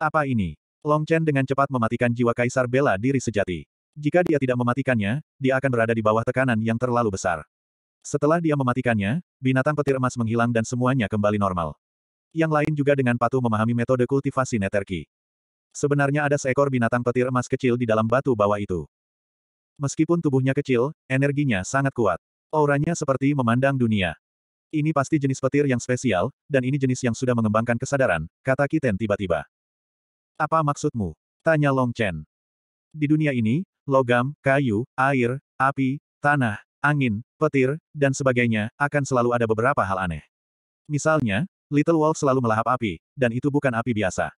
Apa ini? Long Chen dengan cepat mematikan jiwa kaisar bela diri sejati. Jika dia tidak mematikannya, dia akan berada di bawah tekanan yang terlalu besar. Setelah dia mematikannya, binatang petir emas menghilang dan semuanya kembali normal. Yang lain juga dengan patuh memahami metode kultivasi neterki. Sebenarnya ada seekor binatang petir emas kecil di dalam batu bawah itu. Meskipun tubuhnya kecil, energinya sangat kuat. Auranya seperti memandang dunia. Ini pasti jenis petir yang spesial, dan ini jenis yang sudah mengembangkan kesadaran, kata Kiten tiba-tiba. Apa maksudmu? Tanya Long Chen. Di dunia ini, logam, kayu, air, api, tanah, angin, petir, dan sebagainya, akan selalu ada beberapa hal aneh. Misalnya, Little Wolf selalu melahap api, dan itu bukan api biasa.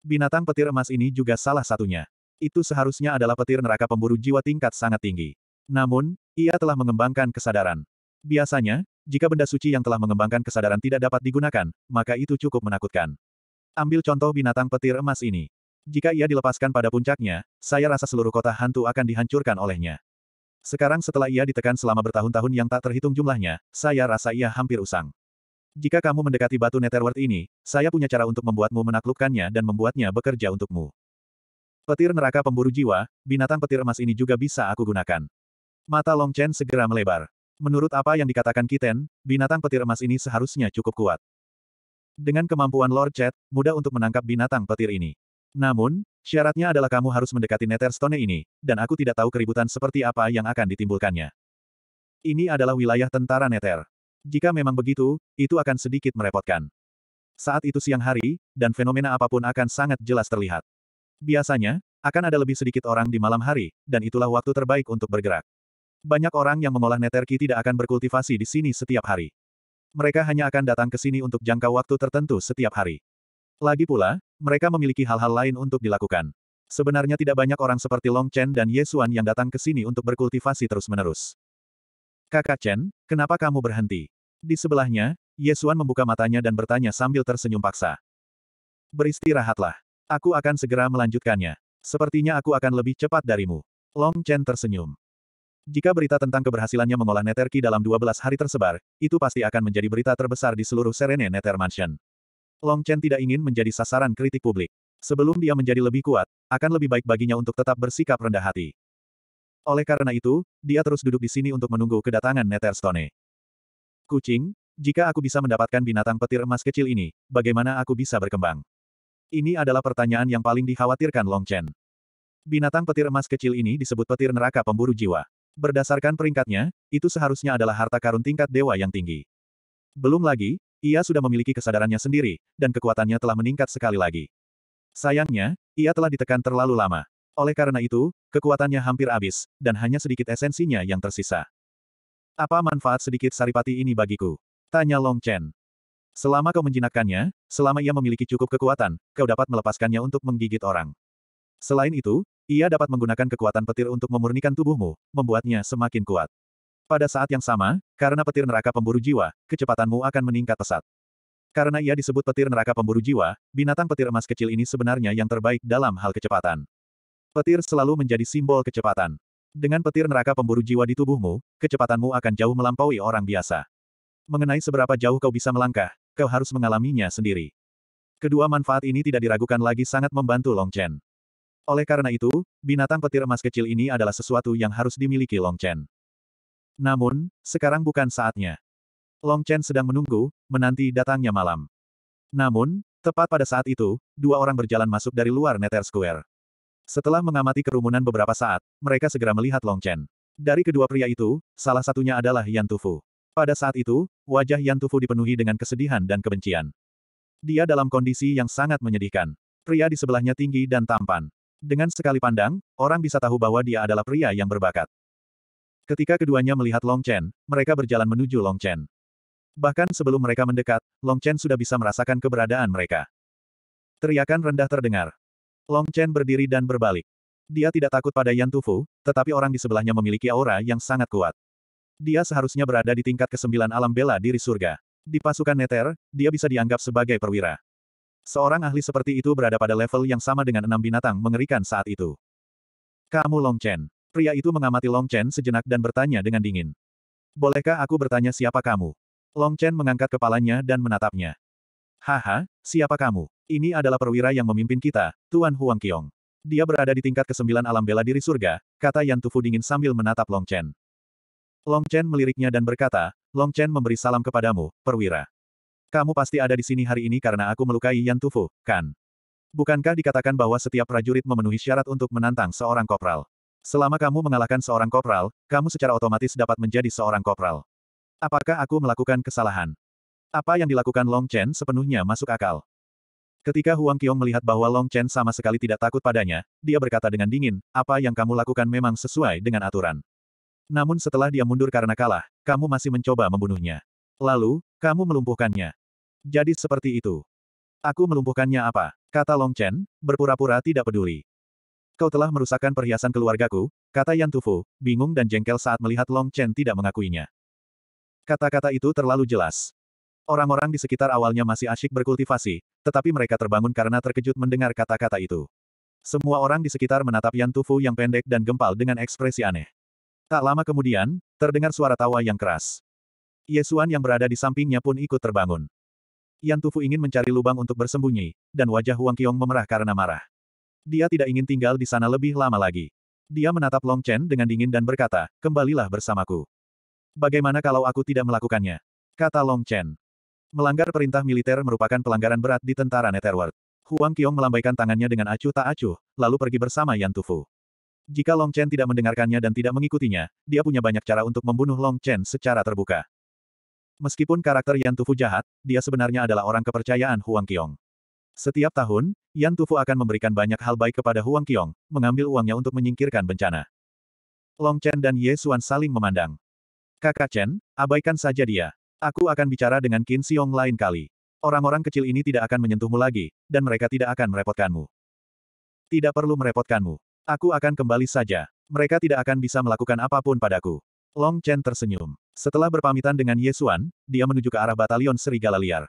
Binatang petir emas ini juga salah satunya. Itu seharusnya adalah petir neraka pemburu jiwa tingkat sangat tinggi. Namun, ia telah mengembangkan kesadaran. Biasanya, jika benda suci yang telah mengembangkan kesadaran tidak dapat digunakan, maka itu cukup menakutkan. Ambil contoh binatang petir emas ini. Jika ia dilepaskan pada puncaknya, saya rasa seluruh kota hantu akan dihancurkan olehnya. Sekarang setelah ia ditekan selama bertahun-tahun yang tak terhitung jumlahnya, saya rasa ia hampir usang. Jika kamu mendekati batu Netherworld ini, saya punya cara untuk membuatmu menaklukkannya dan membuatnya bekerja untukmu. Petir neraka pemburu jiwa, binatang petir emas ini juga bisa aku gunakan. Mata Long Chen segera melebar. Menurut apa yang dikatakan Kiten, binatang petir emas ini seharusnya cukup kuat. Dengan kemampuan Lord Chat, mudah untuk menangkap binatang petir ini. Namun, syaratnya adalah kamu harus mendekati Stone ini, dan aku tidak tahu keributan seperti apa yang akan ditimbulkannya. Ini adalah wilayah tentara Nether. Jika memang begitu, itu akan sedikit merepotkan. Saat itu siang hari, dan fenomena apapun akan sangat jelas terlihat. Biasanya, akan ada lebih sedikit orang di malam hari, dan itulah waktu terbaik untuk bergerak. Banyak orang yang mengolah Netherki tidak akan berkultivasi di sini setiap hari mereka hanya akan datang ke sini untuk jangka waktu tertentu setiap hari. Lagi pula, mereka memiliki hal-hal lain untuk dilakukan. Sebenarnya tidak banyak orang seperti Long Chen dan Ye Xuan yang datang ke sini untuk berkultivasi terus-menerus. Kakak Chen, kenapa kamu berhenti? Di sebelahnya, Ye Xuan membuka matanya dan bertanya sambil tersenyum paksa. Beristirahatlah. Aku akan segera melanjutkannya. Sepertinya aku akan lebih cepat darimu. Long Chen tersenyum. Jika berita tentang keberhasilannya mengolah Netherki dalam 12 hari tersebar, itu pasti akan menjadi berita terbesar di seluruh Serene Nether Mansion. Long Chen tidak ingin menjadi sasaran kritik publik. Sebelum dia menjadi lebih kuat, akan lebih baik baginya untuk tetap bersikap rendah hati. Oleh karena itu, dia terus duduk di sini untuk menunggu kedatangan Netherstone. Kucing, jika aku bisa mendapatkan binatang petir emas kecil ini, bagaimana aku bisa berkembang? Ini adalah pertanyaan yang paling dikhawatirkan Long Chen. Binatang petir emas kecil ini disebut petir neraka pemburu jiwa. Berdasarkan peringkatnya, itu seharusnya adalah harta karun tingkat dewa yang tinggi. Belum lagi, ia sudah memiliki kesadarannya sendiri, dan kekuatannya telah meningkat sekali lagi. Sayangnya, ia telah ditekan terlalu lama. Oleh karena itu, kekuatannya hampir habis, dan hanya sedikit esensinya yang tersisa. Apa manfaat sedikit saripati ini bagiku? Tanya Long Chen. Selama kau menjinakkannya, selama ia memiliki cukup kekuatan, kau dapat melepaskannya untuk menggigit orang. Selain itu, ia dapat menggunakan kekuatan petir untuk memurnikan tubuhmu, membuatnya semakin kuat. Pada saat yang sama, karena petir neraka pemburu jiwa, kecepatanmu akan meningkat pesat. Karena ia disebut petir neraka pemburu jiwa, binatang petir emas kecil ini sebenarnya yang terbaik dalam hal kecepatan. Petir selalu menjadi simbol kecepatan. Dengan petir neraka pemburu jiwa di tubuhmu, kecepatanmu akan jauh melampaui orang biasa. Mengenai seberapa jauh kau bisa melangkah, kau harus mengalaminya sendiri. Kedua manfaat ini tidak diragukan lagi sangat membantu Long Chen. Oleh karena itu, binatang petir emas kecil ini adalah sesuatu yang harus dimiliki Long Chen. Namun, sekarang bukan saatnya. Long Chen sedang menunggu, menanti datangnya malam. Namun, tepat pada saat itu, dua orang berjalan masuk dari luar Nether Square. Setelah mengamati kerumunan beberapa saat, mereka segera melihat Long Chen. Dari kedua pria itu, salah satunya adalah Yan Tufu. Pada saat itu, wajah Yan Tufu dipenuhi dengan kesedihan dan kebencian. Dia dalam kondisi yang sangat menyedihkan. Pria di sebelahnya tinggi dan tampan. Dengan sekali pandang, orang bisa tahu bahwa dia adalah pria yang berbakat. Ketika keduanya melihat Long Chen, mereka berjalan menuju Long Chen. Bahkan sebelum mereka mendekat, Long Chen sudah bisa merasakan keberadaan mereka. Teriakan rendah terdengar. Long Chen berdiri dan berbalik. Dia tidak takut pada Yan Tufu, tetapi orang di sebelahnya memiliki aura yang sangat kuat. Dia seharusnya berada di tingkat kesembilan alam bela diri surga. Di pasukan Neter, dia bisa dianggap sebagai perwira. Seorang ahli seperti itu berada pada level yang sama dengan enam binatang mengerikan saat itu. Kamu Long Chen. Pria itu mengamati Long Chen sejenak dan bertanya dengan dingin. Bolehkah aku bertanya siapa kamu? Long Chen mengangkat kepalanya dan menatapnya. Haha, siapa kamu? Ini adalah perwira yang memimpin kita, Tuan Huang Qiong. Dia berada di tingkat kesembilan alam bela diri surga, kata Yan Tufu dingin sambil menatap Long Chen. Long Chen meliriknya dan berkata, Long Chen memberi salam kepadamu, perwira. Kamu pasti ada di sini hari ini karena aku melukai Yan Tufu, kan? Bukankah dikatakan bahwa setiap prajurit memenuhi syarat untuk menantang seorang kopral? Selama kamu mengalahkan seorang kopral, kamu secara otomatis dapat menjadi seorang kopral. Apakah aku melakukan kesalahan? Apa yang dilakukan Long Chen sepenuhnya masuk akal. Ketika Huang Qiong melihat bahwa Long Chen sama sekali tidak takut padanya, dia berkata dengan dingin, apa yang kamu lakukan memang sesuai dengan aturan. Namun setelah dia mundur karena kalah, kamu masih mencoba membunuhnya. Lalu, kamu melumpuhkannya. Jadi seperti itu. Aku melumpuhkannya apa? Kata Long Chen, berpura-pura tidak peduli. Kau telah merusakkan perhiasan keluargaku, kata Yan Tufu, bingung dan jengkel saat melihat Long Chen tidak mengakuinya. Kata-kata itu terlalu jelas. Orang-orang di sekitar awalnya masih asyik berkultivasi, tetapi mereka terbangun karena terkejut mendengar kata-kata itu. Semua orang di sekitar menatap Yan Tufu yang pendek dan gempal dengan ekspresi aneh. Tak lama kemudian, terdengar suara tawa yang keras. Yesuan yang berada di sampingnya pun ikut terbangun. Yan Tufu ingin mencari lubang untuk bersembunyi, dan wajah Huang Qiong memerah karena marah. Dia tidak ingin tinggal di sana lebih lama lagi. Dia menatap Long Chen dengan dingin dan berkata, kembalilah bersamaku. Bagaimana kalau aku tidak melakukannya? Kata Long Chen. Melanggar perintah militer merupakan pelanggaran berat di tentara Netherworld. Huang Qiong melambaikan tangannya dengan acuh tak acuh, lalu pergi bersama Yan Tufu. Jika Long Chen tidak mendengarkannya dan tidak mengikutinya, dia punya banyak cara untuk membunuh Long Chen secara terbuka. Meskipun karakter Yan Tufu jahat, dia sebenarnya adalah orang kepercayaan Huang Qiong. Setiap tahun, Yan Tufu akan memberikan banyak hal baik kepada Huang Qiong, mengambil uangnya untuk menyingkirkan bencana. Long Chen dan Ye Xuan saling memandang. Kakak Chen, abaikan saja dia. Aku akan bicara dengan Qin Xiong lain kali. Orang-orang kecil ini tidak akan menyentuhmu lagi, dan mereka tidak akan merepotkanmu. Tidak perlu merepotkanmu. Aku akan kembali saja. Mereka tidak akan bisa melakukan apapun padaku. Long Chen tersenyum. Setelah berpamitan dengan Yesuan, dia menuju ke arah batalion serigala liar.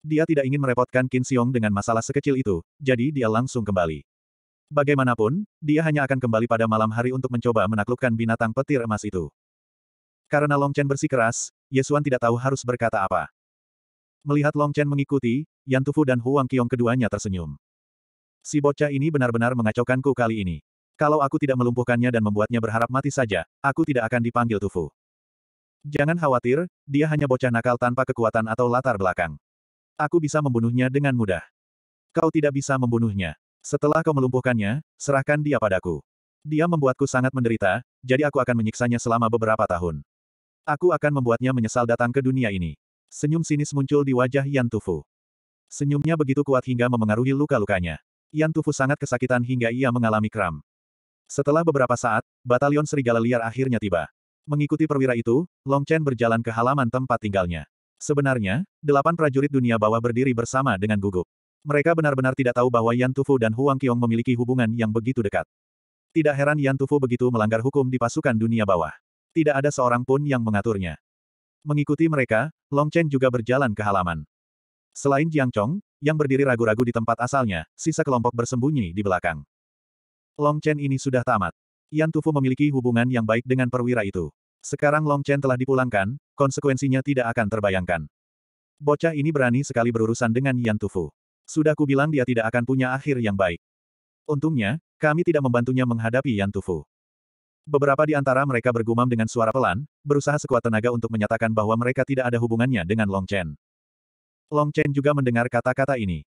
Dia tidak ingin merepotkan Qin Xiong dengan masalah sekecil itu, jadi dia langsung kembali. Bagaimanapun, dia hanya akan kembali pada malam hari untuk mencoba menaklukkan binatang petir emas itu. Karena Long Chen bersikeras, Ye Xuan tidak tahu harus berkata apa. Melihat Long Chen mengikuti, Yan Tufu dan Huang Qiong keduanya tersenyum. Si bocah ini benar-benar mengacaukanku kali ini. Kalau aku tidak melumpuhkannya dan membuatnya berharap mati saja, aku tidak akan dipanggil Tufu. Jangan khawatir, dia hanya bocah nakal tanpa kekuatan atau latar belakang. Aku bisa membunuhnya dengan mudah. Kau tidak bisa membunuhnya. Setelah kau melumpuhkannya, serahkan dia padaku. Dia membuatku sangat menderita, jadi aku akan menyiksanya selama beberapa tahun. Aku akan membuatnya menyesal datang ke dunia ini. Senyum sinis muncul di wajah Yan Tufu. Senyumnya begitu kuat hingga memengaruhi luka-lukanya. Yan Tufu sangat kesakitan hingga ia mengalami kram. Setelah beberapa saat, batalion serigala liar akhirnya tiba. Mengikuti perwira itu, Long Chen berjalan ke halaman tempat tinggalnya. Sebenarnya, delapan prajurit dunia bawah berdiri bersama dengan gugup. Mereka benar-benar tidak tahu bahwa Yan Tufu dan Huang Qiong memiliki hubungan yang begitu dekat. Tidak heran Yan Tufu begitu melanggar hukum di pasukan dunia bawah. Tidak ada seorang pun yang mengaturnya. Mengikuti mereka, Long Chen juga berjalan ke halaman. Selain Jiang Chong, yang berdiri ragu-ragu di tempat asalnya, sisa kelompok bersembunyi di belakang. Long Chen ini sudah tamat. Yan Tufu memiliki hubungan yang baik dengan perwira itu. Sekarang Long Chen telah dipulangkan, konsekuensinya tidak akan terbayangkan. Bocah ini berani sekali berurusan dengan Yan Tufu. Sudah kubilang dia tidak akan punya akhir yang baik. Untungnya, kami tidak membantunya menghadapi Yan Tufu. Beberapa di antara mereka bergumam dengan suara pelan, berusaha sekuat tenaga untuk menyatakan bahwa mereka tidak ada hubungannya dengan Long Chen. Long Chen juga mendengar kata-kata ini.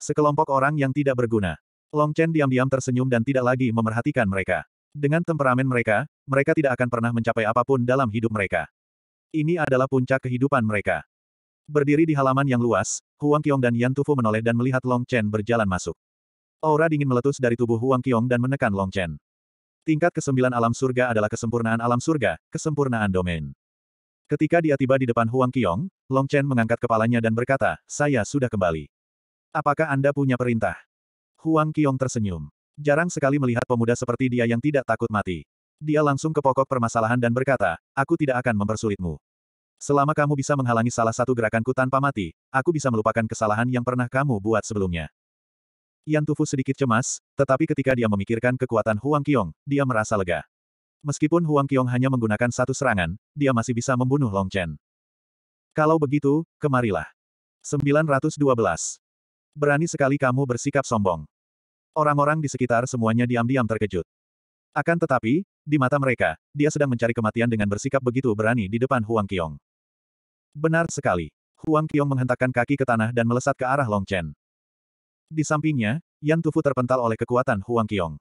Sekelompok orang yang tidak berguna. Long Chen diam-diam tersenyum dan tidak lagi memerhatikan mereka. Dengan temperamen mereka, mereka tidak akan pernah mencapai apapun dalam hidup mereka. Ini adalah puncak kehidupan mereka. Berdiri di halaman yang luas, Huang Qiong dan Yan Tufu menoleh dan melihat Long Chen berjalan masuk. Aura dingin meletus dari tubuh Huang Qiong dan menekan Long Chen. Tingkat kesembilan alam surga adalah kesempurnaan alam surga, kesempurnaan domain. Ketika dia tiba di depan Huang Qiong, Long Chen mengangkat kepalanya dan berkata, saya sudah kembali. Apakah Anda punya perintah? Huang Qiong tersenyum. Jarang sekali melihat pemuda seperti dia yang tidak takut mati. Dia langsung ke pokok permasalahan dan berkata, aku tidak akan mempersulitmu. Selama kamu bisa menghalangi salah satu gerakanku tanpa mati, aku bisa melupakan kesalahan yang pernah kamu buat sebelumnya. Yan Tufu sedikit cemas, tetapi ketika dia memikirkan kekuatan Huang Qiong, dia merasa lega. Meskipun Huang Qiong hanya menggunakan satu serangan, dia masih bisa membunuh Long Chen. Kalau begitu, kemarilah. 912. Berani sekali kamu bersikap sombong. Orang-orang di sekitar semuanya diam-diam terkejut. Akan tetapi, di mata mereka, dia sedang mencari kematian dengan bersikap begitu berani di depan Huang Qiong. Benar sekali. Huang Qiong menghentakkan kaki ke tanah dan melesat ke arah Long Chen. Di sampingnya, Yan Tufu terpental oleh kekuatan Huang Qiong.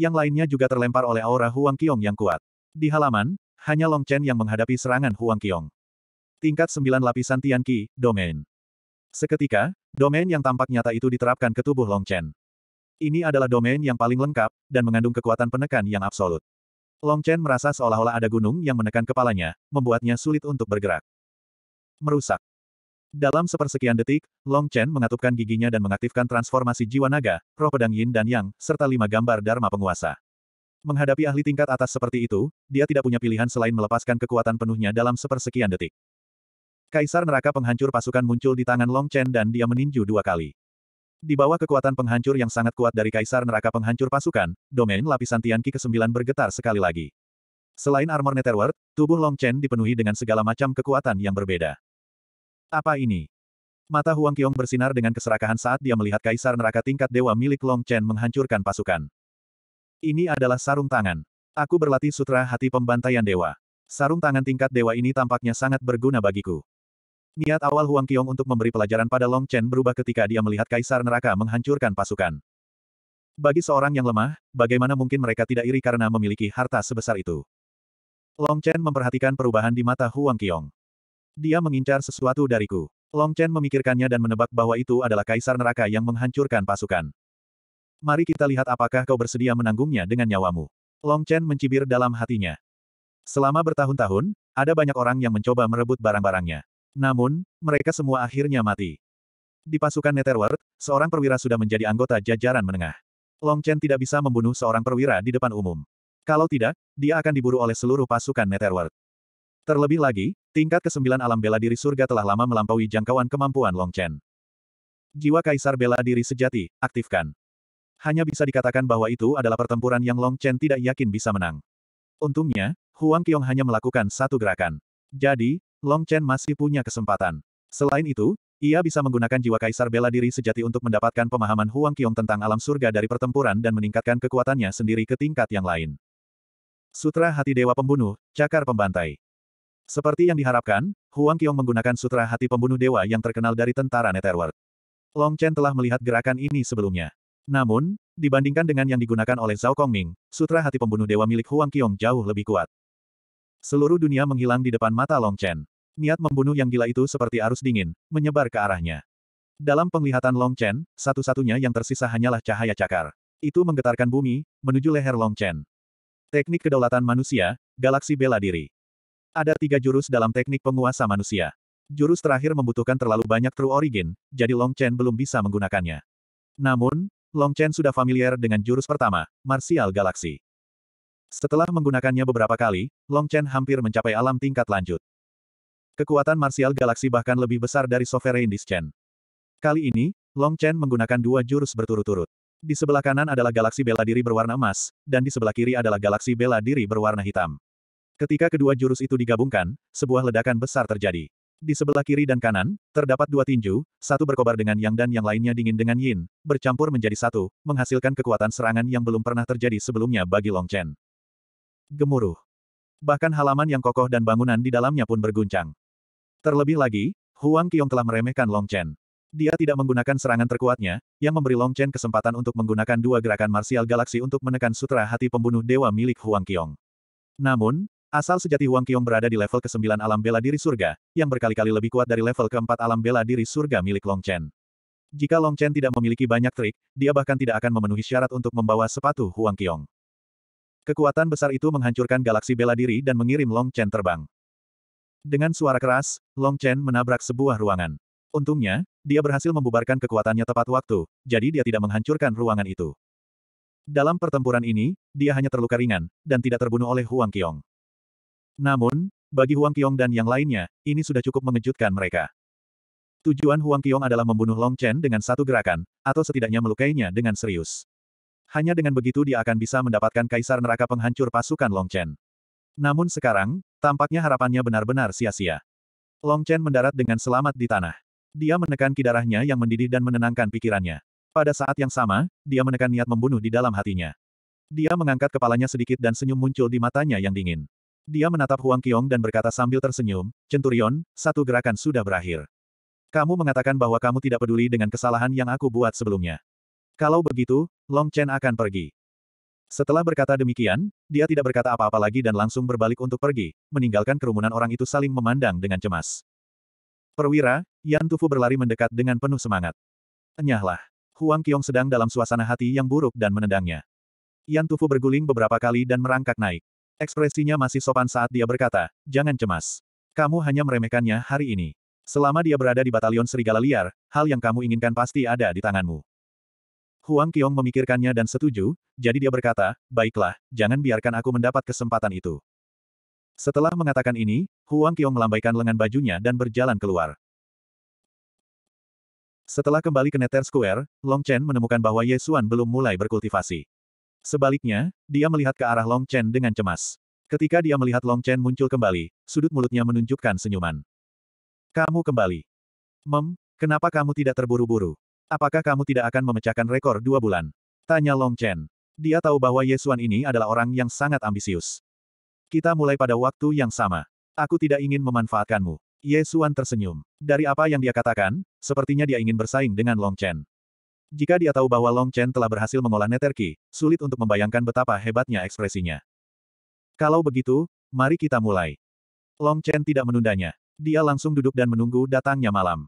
Yang lainnya juga terlempar oleh aura Huang Qiong yang kuat. Di halaman, hanya Long Chen yang menghadapi serangan Huang Qiong. Tingkat 9 lapisan Tian Qi, Domain. Seketika, domain yang tampak nyata itu diterapkan ke tubuh Long Chen. Ini adalah domain yang paling lengkap, dan mengandung kekuatan penekan yang absolut. Long Chen merasa seolah-olah ada gunung yang menekan kepalanya, membuatnya sulit untuk bergerak. Merusak. Dalam sepersekian detik, Long Chen mengatupkan giginya dan mengaktifkan transformasi jiwa naga, roh pedang yin dan yang, serta lima gambar Dharma penguasa. Menghadapi ahli tingkat atas seperti itu, dia tidak punya pilihan selain melepaskan kekuatan penuhnya dalam sepersekian detik. Kaisar neraka penghancur pasukan muncul di tangan Long Chen dan dia meninju dua kali. Di bawah kekuatan penghancur yang sangat kuat dari Kaisar Neraka Penghancur Pasukan, domain lapisan Tianqi ke-9 bergetar sekali lagi. Selain armor netherworld, tubuh Long Chen dipenuhi dengan segala macam kekuatan yang berbeda. Apa ini? Mata Huang Qiong bersinar dengan keserakahan saat dia melihat Kaisar Neraka tingkat dewa milik Long Chen menghancurkan pasukan. Ini adalah sarung tangan. Aku berlatih sutra hati pembantaian dewa. Sarung tangan tingkat dewa ini tampaknya sangat berguna bagiku. Niat awal Huang Qiong untuk memberi pelajaran pada Long Chen berubah ketika dia melihat Kaisar Neraka menghancurkan pasukan. Bagi seorang yang lemah, bagaimana mungkin mereka tidak iri karena memiliki harta sebesar itu? Long Chen memperhatikan perubahan di mata Huang Qiong. Dia mengincar sesuatu dariku. Long Chen memikirkannya dan menebak bahwa itu adalah Kaisar Neraka yang menghancurkan pasukan. Mari kita lihat apakah kau bersedia menanggungnya dengan nyawamu. Long Chen mencibir dalam hatinya. Selama bertahun-tahun, ada banyak orang yang mencoba merebut barang-barangnya. Namun, mereka semua akhirnya mati. Di pasukan Netherworld, seorang perwira sudah menjadi anggota jajaran menengah. Long Chen tidak bisa membunuh seorang perwira di depan umum. Kalau tidak, dia akan diburu oleh seluruh pasukan Netherworld. Terlebih lagi, tingkat ke-9 alam bela diri surga telah lama melampaui jangkauan kemampuan Long Chen. Jiwa kaisar bela diri sejati, aktifkan. Hanya bisa dikatakan bahwa itu adalah pertempuran yang Long Chen tidak yakin bisa menang. Untungnya, Huang Qiong hanya melakukan satu gerakan. Jadi, Long Chen masih punya kesempatan. Selain itu, ia bisa menggunakan jiwa kaisar bela diri sejati untuk mendapatkan pemahaman Huang Qiong tentang alam surga dari pertempuran dan meningkatkan kekuatannya sendiri ke tingkat yang lain. Sutra Hati Dewa Pembunuh, Cakar Pembantai Seperti yang diharapkan, Huang Qiong menggunakan Sutra Hati Pembunuh Dewa yang terkenal dari tentara Netherworld. Long Chen telah melihat gerakan ini sebelumnya. Namun, dibandingkan dengan yang digunakan oleh Zhao Kongming, Sutra Hati Pembunuh Dewa milik Huang Qiong jauh lebih kuat. Seluruh dunia menghilang di depan mata Long Chen. Niat membunuh yang gila itu seperti arus dingin, menyebar ke arahnya. Dalam penglihatan Long Chen, satu-satunya yang tersisa hanyalah cahaya cakar. Itu menggetarkan bumi, menuju leher Long Chen. Teknik kedaulatan manusia, galaksi bela diri. Ada tiga jurus dalam teknik penguasa manusia. Jurus terakhir membutuhkan terlalu banyak true origin, jadi Long Chen belum bisa menggunakannya. Namun, Long Chen sudah familiar dengan jurus pertama, Martial Galaxy. Setelah menggunakannya beberapa kali, Long Chen hampir mencapai alam tingkat lanjut. Kekuatan marsial galaksi bahkan lebih besar dari Sovereign Dischen. Kali ini, Long Chen menggunakan dua jurus berturut-turut. Di sebelah kanan adalah galaksi bela diri berwarna emas, dan di sebelah kiri adalah galaksi bela diri berwarna hitam. Ketika kedua jurus itu digabungkan, sebuah ledakan besar terjadi. Di sebelah kiri dan kanan, terdapat dua tinju, satu berkobar dengan yang dan yang lainnya dingin dengan yin, bercampur menjadi satu, menghasilkan kekuatan serangan yang belum pernah terjadi sebelumnya bagi Long Chen. Gemuruh. Bahkan halaman yang kokoh dan bangunan di dalamnya pun berguncang. Terlebih lagi, Huang Qiong telah meremehkan Long Chen. Dia tidak menggunakan serangan terkuatnya, yang memberi Long Chen kesempatan untuk menggunakan dua gerakan marsial galaksi untuk menekan sutra hati pembunuh dewa milik Huang Qiong. Namun, asal sejati Huang Qiong berada di level ke-9 alam bela diri surga, yang berkali-kali lebih kuat dari level ke-4 alam bela diri surga milik Long Chen. Jika Long Chen tidak memiliki banyak trik, dia bahkan tidak akan memenuhi syarat untuk membawa sepatu Huang Qiong. Kekuatan besar itu menghancurkan galaksi bela diri dan mengirim Long Chen terbang. Dengan suara keras, Long Chen menabrak sebuah ruangan. Untungnya, dia berhasil membubarkan kekuatannya tepat waktu, jadi dia tidak menghancurkan ruangan itu. Dalam pertempuran ini, dia hanya terluka ringan, dan tidak terbunuh oleh Huang Qiong. Namun, bagi Huang Qiong dan yang lainnya, ini sudah cukup mengejutkan mereka. Tujuan Huang Qiong adalah membunuh Long Chen dengan satu gerakan, atau setidaknya melukainya dengan serius. Hanya dengan begitu dia akan bisa mendapatkan kaisar neraka penghancur pasukan Long Chen. Namun sekarang, tampaknya harapannya benar-benar sia-sia. Long Chen mendarat dengan selamat di tanah. Dia menekan kidarahnya yang mendidih dan menenangkan pikirannya. Pada saat yang sama, dia menekan niat membunuh di dalam hatinya. Dia mengangkat kepalanya sedikit dan senyum muncul di matanya yang dingin. Dia menatap Huang Qiong dan berkata sambil tersenyum, Centurion, satu gerakan sudah berakhir. Kamu mengatakan bahwa kamu tidak peduli dengan kesalahan yang aku buat sebelumnya. Kalau begitu, Long Chen akan pergi. Setelah berkata demikian, dia tidak berkata apa-apa lagi dan langsung berbalik untuk pergi, meninggalkan kerumunan orang itu saling memandang dengan cemas. Perwira, Yan Tufu berlari mendekat dengan penuh semangat. Enyahlah. Huang Qiong sedang dalam suasana hati yang buruk dan menendangnya. Yan Tufu berguling beberapa kali dan merangkak naik. Ekspresinya masih sopan saat dia berkata, jangan cemas. Kamu hanya meremehkannya hari ini. Selama dia berada di batalion serigala liar, hal yang kamu inginkan pasti ada di tanganmu. Huang Qiong memikirkannya dan setuju, jadi dia berkata, baiklah, jangan biarkan aku mendapat kesempatan itu. Setelah mengatakan ini, Huang Qiong melambaikan lengan bajunya dan berjalan keluar. Setelah kembali ke Nether Square, Long Chen menemukan bahwa Ye Xuan belum mulai berkultivasi. Sebaliknya, dia melihat ke arah Long Chen dengan cemas. Ketika dia melihat Long Chen muncul kembali, sudut mulutnya menunjukkan senyuman. Kamu kembali. Mem, kenapa kamu tidak terburu-buru? Apakah kamu tidak akan memecahkan rekor dua bulan? Tanya Long Chen. Dia tahu bahwa Yesuan ini adalah orang yang sangat ambisius. Kita mulai pada waktu yang sama. Aku tidak ingin memanfaatkanmu. Yesuan tersenyum. Dari apa yang dia katakan, sepertinya dia ingin bersaing dengan Long Chen. Jika dia tahu bahwa Long Chen telah berhasil mengolah Neterki, sulit untuk membayangkan betapa hebatnya ekspresinya. Kalau begitu, mari kita mulai. Long Chen tidak menundanya. Dia langsung duduk dan menunggu datangnya malam.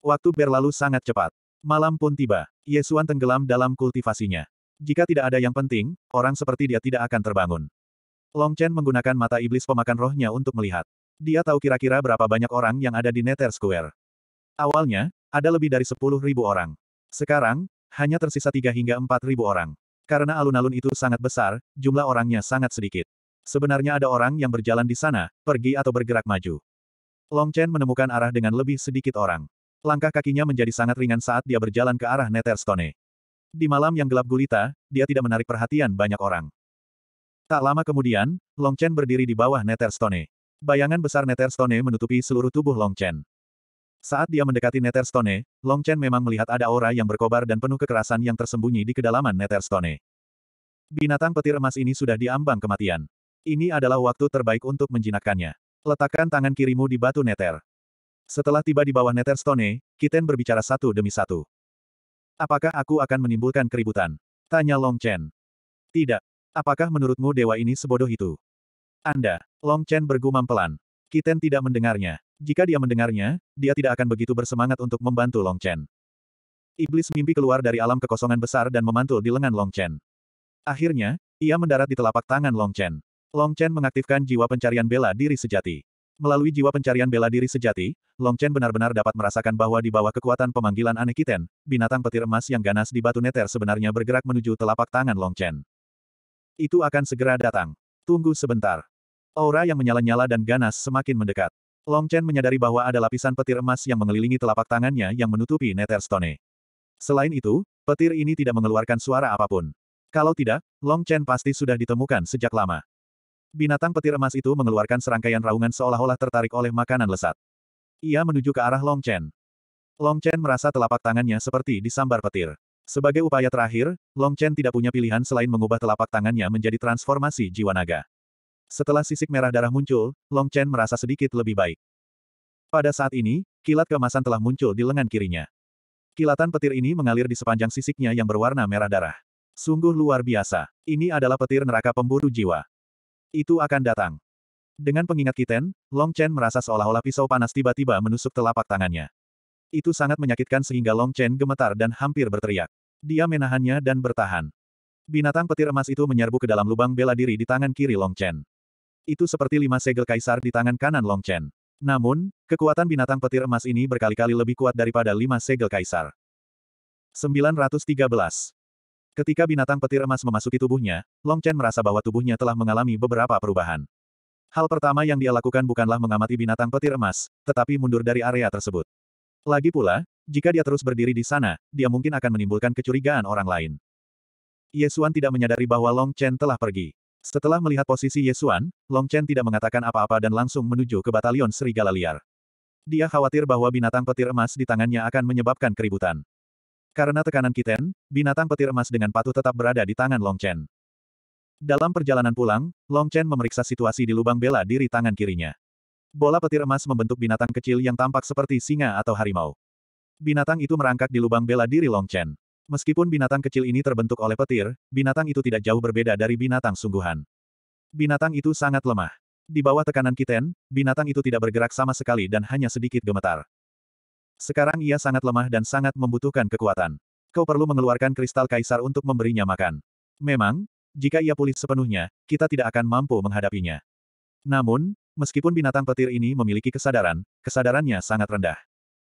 Waktu berlalu sangat cepat. Malam pun tiba. Yesuan tenggelam dalam kultivasinya. Jika tidak ada yang penting, orang seperti dia tidak akan terbangun. Long Chen menggunakan mata iblis pemakan rohnya untuk melihat. Dia tahu kira-kira berapa banyak orang yang ada di Nether Square. Awalnya, ada lebih dari 10.000 orang. Sekarang, hanya tersisa 3 hingga 4.000 orang. Karena alun-alun itu sangat besar, jumlah orangnya sangat sedikit. Sebenarnya ada orang yang berjalan di sana, pergi atau bergerak maju. Long Chen menemukan arah dengan lebih sedikit orang. Langkah kakinya menjadi sangat ringan saat dia berjalan ke arah Netherstone. Di malam yang gelap gulita, dia tidak menarik perhatian banyak orang. Tak lama kemudian, Long Chen berdiri di bawah Netherstone. Bayangan besar Netherstone menutupi seluruh tubuh Long Chen. Saat dia mendekati Netherstone, Long Chen memang melihat ada aura yang berkobar dan penuh kekerasan yang tersembunyi di kedalaman Netherstone. Binatang petir emas ini sudah diambang kematian. Ini adalah waktu terbaik untuk menjinakkannya. Letakkan tangan kirimu di batu neter. Setelah tiba di bawah Netherstone, Kiten berbicara satu demi satu. Apakah aku akan menimbulkan keributan? Tanya Long Chen. Tidak. Apakah menurutmu dewa ini sebodoh itu? Anda. Long Chen bergumam pelan. Kiten tidak mendengarnya. Jika dia mendengarnya, dia tidak akan begitu bersemangat untuk membantu Long Chen. Iblis mimpi keluar dari alam kekosongan besar dan memantul di lengan Long Chen. Akhirnya, ia mendarat di telapak tangan Long Chen. Long Chen mengaktifkan jiwa pencarian bela diri sejati. Melalui jiwa pencarian bela diri sejati, Long Chen benar-benar dapat merasakan bahwa di bawah kekuatan pemanggilan Anekiten, binatang petir emas yang ganas di batu neter sebenarnya bergerak menuju telapak tangan Long Chen. Itu akan segera datang. Tunggu sebentar. Aura yang menyala-nyala dan ganas semakin mendekat. Long Chen menyadari bahwa ada lapisan petir emas yang mengelilingi telapak tangannya yang menutupi neter stone. Selain itu, petir ini tidak mengeluarkan suara apapun. Kalau tidak, Long Chen pasti sudah ditemukan sejak lama. Binatang petir emas itu mengeluarkan serangkaian raungan seolah-olah tertarik oleh makanan lesat. Ia menuju ke arah Long Chen. Long Chen merasa telapak tangannya seperti disambar petir. Sebagai upaya terakhir, Long Chen tidak punya pilihan selain mengubah telapak tangannya menjadi transformasi jiwa naga. Setelah sisik merah darah muncul, Long Chen merasa sedikit lebih baik. Pada saat ini, kilat kemasan telah muncul di lengan kirinya. Kilatan petir ini mengalir di sepanjang sisiknya yang berwarna merah darah. Sungguh luar biasa. Ini adalah petir neraka pemburu jiwa itu akan datang. Dengan pengingat Kiten, Long Chen merasa seolah-olah pisau panas tiba-tiba menusuk telapak tangannya. Itu sangat menyakitkan sehingga Long Chen gemetar dan hampir berteriak. Dia menahannya dan bertahan. Binatang petir emas itu menyerbu ke dalam lubang bela diri di tangan kiri Long Chen. Itu seperti lima segel kaisar di tangan kanan Long Chen. Namun, kekuatan binatang petir emas ini berkali-kali lebih kuat daripada lima segel kaisar. 913. Ketika binatang petir emas memasuki tubuhnya, Long Chen merasa bahwa tubuhnya telah mengalami beberapa perubahan. Hal pertama yang dia lakukan bukanlah mengamati binatang petir emas, tetapi mundur dari area tersebut. Lagi pula, jika dia terus berdiri di sana, dia mungkin akan menimbulkan kecurigaan orang lain. Yesuan tidak menyadari bahwa Long Chen telah pergi. Setelah melihat posisi Yesuan, Long Chen tidak mengatakan apa-apa dan langsung menuju ke batalion serigala liar. Dia khawatir bahwa binatang petir emas di tangannya akan menyebabkan keributan. Karena tekanan Kiten, binatang petir emas dengan patuh tetap berada di tangan Long Chen. Dalam perjalanan pulang, Long Chen memeriksa situasi di lubang bela diri tangan kirinya. Bola petir emas membentuk binatang kecil yang tampak seperti singa atau harimau. Binatang itu merangkak di lubang bela diri Long Chen. Meskipun binatang kecil ini terbentuk oleh petir, binatang itu tidak jauh berbeda dari binatang sungguhan. Binatang itu sangat lemah. Di bawah tekanan kiten, binatang itu tidak bergerak sama sekali dan hanya sedikit gemetar. Sekarang ia sangat lemah dan sangat membutuhkan kekuatan. Kau perlu mengeluarkan kristal kaisar untuk memberinya makan. Memang, jika ia pulih sepenuhnya, kita tidak akan mampu menghadapinya. Namun, meskipun binatang petir ini memiliki kesadaran, kesadarannya sangat rendah.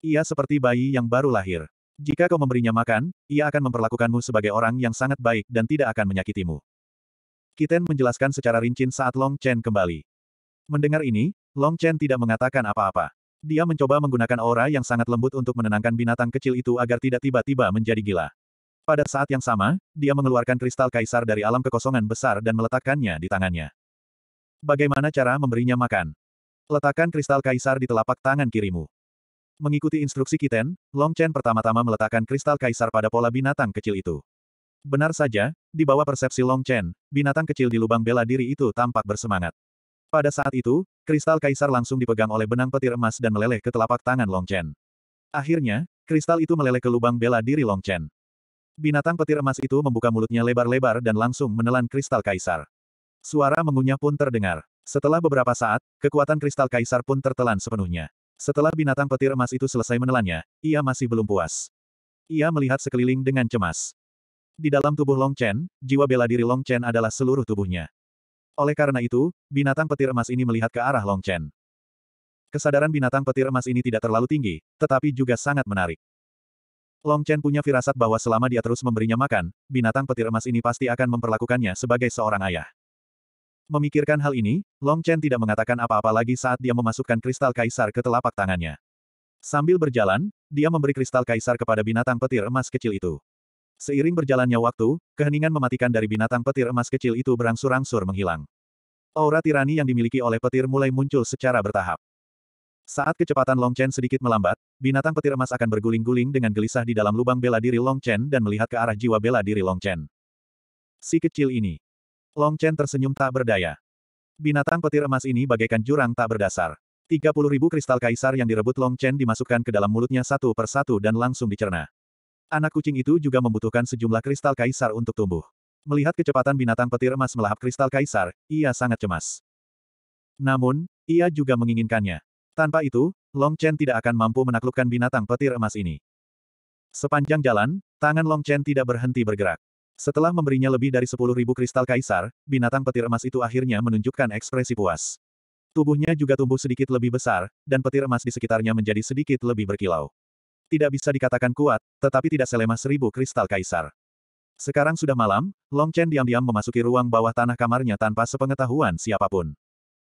Ia seperti bayi yang baru lahir. Jika kau memberinya makan, ia akan memperlakukanmu sebagai orang yang sangat baik dan tidak akan menyakitimu. Kiten menjelaskan secara rinci saat Long Chen kembali. Mendengar ini, Long Chen tidak mengatakan apa-apa. Dia mencoba menggunakan aura yang sangat lembut untuk menenangkan binatang kecil itu agar tidak tiba-tiba menjadi gila. Pada saat yang sama, dia mengeluarkan kristal kaisar dari alam kekosongan besar dan meletakkannya di tangannya. Bagaimana cara memberinya makan? Letakkan kristal kaisar di telapak tangan kirimu. Mengikuti instruksi Kiten, Long Chen pertama-tama meletakkan kristal kaisar pada pola binatang kecil itu. Benar saja, di bawah persepsi Long Chen, binatang kecil di lubang bela diri itu tampak bersemangat. Pada saat itu, kristal kaisar langsung dipegang oleh benang petir emas dan meleleh ke telapak tangan Long Chen. Akhirnya, kristal itu meleleh ke lubang bela diri Long Chen. Binatang petir emas itu membuka mulutnya lebar-lebar dan langsung menelan kristal kaisar. Suara mengunyah pun terdengar. Setelah beberapa saat, kekuatan kristal kaisar pun tertelan sepenuhnya. Setelah binatang petir emas itu selesai menelannya, ia masih belum puas. Ia melihat sekeliling dengan cemas. Di dalam tubuh Long Chen, jiwa bela diri Long Chen adalah seluruh tubuhnya. Oleh karena itu, binatang petir emas ini melihat ke arah Long Chen. Kesadaran binatang petir emas ini tidak terlalu tinggi, tetapi juga sangat menarik. Long Chen punya firasat bahwa selama dia terus memberinya makan, binatang petir emas ini pasti akan memperlakukannya sebagai seorang ayah. Memikirkan hal ini, Long Chen tidak mengatakan apa-apa lagi saat dia memasukkan kristal kaisar ke telapak tangannya. Sambil berjalan, dia memberi kristal kaisar kepada binatang petir emas kecil itu. Seiring berjalannya waktu, keheningan mematikan dari binatang petir emas kecil itu berangsur-angsur menghilang. Aura tirani yang dimiliki oleh petir mulai muncul secara bertahap. Saat kecepatan Long Chen sedikit melambat, binatang petir emas akan berguling-guling dengan gelisah di dalam lubang bela diri Long Chen dan melihat ke arah jiwa bela diri Long Chen. Si kecil ini. Long Chen tersenyum tak berdaya. Binatang petir emas ini bagaikan jurang tak berdasar. 30.000 kristal kaisar yang direbut Long Chen dimasukkan ke dalam mulutnya satu per satu dan langsung dicerna. Anak kucing itu juga membutuhkan sejumlah kristal kaisar untuk tumbuh. Melihat kecepatan binatang petir emas melahap kristal kaisar, ia sangat cemas. Namun, ia juga menginginkannya. Tanpa itu, Long Chen tidak akan mampu menaklukkan binatang petir emas ini. Sepanjang jalan, tangan Long Chen tidak berhenti bergerak. Setelah memberinya lebih dari 10.000 kristal kaisar, binatang petir emas itu akhirnya menunjukkan ekspresi puas. Tubuhnya juga tumbuh sedikit lebih besar, dan petir emas di sekitarnya menjadi sedikit lebih berkilau tidak bisa dikatakan kuat, tetapi tidak selemah seribu kristal kaisar. Sekarang sudah malam, Long Chen diam-diam memasuki ruang bawah tanah kamarnya tanpa sepengetahuan siapapun.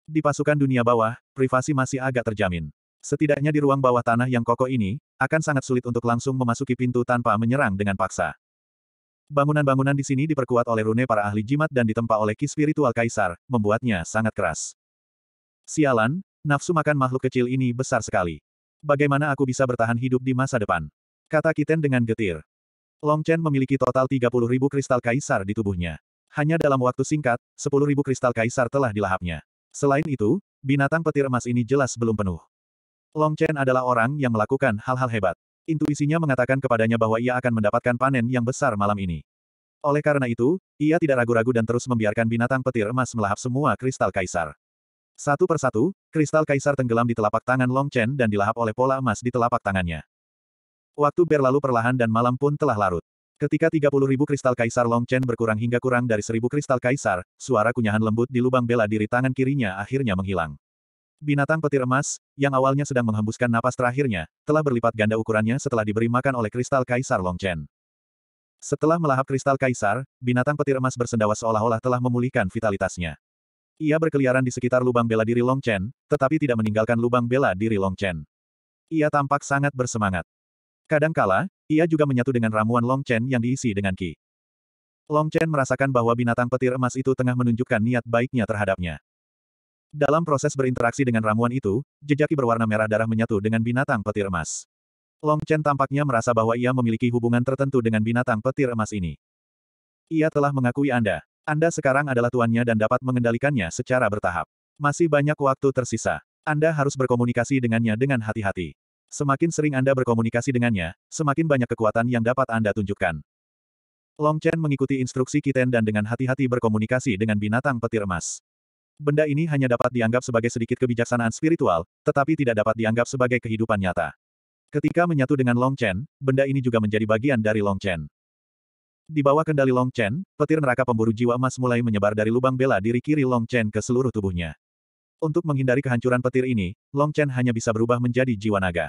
Di pasukan dunia bawah, privasi masih agak terjamin. Setidaknya di ruang bawah tanah yang kokoh ini, akan sangat sulit untuk langsung memasuki pintu tanpa menyerang dengan paksa. Bangunan-bangunan di sini diperkuat oleh rune para ahli jimat dan ditempa oleh ki spiritual kaisar, membuatnya sangat keras. Sialan, nafsu makan makhluk kecil ini besar sekali. Bagaimana aku bisa bertahan hidup di masa depan? Kata Kiten dengan getir. Long Chen memiliki total 30.000 kristal kaisar di tubuhnya. Hanya dalam waktu singkat, 10.000 kristal kaisar telah dilahapnya. Selain itu, binatang petir emas ini jelas belum penuh. Long Chen adalah orang yang melakukan hal-hal hebat. Intuisinya mengatakan kepadanya bahwa ia akan mendapatkan panen yang besar malam ini. Oleh karena itu, ia tidak ragu-ragu dan terus membiarkan binatang petir emas melahap semua kristal kaisar. Satu persatu, kristal kaisar tenggelam di telapak tangan Long Chen dan dilahap oleh pola emas di telapak tangannya. Waktu berlalu perlahan dan malam pun telah larut. Ketika 30.000 kristal kaisar Long Chen berkurang hingga kurang dari seribu kristal kaisar, suara kunyahan lembut di lubang bela diri tangan kirinya akhirnya menghilang. Binatang petir emas, yang awalnya sedang menghembuskan napas terakhirnya, telah berlipat ganda ukurannya setelah diberi makan oleh kristal kaisar Long Chen. Setelah melahap kristal kaisar, binatang petir emas bersendawa seolah-olah telah memulihkan vitalitasnya. Ia berkeliaran di sekitar lubang bela diri Long Chen, tetapi tidak meninggalkan lubang bela diri Long Chen. Ia tampak sangat bersemangat. Kadangkala, ia juga menyatu dengan ramuan Long Chen yang diisi dengan Qi. Long Chen merasakan bahwa binatang petir emas itu tengah menunjukkan niat baiknya terhadapnya. Dalam proses berinteraksi dengan ramuan itu, jejaki berwarna merah darah menyatu dengan binatang petir emas. Long Chen tampaknya merasa bahwa ia memiliki hubungan tertentu dengan binatang petir emas ini. Ia telah mengakui Anda. Anda sekarang adalah tuannya dan dapat mengendalikannya secara bertahap. Masih banyak waktu tersisa. Anda harus berkomunikasi dengannya dengan hati-hati. Semakin sering Anda berkomunikasi dengannya, semakin banyak kekuatan yang dapat Anda tunjukkan. Long Chen mengikuti instruksi Kiten dan dengan hati-hati berkomunikasi dengan binatang petir emas. Benda ini hanya dapat dianggap sebagai sedikit kebijaksanaan spiritual, tetapi tidak dapat dianggap sebagai kehidupan nyata. Ketika menyatu dengan Long Chen, benda ini juga menjadi bagian dari Long Chen. Di bawah kendali Long Chen, petir neraka pemburu jiwa emas mulai menyebar dari lubang bela diri kiri Long Chen ke seluruh tubuhnya. Untuk menghindari kehancuran petir ini, Long Chen hanya bisa berubah menjadi jiwa naga.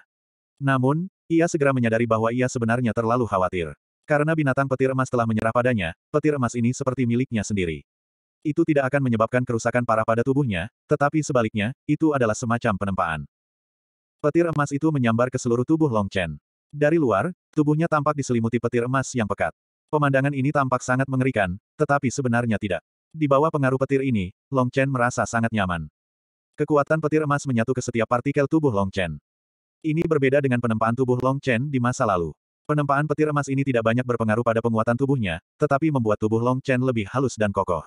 Namun, ia segera menyadari bahwa ia sebenarnya terlalu khawatir. Karena binatang petir emas telah menyerah padanya, petir emas ini seperti miliknya sendiri. Itu tidak akan menyebabkan kerusakan parah pada tubuhnya, tetapi sebaliknya, itu adalah semacam penempaan. Petir emas itu menyambar ke seluruh tubuh Long Chen. Dari luar, tubuhnya tampak diselimuti petir emas yang pekat. Pemandangan ini tampak sangat mengerikan, tetapi sebenarnya tidak. Di bawah pengaruh petir ini, Long Chen merasa sangat nyaman. Kekuatan petir emas menyatu ke setiap partikel tubuh Long Chen. Ini berbeda dengan penempaan tubuh Long Chen di masa lalu. Penempaan petir emas ini tidak banyak berpengaruh pada penguatan tubuhnya, tetapi membuat tubuh Long Chen lebih halus dan kokoh.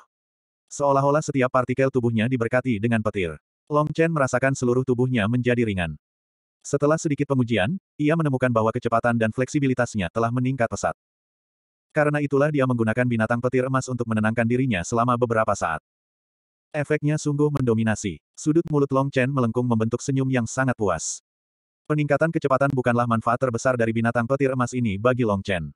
Seolah-olah setiap partikel tubuhnya diberkati dengan petir. Long Chen merasakan seluruh tubuhnya menjadi ringan. Setelah sedikit pengujian, ia menemukan bahwa kecepatan dan fleksibilitasnya telah meningkat pesat. Karena itulah dia menggunakan binatang petir emas untuk menenangkan dirinya selama beberapa saat. Efeknya sungguh mendominasi. Sudut mulut Long Chen melengkung membentuk senyum yang sangat puas. Peningkatan kecepatan bukanlah manfaat terbesar dari binatang petir emas ini bagi Long Chen.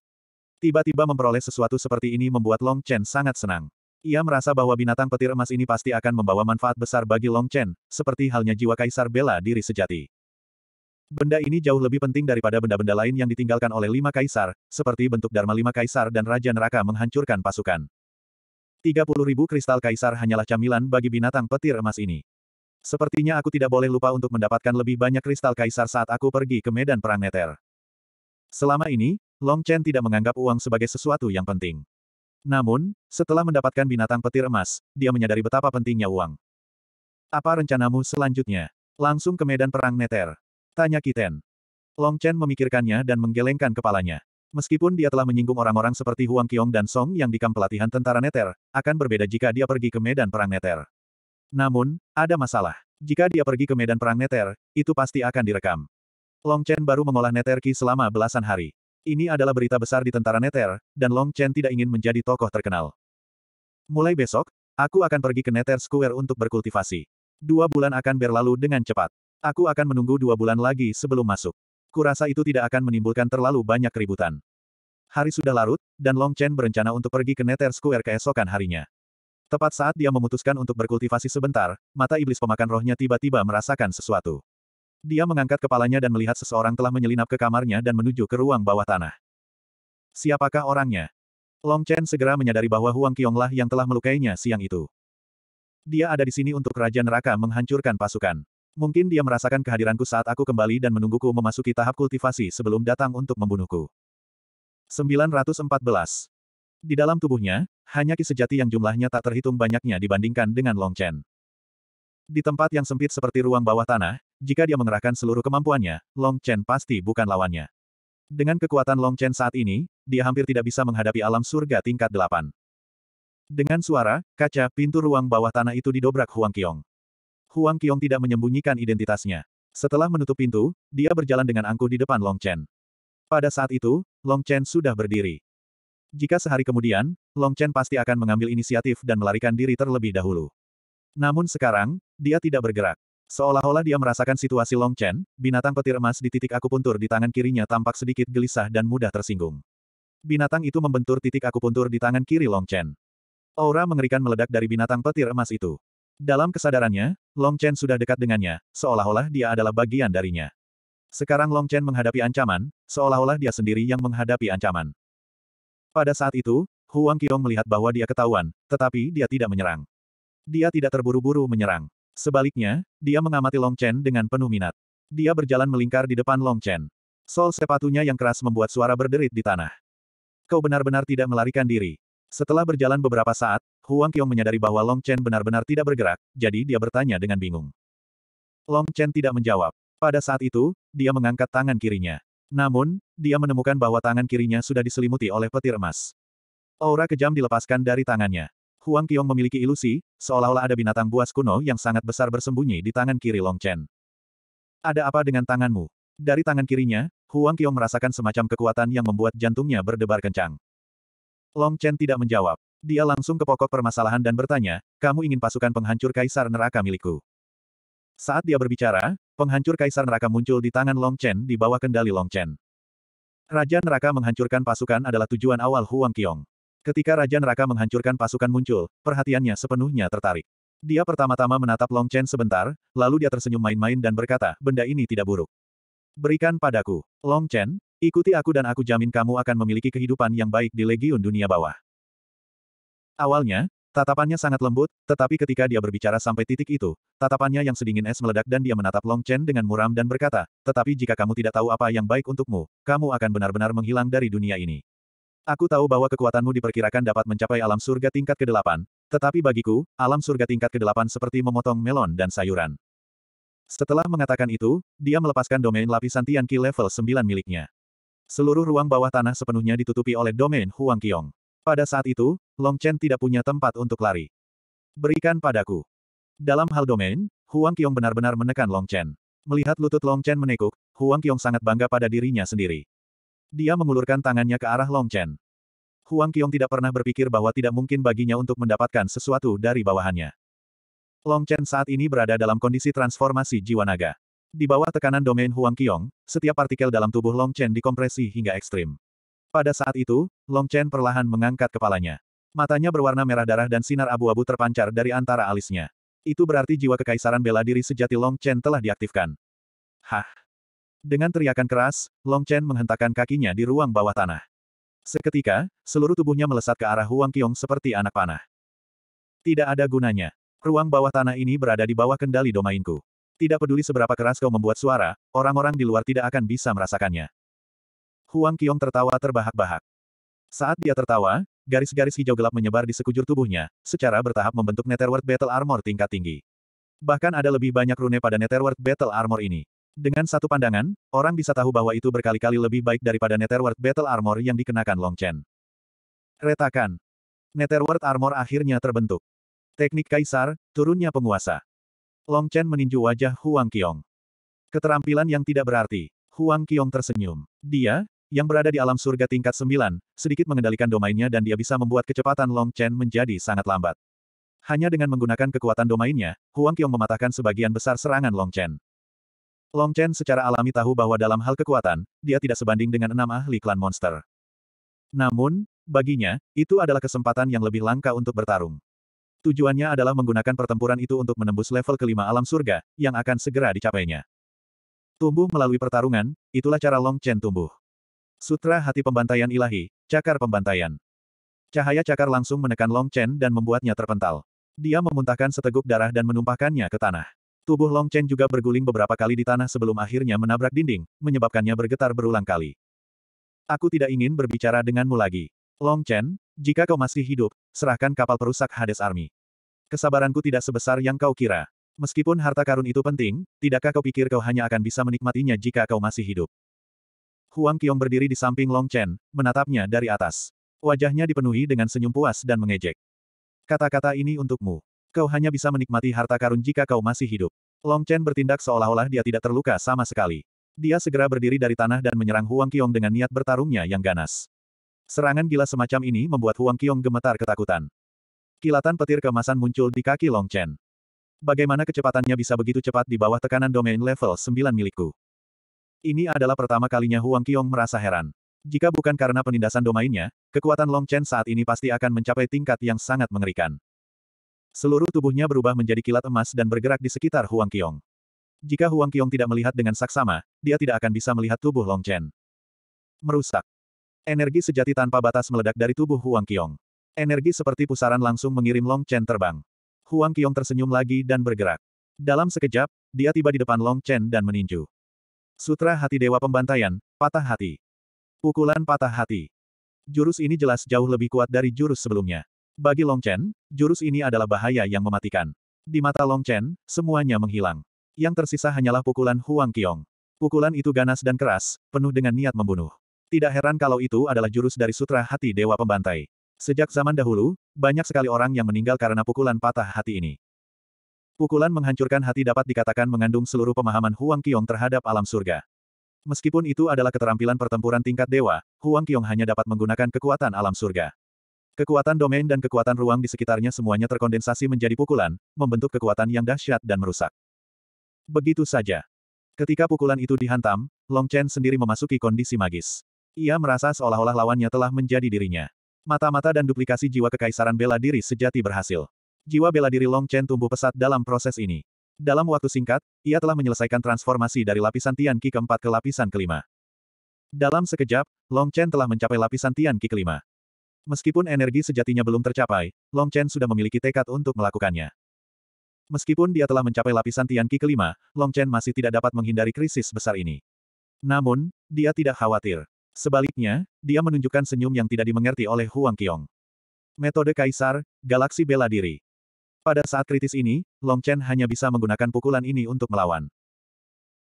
Tiba-tiba memperoleh sesuatu seperti ini membuat Long Chen sangat senang. Ia merasa bahwa binatang petir emas ini pasti akan membawa manfaat besar bagi Long Chen, seperti halnya jiwa Kaisar bela diri sejati. Benda ini jauh lebih penting daripada benda-benda lain yang ditinggalkan oleh lima kaisar, seperti bentuk Dharma lima kaisar dan Raja Neraka menghancurkan pasukan. puluh ribu kristal kaisar hanyalah camilan bagi binatang petir emas ini. Sepertinya aku tidak boleh lupa untuk mendapatkan lebih banyak kristal kaisar saat aku pergi ke medan perang Neter. Selama ini, Long Chen tidak menganggap uang sebagai sesuatu yang penting. Namun, setelah mendapatkan binatang petir emas, dia menyadari betapa pentingnya uang. Apa rencanamu selanjutnya? Langsung ke medan perang Neter. Tanya Kiten. Long Chen memikirkannya dan menggelengkan kepalanya. Meskipun dia telah menyinggung orang-orang seperti Huang Qiong dan Song yang di kamp pelatihan tentara Neter, akan berbeda jika dia pergi ke medan perang Neter. Namun, ada masalah. Jika dia pergi ke medan perang Neter, itu pasti akan direkam. Long Chen baru mengolah Neter selama belasan hari. Ini adalah berita besar di tentara Neter, dan Long Chen tidak ingin menjadi tokoh terkenal. Mulai besok, aku akan pergi ke Neter Square untuk berkultivasi. Dua bulan akan berlalu dengan cepat. Aku akan menunggu dua bulan lagi sebelum masuk. Kurasa itu tidak akan menimbulkan terlalu banyak keributan. Hari sudah larut, dan Long Chen berencana untuk pergi ke Nether Square keesokan harinya. Tepat saat dia memutuskan untuk berkultivasi sebentar, mata iblis pemakan rohnya tiba-tiba merasakan sesuatu. Dia mengangkat kepalanya dan melihat seseorang telah menyelinap ke kamarnya dan menuju ke ruang bawah tanah. Siapakah orangnya? Long Chen segera menyadari bahwa Huang Qionglah yang telah melukainya siang itu. Dia ada di sini untuk Raja Neraka menghancurkan pasukan. Mungkin dia merasakan kehadiranku saat aku kembali dan menungguku memasuki tahap kultivasi sebelum datang untuk membunuhku. 914. Di dalam tubuhnya, hanya ki sejati yang jumlahnya tak terhitung banyaknya dibandingkan dengan Long Chen. Di tempat yang sempit seperti ruang bawah tanah, jika dia mengerahkan seluruh kemampuannya, Long Chen pasti bukan lawannya. Dengan kekuatan Long Chen saat ini, dia hampir tidak bisa menghadapi alam surga tingkat delapan. Dengan suara, kaca pintu ruang bawah tanah itu didobrak Huang Qiong. Huang Qiong tidak menyembunyikan identitasnya. Setelah menutup pintu, dia berjalan dengan angkuh di depan Long Chen. Pada saat itu, Long Chen sudah berdiri. Jika sehari kemudian, Long Chen pasti akan mengambil inisiatif dan melarikan diri terlebih dahulu. Namun sekarang, dia tidak bergerak. Seolah-olah dia merasakan situasi Long Chen, binatang petir emas di titik akupuntur di tangan kirinya tampak sedikit gelisah dan mudah tersinggung. Binatang itu membentur titik akupuntur di tangan kiri Long Chen. Aura mengerikan meledak dari binatang petir emas itu. Dalam kesadarannya, Long Chen sudah dekat dengannya, seolah-olah dia adalah bagian darinya. Sekarang Long Chen menghadapi ancaman, seolah-olah dia sendiri yang menghadapi ancaman. Pada saat itu, Huang Qiong melihat bahwa dia ketahuan, tetapi dia tidak menyerang. Dia tidak terburu-buru menyerang. Sebaliknya, dia mengamati Long Chen dengan penuh minat. Dia berjalan melingkar di depan Long Chen. Sol sepatunya yang keras membuat suara berderit di tanah. Kau benar-benar tidak melarikan diri. Setelah berjalan beberapa saat, Huang Qiong menyadari bahwa Long Chen benar-benar tidak bergerak, jadi dia bertanya dengan bingung. Long Chen tidak menjawab. Pada saat itu, dia mengangkat tangan kirinya. Namun, dia menemukan bahwa tangan kirinya sudah diselimuti oleh petir emas. Aura kejam dilepaskan dari tangannya. Huang Qiong memiliki ilusi, seolah-olah ada binatang buas kuno yang sangat besar bersembunyi di tangan kiri Long Chen. Ada apa dengan tanganmu? Dari tangan kirinya, Huang Qiong merasakan semacam kekuatan yang membuat jantungnya berdebar kencang. Long Chen tidak menjawab. Dia langsung ke pokok permasalahan dan bertanya, kamu ingin pasukan penghancur kaisar neraka milikku? Saat dia berbicara, penghancur kaisar neraka muncul di tangan Long Chen di bawah kendali Long Chen. Raja neraka menghancurkan pasukan adalah tujuan awal Huang Qiong. Ketika Raja neraka menghancurkan pasukan muncul, perhatiannya sepenuhnya tertarik. Dia pertama-tama menatap Long Chen sebentar, lalu dia tersenyum main-main dan berkata, benda ini tidak buruk. Berikan padaku. Long Chen, ikuti aku dan aku jamin kamu akan memiliki kehidupan yang baik di Legiun Dunia Bawah. Awalnya, tatapannya sangat lembut, tetapi ketika dia berbicara sampai titik itu, tatapannya yang sedingin es meledak dan dia menatap Long Chen dengan muram dan berkata, tetapi jika kamu tidak tahu apa yang baik untukmu, kamu akan benar-benar menghilang dari dunia ini. Aku tahu bahwa kekuatanmu diperkirakan dapat mencapai alam surga tingkat ke-8, tetapi bagiku, alam surga tingkat ke-8 seperti memotong melon dan sayuran. Setelah mengatakan itu, dia melepaskan domain lapisan Tian level 9 miliknya. Seluruh ruang bawah tanah sepenuhnya ditutupi oleh domain Huang Qiong. Pada saat itu, Long Chen tidak punya tempat untuk lari. Berikan padaku. Dalam hal domain, Huang Qiong benar-benar menekan Long Chen. Melihat lutut Long Chen menekuk, Huang Qiong sangat bangga pada dirinya sendiri. Dia mengulurkan tangannya ke arah Long Chen. Huang Qiong tidak pernah berpikir bahwa tidak mungkin baginya untuk mendapatkan sesuatu dari bawahannya. Long Chen saat ini berada dalam kondisi transformasi jiwa naga. Di bawah tekanan domain Huang Qiong, setiap partikel dalam tubuh Long Chen dikompresi hingga ekstrim. Pada saat itu, Long Chen perlahan mengangkat kepalanya. Matanya berwarna merah darah dan sinar abu-abu terpancar dari antara alisnya. Itu berarti jiwa kekaisaran bela diri sejati Long Chen telah diaktifkan. Hah! Dengan teriakan keras, Long Chen menghentakkan kakinya di ruang bawah tanah. Seketika, seluruh tubuhnya melesat ke arah Huang Qiong seperti anak panah. Tidak ada gunanya. Ruang bawah tanah ini berada di bawah kendali domainku. Tidak peduli seberapa keras kau membuat suara, orang-orang di luar tidak akan bisa merasakannya. Huang Qiong tertawa terbahak-bahak. Saat dia tertawa, garis-garis hijau gelap menyebar di sekujur tubuhnya, secara bertahap membentuk Netherworld Battle Armor tingkat tinggi. Bahkan ada lebih banyak rune pada Netherworld Battle Armor ini. Dengan satu pandangan, orang bisa tahu bahwa itu berkali-kali lebih baik daripada Netherworld Battle Armor yang dikenakan Long Chen. Retakan. Netherworld Armor akhirnya terbentuk. Teknik kaisar, turunnya penguasa. Long Chen meninju wajah Huang Qiong. Keterampilan yang tidak berarti. Huang Qiong tersenyum. Dia, yang berada di alam surga tingkat 9, sedikit mengendalikan domainnya dan dia bisa membuat kecepatan Long Chen menjadi sangat lambat. Hanya dengan menggunakan kekuatan domainnya, Huang Qiong mematahkan sebagian besar serangan Long Chen. Long Chen secara alami tahu bahwa dalam hal kekuatan, dia tidak sebanding dengan enam ahli klan monster. Namun, baginya, itu adalah kesempatan yang lebih langka untuk bertarung. Tujuannya adalah menggunakan pertempuran itu untuk menembus level kelima alam surga, yang akan segera dicapainya. Tumbuh melalui pertarungan, itulah cara Long Chen tumbuh. Sutra Hati Pembantaian Ilahi, Cakar Pembantaian. Cahaya cakar langsung menekan Long Chen dan membuatnya terpental. Dia memuntahkan seteguk darah dan menumpahkannya ke tanah. Tubuh Long Chen juga berguling beberapa kali di tanah sebelum akhirnya menabrak dinding, menyebabkannya bergetar berulang kali. Aku tidak ingin berbicara denganmu lagi. Long Chen, jika kau masih hidup, serahkan kapal perusak Hades Army. Kesabaranku tidak sebesar yang kau kira. Meskipun harta karun itu penting, tidakkah kau pikir kau hanya akan bisa menikmatinya jika kau masih hidup? Huang Qiong berdiri di samping Long Chen, menatapnya dari atas. Wajahnya dipenuhi dengan senyum puas dan mengejek. Kata-kata ini untukmu. Kau hanya bisa menikmati harta karun jika kau masih hidup. Long Chen bertindak seolah-olah dia tidak terluka sama sekali. Dia segera berdiri dari tanah dan menyerang Huang Qiong dengan niat bertarungnya yang ganas. Serangan gila semacam ini membuat Huang Qiong gemetar ketakutan. Kilatan petir kemasan muncul di kaki Long Chen. Bagaimana kecepatannya bisa begitu cepat di bawah tekanan domain level 9 milikku? Ini adalah pertama kalinya Huang Qiong merasa heran. Jika bukan karena penindasan domainnya, kekuatan Long Chen saat ini pasti akan mencapai tingkat yang sangat mengerikan. Seluruh tubuhnya berubah menjadi kilat emas dan bergerak di sekitar Huang Qiong. Jika Huang Qiong tidak melihat dengan saksama, dia tidak akan bisa melihat tubuh Long Chen. Merusak. Energi sejati tanpa batas meledak dari tubuh Huang Qiong. Energi seperti pusaran langsung mengirim Long Chen terbang. Huang Qiong tersenyum lagi dan bergerak. Dalam sekejap, dia tiba di depan Long Chen dan meninju. Sutra Hati Dewa Pembantaian, Patah Hati. Pukulan Patah Hati. Jurus ini jelas jauh lebih kuat dari jurus sebelumnya. Bagi Long Chen, jurus ini adalah bahaya yang mematikan. Di mata Long Chen, semuanya menghilang. Yang tersisa hanyalah pukulan Huang Qiong. Pukulan itu ganas dan keras, penuh dengan niat membunuh. Tidak heran kalau itu adalah jurus dari Sutra Hati Dewa Pembantai. Sejak zaman dahulu, banyak sekali orang yang meninggal karena pukulan patah hati ini. Pukulan menghancurkan hati dapat dikatakan mengandung seluruh pemahaman Huang Qiong terhadap alam surga. Meskipun itu adalah keterampilan pertempuran tingkat dewa, Huang Qiong hanya dapat menggunakan kekuatan alam surga. Kekuatan domain dan kekuatan ruang di sekitarnya semuanya terkondensasi menjadi pukulan, membentuk kekuatan yang dahsyat dan merusak. Begitu saja. Ketika pukulan itu dihantam, Long Chen sendiri memasuki kondisi magis. Ia merasa seolah-olah lawannya telah menjadi dirinya. Mata-mata dan duplikasi jiwa kekaisaran bela diri sejati berhasil. Jiwa bela diri Long Chen tumbuh pesat dalam proses ini. Dalam waktu singkat, ia telah menyelesaikan transformasi dari lapisan Tian Qi keempat ke lapisan kelima. Dalam sekejap, Long Chen telah mencapai lapisan Tian Qi kelima. Meskipun energi sejatinya belum tercapai, Long Chen sudah memiliki tekad untuk melakukannya. Meskipun dia telah mencapai lapisan Tian Qi kelima, Long Chen masih tidak dapat menghindari krisis besar ini. Namun, dia tidak khawatir. Sebaliknya, dia menunjukkan senyum yang tidak dimengerti oleh Huang Qiong. Metode Kaisar, Galaksi Bela Diri. Pada saat kritis ini, Long Chen hanya bisa menggunakan pukulan ini untuk melawan.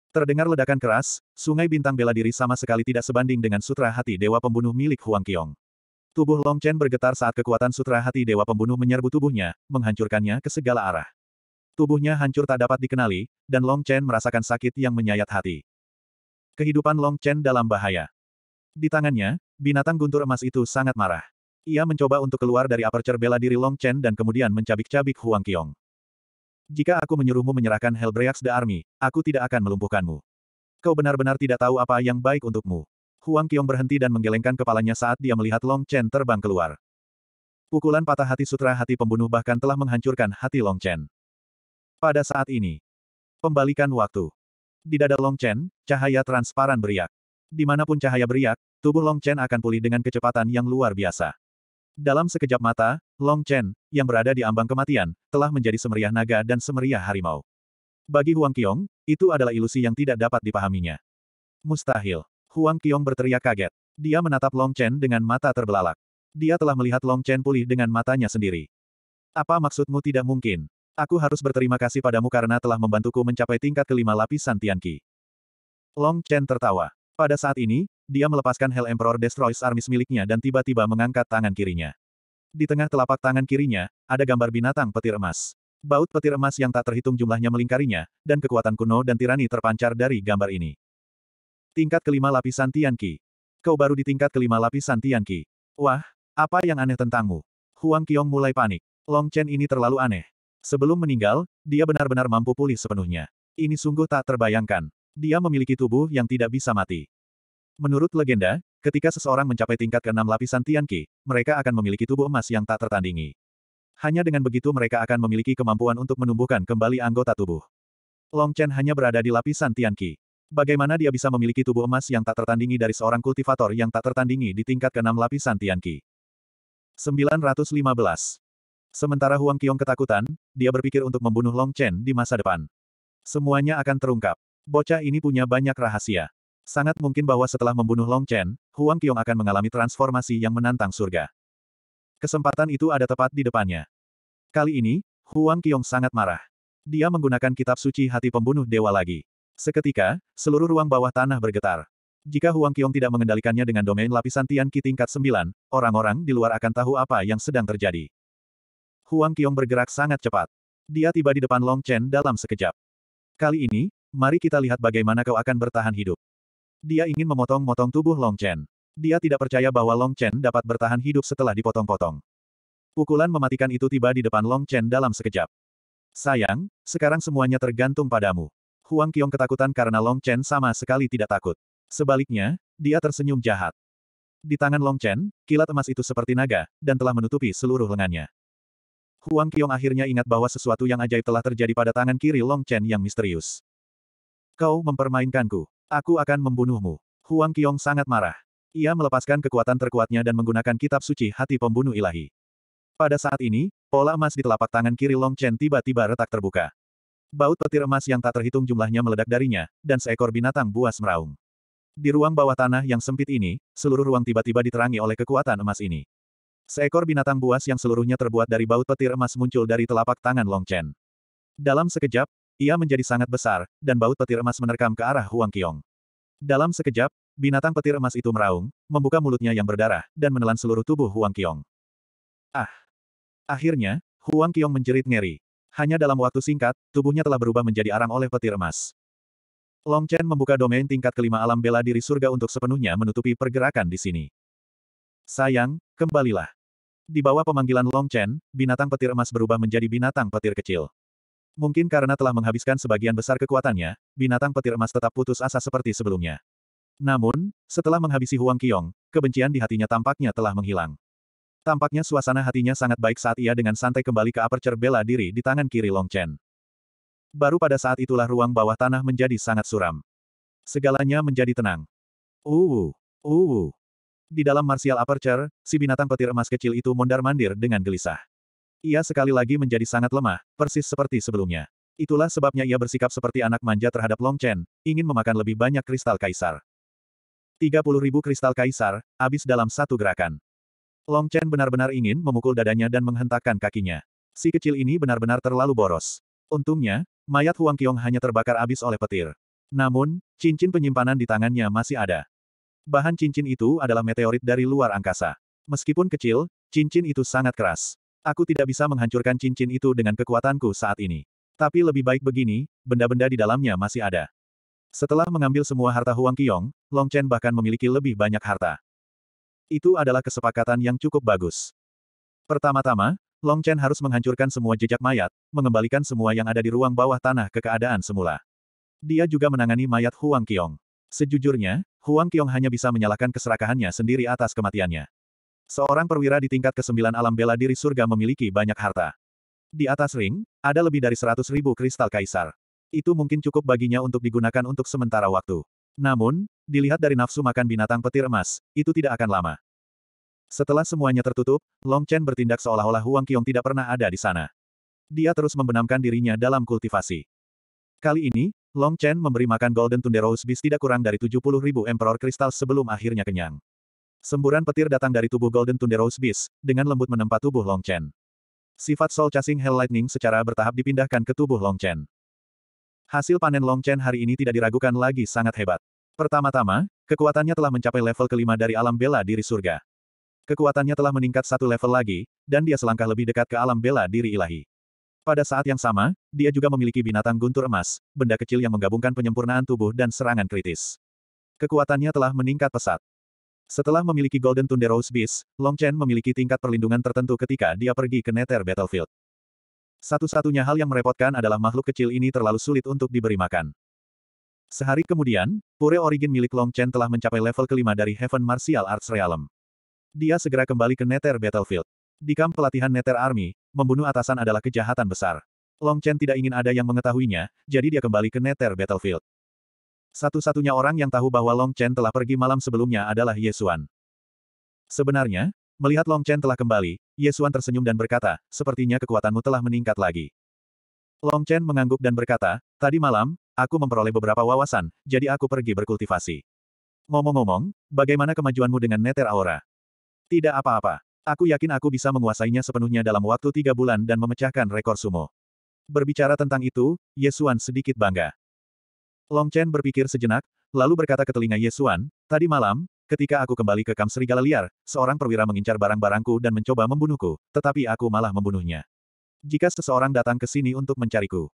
Terdengar ledakan keras, sungai bintang bela diri sama sekali tidak sebanding dengan sutra hati dewa pembunuh milik Huang Qiong. Tubuh Long Chen bergetar saat kekuatan sutra hati dewa pembunuh menyerbu tubuhnya, menghancurkannya ke segala arah. Tubuhnya hancur tak dapat dikenali, dan Long Chen merasakan sakit yang menyayat hati. Kehidupan Long Chen dalam bahaya. Di tangannya, binatang guntur emas itu sangat marah. Ia mencoba untuk keluar dari aperture bela diri Long Chen dan kemudian mencabik-cabik Huang Qiong. Jika aku menyuruhmu menyerahkan Hellbreaks the Army, aku tidak akan melumpuhkanmu. Kau benar-benar tidak tahu apa yang baik untukmu. Huang Qiong berhenti dan menggelengkan kepalanya saat dia melihat Long Chen terbang keluar. Pukulan patah hati sutra hati pembunuh bahkan telah menghancurkan hati Long Chen. Pada saat ini, pembalikan waktu. Di dada Long Chen, cahaya transparan beriak. Dimanapun cahaya beriak, tubuh Long Chen akan pulih dengan kecepatan yang luar biasa. Dalam sekejap mata, Long Chen, yang berada di ambang kematian, telah menjadi semeriah naga dan semeriah harimau. Bagi Huang Qiong, itu adalah ilusi yang tidak dapat dipahaminya. Mustahil. Huang Qiong berteriak kaget. Dia menatap Long Chen dengan mata terbelalak. Dia telah melihat Long Chen pulih dengan matanya sendiri. Apa maksudmu tidak mungkin? Aku harus berterima kasih padamu karena telah membantuku mencapai tingkat kelima lapisan Tianqi. Long Chen tertawa. Pada saat ini, dia melepaskan Hell Emperor Destroys Armies miliknya dan tiba-tiba mengangkat tangan kirinya. Di tengah telapak tangan kirinya, ada gambar binatang petir emas. Baut petir emas yang tak terhitung jumlahnya melingkarinya, dan kekuatan kuno dan tirani terpancar dari gambar ini. Tingkat kelima lapisan Tianqi. Kau baru di tingkat kelima lapisan Tianqi. Wah, apa yang aneh tentangmu? Huang Qiong mulai panik. Long Chen ini terlalu aneh. Sebelum meninggal, dia benar-benar mampu pulih sepenuhnya. Ini sungguh tak terbayangkan. Dia memiliki tubuh yang tidak bisa mati. Menurut legenda, ketika seseorang mencapai tingkat keenam lapisan Tianqi, mereka akan memiliki tubuh emas yang tak tertandingi. Hanya dengan begitu mereka akan memiliki kemampuan untuk menumbuhkan kembali anggota tubuh. Long Chen hanya berada di lapisan Tianqi. Bagaimana dia bisa memiliki tubuh emas yang tak tertandingi dari seorang kultivator yang tak tertandingi di tingkat keenam lapisan Tianqi? 915. Sementara Huang Qiong ketakutan, dia berpikir untuk membunuh Long Chen di masa depan. Semuanya akan terungkap. Bocah ini punya banyak rahasia. Sangat mungkin bahwa setelah membunuh Long Chen, Huang Qiong akan mengalami transformasi yang menantang surga. Kesempatan itu ada tepat di depannya. Kali ini, Huang Qiong sangat marah. Dia menggunakan kitab suci hati pembunuh dewa lagi. Seketika, seluruh ruang bawah tanah bergetar. Jika Huang Qiong tidak mengendalikannya dengan domain lapisan Tian Qi tingkat 9, orang-orang di luar akan tahu apa yang sedang terjadi. Huang Qiong bergerak sangat cepat. Dia tiba di depan Long Chen dalam sekejap. Kali ini, Mari kita lihat bagaimana kau akan bertahan hidup. Dia ingin memotong-motong tubuh Long Chen. Dia tidak percaya bahwa Long Chen dapat bertahan hidup setelah dipotong-potong. Pukulan mematikan itu tiba di depan Long Chen dalam sekejap. Sayang, sekarang semuanya tergantung padamu. Huang Qiong ketakutan karena Long Chen sama sekali tidak takut. Sebaliknya, dia tersenyum jahat. Di tangan Long Chen, kilat emas itu seperti naga, dan telah menutupi seluruh lengannya. Huang Qiong akhirnya ingat bahwa sesuatu yang ajaib telah terjadi pada tangan kiri Long Chen yang misterius. Kau mempermainkanku. Aku akan membunuhmu. Huang Qiong sangat marah. Ia melepaskan kekuatan terkuatnya dan menggunakan kitab suci hati pembunuh ilahi. Pada saat ini, pola emas di telapak tangan kiri Long Chen tiba-tiba retak terbuka. Baut petir emas yang tak terhitung jumlahnya meledak darinya, dan seekor binatang buas meraung. Di ruang bawah tanah yang sempit ini, seluruh ruang tiba-tiba diterangi oleh kekuatan emas ini. Seekor binatang buas yang seluruhnya terbuat dari baut petir emas muncul dari telapak tangan Long Chen. Dalam sekejap, ia menjadi sangat besar, dan baut petir emas menerkam ke arah Huang Qiong. Dalam sekejap, binatang petir emas itu meraung, membuka mulutnya yang berdarah, dan menelan seluruh tubuh Huang Qiong. Ah! Akhirnya, Huang Qiong menjerit ngeri. Hanya dalam waktu singkat, tubuhnya telah berubah menjadi arang oleh petir emas. Long Chen membuka domain tingkat kelima alam bela diri surga untuk sepenuhnya menutupi pergerakan di sini. Sayang, kembalilah. Di bawah pemanggilan Long Chen, binatang petir emas berubah menjadi binatang petir kecil. Mungkin karena telah menghabiskan sebagian besar kekuatannya, binatang petir emas tetap putus asa seperti sebelumnya. Namun, setelah menghabisi Huang Qiong, kebencian di hatinya tampaknya telah menghilang. Tampaknya suasana hatinya sangat baik saat ia dengan santai kembali ke aperture bela diri di tangan kiri Long Chen. Baru pada saat itulah ruang bawah tanah menjadi sangat suram. Segalanya menjadi tenang. Uh, uh. Di dalam martial aperture, si binatang petir emas kecil itu mondar-mandir dengan gelisah. Ia sekali lagi menjadi sangat lemah, persis seperti sebelumnya. Itulah sebabnya ia bersikap seperti anak manja terhadap Long Chen, ingin memakan lebih banyak kristal kaisar. 30.000 kristal kaisar, habis dalam satu gerakan. Long Chen benar-benar ingin memukul dadanya dan menghentakkan kakinya. Si kecil ini benar-benar terlalu boros. Untungnya, mayat Huang Qiong hanya terbakar habis oleh petir. Namun, cincin penyimpanan di tangannya masih ada. Bahan cincin itu adalah meteorit dari luar angkasa. Meskipun kecil, cincin itu sangat keras. Aku tidak bisa menghancurkan cincin itu dengan kekuatanku saat ini. Tapi lebih baik begini, benda-benda di dalamnya masih ada. Setelah mengambil semua harta Huang Qiong, Long Chen bahkan memiliki lebih banyak harta. Itu adalah kesepakatan yang cukup bagus. Pertama-tama, Long Chen harus menghancurkan semua jejak mayat, mengembalikan semua yang ada di ruang bawah tanah ke keadaan semula. Dia juga menangani mayat Huang Qiong. Sejujurnya, Huang Qiong hanya bisa menyalahkan keserakahannya sendiri atas kematiannya. Seorang perwira di tingkat ke-9 alam bela diri surga memiliki banyak harta. Di atas ring, ada lebih dari 100 ribu kristal kaisar. Itu mungkin cukup baginya untuk digunakan untuk sementara waktu. Namun, dilihat dari nafsu makan binatang petir emas, itu tidak akan lama. Setelah semuanya tertutup, Long Chen bertindak seolah-olah Huang Qiong tidak pernah ada di sana. Dia terus membenamkan dirinya dalam kultivasi. Kali ini, Long Chen memberi makan Golden Tunderous Beast tidak kurang dari ribu Emperor kristal sebelum akhirnya kenyang. Semburan petir datang dari tubuh Golden Thunderous Beast, dengan lembut menempa tubuh Long Chen. Sifat Soul Chasing Hell Lightning secara bertahap dipindahkan ke tubuh Long Chen. Hasil panen Long Chen hari ini tidak diragukan lagi sangat hebat. Pertama-tama, kekuatannya telah mencapai level kelima dari alam bela diri surga. Kekuatannya telah meningkat satu level lagi, dan dia selangkah lebih dekat ke alam bela diri ilahi. Pada saat yang sama, dia juga memiliki binatang guntur emas, benda kecil yang menggabungkan penyempurnaan tubuh dan serangan kritis. Kekuatannya telah meningkat pesat. Setelah memiliki Golden Tunderous Beast, Long Chen memiliki tingkat perlindungan tertentu ketika dia pergi ke Nether Battlefield. Satu-satunya hal yang merepotkan adalah makhluk kecil ini terlalu sulit untuk diberi makan. Sehari kemudian, Pure Origin milik Long Chen telah mencapai level kelima dari Heaven Martial Arts Realm. Dia segera kembali ke Nether Battlefield. Di kamp pelatihan Nether Army, membunuh atasan adalah kejahatan besar. Long Chen tidak ingin ada yang mengetahuinya, jadi dia kembali ke Nether Battlefield. Satu-satunya orang yang tahu bahwa Long Chen telah pergi malam sebelumnya adalah Yesuan. Sebenarnya, melihat Long Chen telah kembali, Yesuan tersenyum dan berkata, sepertinya kekuatanmu telah meningkat lagi. Long Chen mengangguk dan berkata, tadi malam, aku memperoleh beberapa wawasan, jadi aku pergi berkultivasi. Ngomong-ngomong, bagaimana kemajuanmu dengan neter aura? Tidak apa-apa. Aku yakin aku bisa menguasainya sepenuhnya dalam waktu tiga bulan dan memecahkan rekor sumo. Berbicara tentang itu, Yesuan sedikit bangga. Long Chen berpikir sejenak, lalu berkata ke telinga Yesuan, tadi malam, ketika aku kembali ke kamp serigala liar, seorang perwira mengincar barang-barangku dan mencoba membunuhku, tetapi aku malah membunuhnya. Jika seseorang datang ke sini untuk mencariku.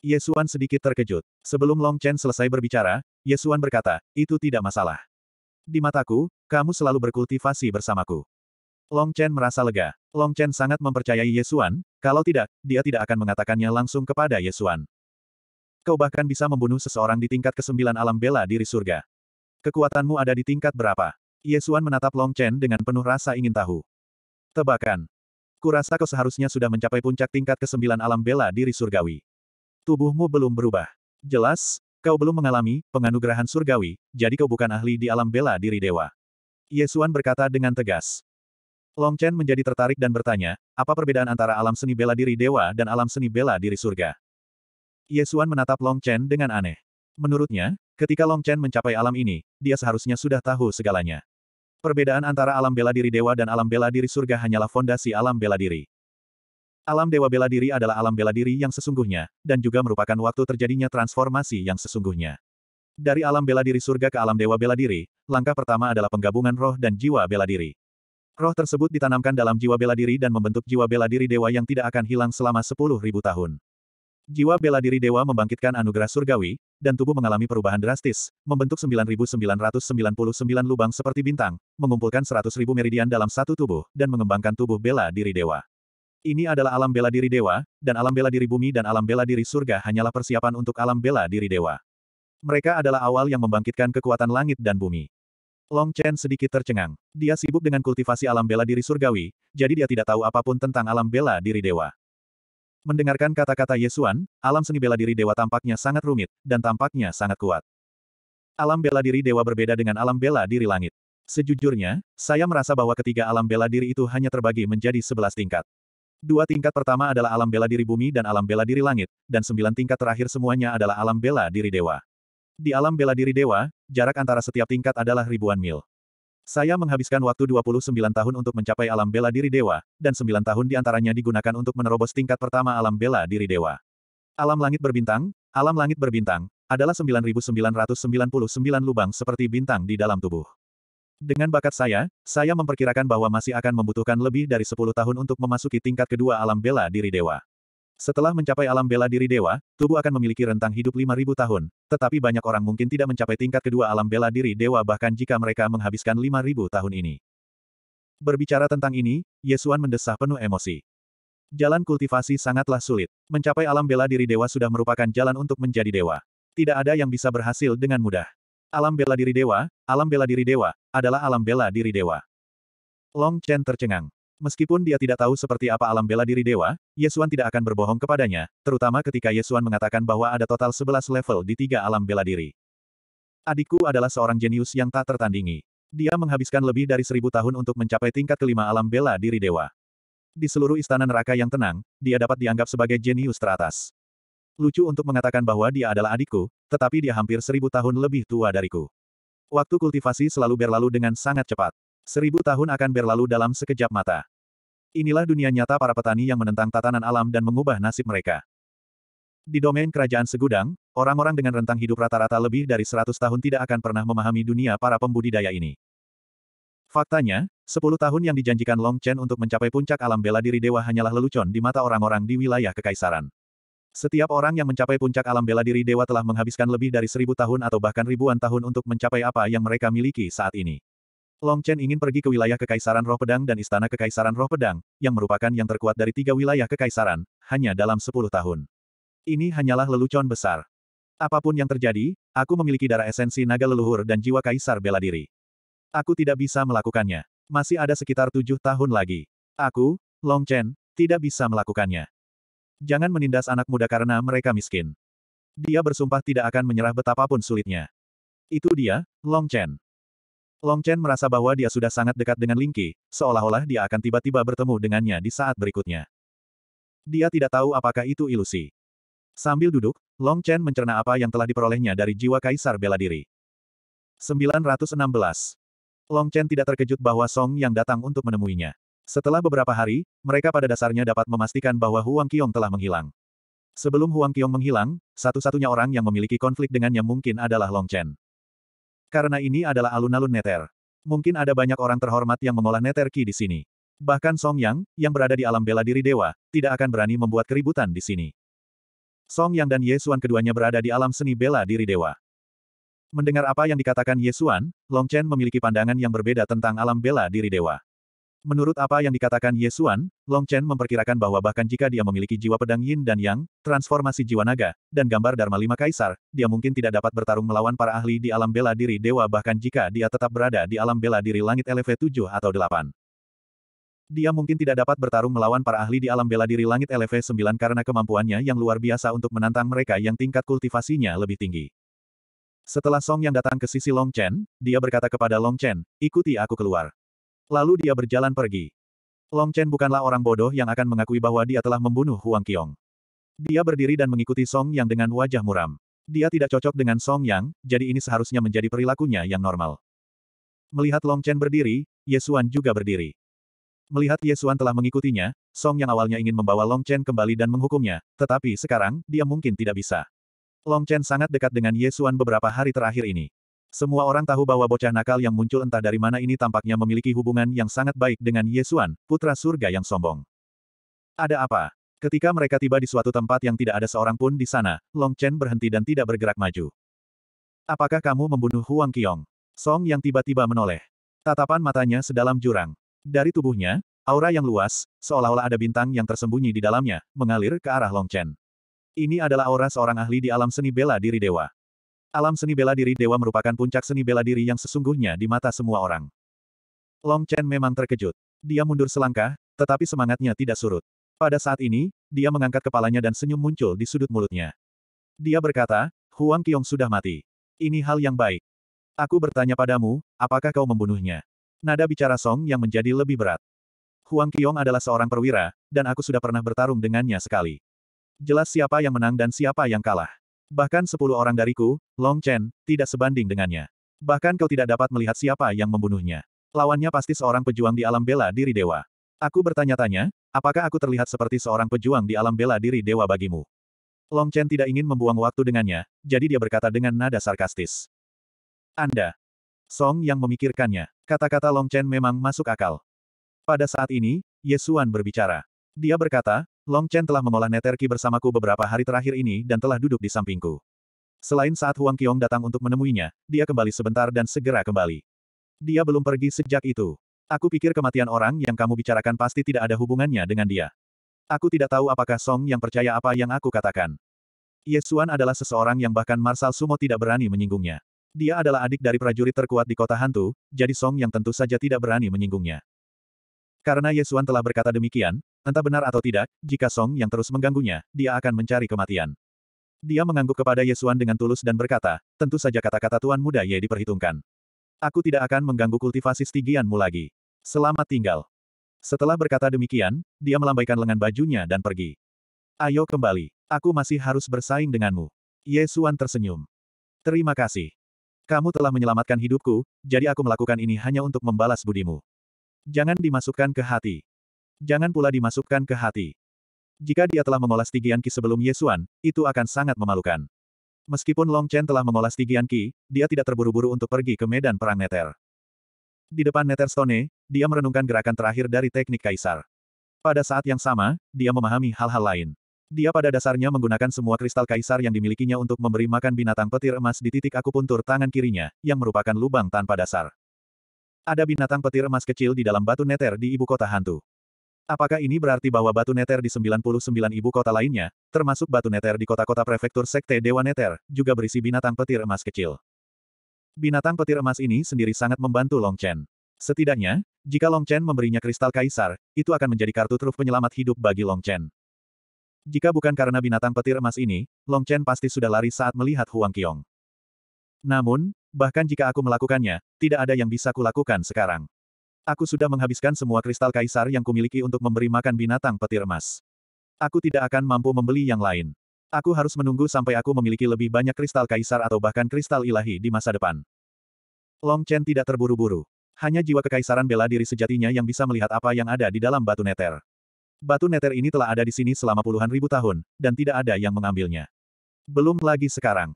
Yesuan sedikit terkejut. Sebelum Long Chen selesai berbicara, Yesuan berkata, itu tidak masalah. Di mataku, kamu selalu berkultivasi bersamaku. Long Chen merasa lega. Long Chen sangat mempercayai Yesuan, kalau tidak, dia tidak akan mengatakannya langsung kepada Yesuan. Kau bahkan bisa membunuh seseorang di tingkat kesembilan alam bela diri surga. Kekuatanmu ada di tingkat berapa? Yesuan menatap Long Chen dengan penuh rasa ingin tahu. Tebakan. Kurasa kau seharusnya sudah mencapai puncak tingkat kesembilan alam bela diri surgawi. Tubuhmu belum berubah. Jelas, kau belum mengalami penganugerahan surgawi, jadi kau bukan ahli di alam bela diri dewa. Yesuan berkata dengan tegas. Long Chen menjadi tertarik dan bertanya, apa perbedaan antara alam seni bela diri dewa dan alam seni bela diri surga? Yesuan menatap Long Chen dengan aneh. Menurutnya, ketika Long Chen mencapai alam ini, dia seharusnya sudah tahu segalanya. Perbedaan antara alam bela diri dewa dan alam bela diri surga hanyalah fondasi alam bela diri. Alam dewa bela diri adalah alam bela diri yang sesungguhnya, dan juga merupakan waktu terjadinya transformasi yang sesungguhnya. Dari alam bela diri surga ke alam dewa bela diri, langkah pertama adalah penggabungan roh dan jiwa bela diri. Roh tersebut ditanamkan dalam jiwa bela diri dan membentuk jiwa bela diri dewa yang tidak akan hilang selama sepuluh ribu tahun. Jiwa bela diri dewa membangkitkan anugerah surgawi, dan tubuh mengalami perubahan drastis, membentuk 9.999 lubang seperti bintang, mengumpulkan 100.000 meridian dalam satu tubuh, dan mengembangkan tubuh bela diri dewa. Ini adalah alam bela diri dewa, dan alam bela diri bumi dan alam bela diri surga hanyalah persiapan untuk alam bela diri dewa. Mereka adalah awal yang membangkitkan kekuatan langit dan bumi. Long Chen sedikit tercengang. Dia sibuk dengan kultivasi alam bela diri surgawi, jadi dia tidak tahu apapun tentang alam bela diri dewa. Mendengarkan kata-kata Yesuan, alam seni bela diri dewa tampaknya sangat rumit, dan tampaknya sangat kuat. Alam bela diri dewa berbeda dengan alam bela diri langit. Sejujurnya, saya merasa bahwa ketiga alam bela diri itu hanya terbagi menjadi sebelas tingkat. Dua tingkat pertama adalah alam bela diri bumi dan alam bela diri langit, dan sembilan tingkat terakhir semuanya adalah alam bela diri dewa. Di alam bela diri dewa, jarak antara setiap tingkat adalah ribuan mil. Saya menghabiskan waktu 29 tahun untuk mencapai alam bela diri dewa, dan 9 tahun diantaranya digunakan untuk menerobos tingkat pertama alam bela diri dewa. Alam langit berbintang, alam langit berbintang, adalah 9.999 lubang seperti bintang di dalam tubuh. Dengan bakat saya, saya memperkirakan bahwa masih akan membutuhkan lebih dari 10 tahun untuk memasuki tingkat kedua alam bela diri dewa. Setelah mencapai alam bela diri dewa, tubuh akan memiliki rentang hidup 5.000 tahun, tetapi banyak orang mungkin tidak mencapai tingkat kedua alam bela diri dewa bahkan jika mereka menghabiskan 5.000 tahun ini. Berbicara tentang ini, Yesuan mendesah penuh emosi. Jalan kultivasi sangatlah sulit. Mencapai alam bela diri dewa sudah merupakan jalan untuk menjadi dewa. Tidak ada yang bisa berhasil dengan mudah. Alam bela diri dewa, alam bela diri dewa, adalah alam bela diri dewa. Long Chen tercengang. Meskipun dia tidak tahu seperti apa alam bela diri dewa, Yesuan tidak akan berbohong kepadanya, terutama ketika Yesuan mengatakan bahwa ada total 11 level di tiga alam bela diri. Adikku adalah seorang jenius yang tak tertandingi. Dia menghabiskan lebih dari seribu tahun untuk mencapai tingkat kelima alam bela diri dewa. Di seluruh istana neraka yang tenang, dia dapat dianggap sebagai jenius teratas. Lucu untuk mengatakan bahwa dia adalah adikku, tetapi dia hampir seribu tahun lebih tua dariku. Waktu kultivasi selalu berlalu dengan sangat cepat. Seribu tahun akan berlalu dalam sekejap mata. Inilah dunia nyata para petani yang menentang tatanan alam dan mengubah nasib mereka. Di domain kerajaan segudang, orang-orang dengan rentang hidup rata-rata lebih dari seratus tahun tidak akan pernah memahami dunia para pembudidaya ini. Faktanya, sepuluh tahun yang dijanjikan Long Chen untuk mencapai puncak alam bela diri dewa hanyalah lelucon di mata orang-orang di wilayah kekaisaran. Setiap orang yang mencapai puncak alam bela diri dewa telah menghabiskan lebih dari seribu tahun atau bahkan ribuan tahun untuk mencapai apa yang mereka miliki saat ini. Long Chen ingin pergi ke wilayah Kekaisaran Roh Pedang dan Istana Kekaisaran Roh Pedang, yang merupakan yang terkuat dari tiga wilayah Kekaisaran, hanya dalam sepuluh tahun. Ini hanyalah lelucon besar. Apapun yang terjadi, aku memiliki darah esensi naga leluhur dan jiwa kaisar bela diri. Aku tidak bisa melakukannya. Masih ada sekitar tujuh tahun lagi. Aku, Long Chen, tidak bisa melakukannya. Jangan menindas anak muda karena mereka miskin. Dia bersumpah tidak akan menyerah betapapun sulitnya. Itu dia, Long Chen. Long Chen merasa bahwa dia sudah sangat dekat dengan Ling Qi, seolah-olah dia akan tiba-tiba bertemu dengannya di saat berikutnya. Dia tidak tahu apakah itu ilusi. Sambil duduk, Long Chen mencerna apa yang telah diperolehnya dari jiwa kaisar bela diri. 916. Long Chen tidak terkejut bahwa Song Yang datang untuk menemuinya. Setelah beberapa hari, mereka pada dasarnya dapat memastikan bahwa Huang Qiong telah menghilang. Sebelum Huang Qiong menghilang, satu-satunya orang yang memiliki konflik dengannya mungkin adalah Long Chen. Karena ini adalah alun-alun Neter. Mungkin ada banyak orang terhormat yang mengolah Neter Ki di sini. Bahkan Song Yang, yang berada di alam bela diri dewa, tidak akan berani membuat keributan di sini. Song Yang dan Yesuan keduanya berada di alam seni bela diri dewa. Mendengar apa yang dikatakan Yesuan, Long Chen memiliki pandangan yang berbeda tentang alam bela diri dewa. Menurut apa yang dikatakan Yesuan, Long Chen memperkirakan bahwa bahkan jika dia memiliki jiwa pedang yin dan yang, transformasi jiwa naga, dan gambar Dharma Lima Kaisar, dia mungkin tidak dapat bertarung melawan para ahli di alam bela diri dewa bahkan jika dia tetap berada di alam bela diri langit LV 7 atau 8. Dia mungkin tidak dapat bertarung melawan para ahli di alam bela diri langit LV 9 karena kemampuannya yang luar biasa untuk menantang mereka yang tingkat kultivasinya lebih tinggi. Setelah Song yang datang ke sisi Long Chen, dia berkata kepada Long Chen, ikuti aku keluar. Lalu dia berjalan pergi. Long Chen bukanlah orang bodoh yang akan mengakui bahwa dia telah membunuh Huang Qiong. Dia berdiri dan mengikuti Song Yang dengan wajah muram. Dia tidak cocok dengan Song Yang, jadi ini seharusnya menjadi perilakunya yang normal. Melihat Long Chen berdiri, Yesuan juga berdiri. Melihat Yesuan telah mengikutinya, Song Yang awalnya ingin membawa Long Chen kembali dan menghukumnya, tetapi sekarang, dia mungkin tidak bisa. Long Chen sangat dekat dengan Yesuan beberapa hari terakhir ini. Semua orang tahu bahwa bocah nakal yang muncul entah dari mana ini tampaknya memiliki hubungan yang sangat baik dengan Yesuan, putra surga yang sombong. Ada apa? Ketika mereka tiba di suatu tempat yang tidak ada seorang pun di sana, Long Chen berhenti dan tidak bergerak maju. Apakah kamu membunuh Huang Qiong? Song yang tiba-tiba menoleh. Tatapan matanya sedalam jurang. Dari tubuhnya, aura yang luas, seolah-olah ada bintang yang tersembunyi di dalamnya, mengalir ke arah Long Chen. Ini adalah aura seorang ahli di alam seni bela diri dewa. Alam seni bela diri dewa merupakan puncak seni bela diri yang sesungguhnya di mata semua orang. Long Chen memang terkejut. Dia mundur selangkah, tetapi semangatnya tidak surut. Pada saat ini, dia mengangkat kepalanya dan senyum muncul di sudut mulutnya. Dia berkata, Huang Qiong sudah mati. Ini hal yang baik. Aku bertanya padamu, apakah kau membunuhnya? Nada bicara Song yang menjadi lebih berat. Huang Qiong adalah seorang perwira, dan aku sudah pernah bertarung dengannya sekali. Jelas siapa yang menang dan siapa yang kalah. Bahkan sepuluh orang dariku, Long Chen, tidak sebanding dengannya. Bahkan kau tidak dapat melihat siapa yang membunuhnya. Lawannya pasti seorang pejuang di alam bela diri dewa. Aku bertanya-tanya, apakah aku terlihat seperti seorang pejuang di alam bela diri dewa bagimu? Long Chen tidak ingin membuang waktu dengannya, jadi dia berkata dengan nada sarkastis. Anda. Song yang memikirkannya. Kata-kata Long Chen memang masuk akal. Pada saat ini, Yesuan berbicara. Dia berkata, Long Chen telah mengolah neterki bersamaku beberapa hari terakhir ini dan telah duduk di sampingku. Selain saat Huang Qiong datang untuk menemuinya, dia kembali sebentar dan segera kembali. Dia belum pergi sejak itu. Aku pikir kematian orang yang kamu bicarakan pasti tidak ada hubungannya dengan dia. Aku tidak tahu apakah Song yang percaya apa yang aku katakan. Yesuan adalah seseorang yang bahkan Marsal Sumo tidak berani menyinggungnya. Dia adalah adik dari prajurit terkuat di kota hantu, jadi Song yang tentu saja tidak berani menyinggungnya. Karena Yesuan telah berkata demikian, Entah benar atau tidak, jika Song yang terus mengganggunya, dia akan mencari kematian. Dia mengangguk kepada Yesuan dengan tulus dan berkata, tentu saja kata-kata Tuan Muda Ye diperhitungkan. Aku tidak akan mengganggu kultivasi Stigianmu lagi. Selamat tinggal. Setelah berkata demikian, dia melambaikan lengan bajunya dan pergi. Ayo kembali. Aku masih harus bersaing denganmu. Yesuan tersenyum. Terima kasih. Kamu telah menyelamatkan hidupku, jadi aku melakukan ini hanya untuk membalas budimu. Jangan dimasukkan ke hati. Jangan pula dimasukkan ke hati. Jika dia telah mengolah Stigian Qi sebelum Yesuan, itu akan sangat memalukan. Meskipun Long Chen telah mengolah Stigian Qi, dia tidak terburu-buru untuk pergi ke medan perang Neter. Di depan Neter Stone, dia merenungkan gerakan terakhir dari teknik Kaisar. Pada saat yang sama, dia memahami hal-hal lain. Dia pada dasarnya menggunakan semua kristal kaisar yang dimilikinya untuk memberi makan binatang petir emas di titik akupuntur tangan kirinya, yang merupakan lubang tanpa dasar. Ada binatang petir emas kecil di dalam batu neter di ibu kota hantu. Apakah ini berarti bahwa batu neter di 99 ibu kota lainnya, termasuk batu neter di kota-kota prefektur sekte Dewa Neter, juga berisi binatang petir emas kecil? Binatang petir emas ini sendiri sangat membantu Long Chen. Setidaknya, jika Long Chen memberinya kristal kaisar, itu akan menjadi kartu truf penyelamat hidup bagi Long Chen. Jika bukan karena binatang petir emas ini, Long Chen pasti sudah lari saat melihat Huang Qiong. Namun, bahkan jika aku melakukannya, tidak ada yang bisa kulakukan sekarang. Aku sudah menghabiskan semua kristal kaisar yang kumiliki untuk memberi makan binatang petir emas. Aku tidak akan mampu membeli yang lain. Aku harus menunggu sampai aku memiliki lebih banyak kristal kaisar atau bahkan kristal ilahi di masa depan. Long Chen tidak terburu-buru. Hanya jiwa kekaisaran bela diri sejatinya yang bisa melihat apa yang ada di dalam batu neter. Batu neter ini telah ada di sini selama puluhan ribu tahun, dan tidak ada yang mengambilnya. Belum lagi sekarang.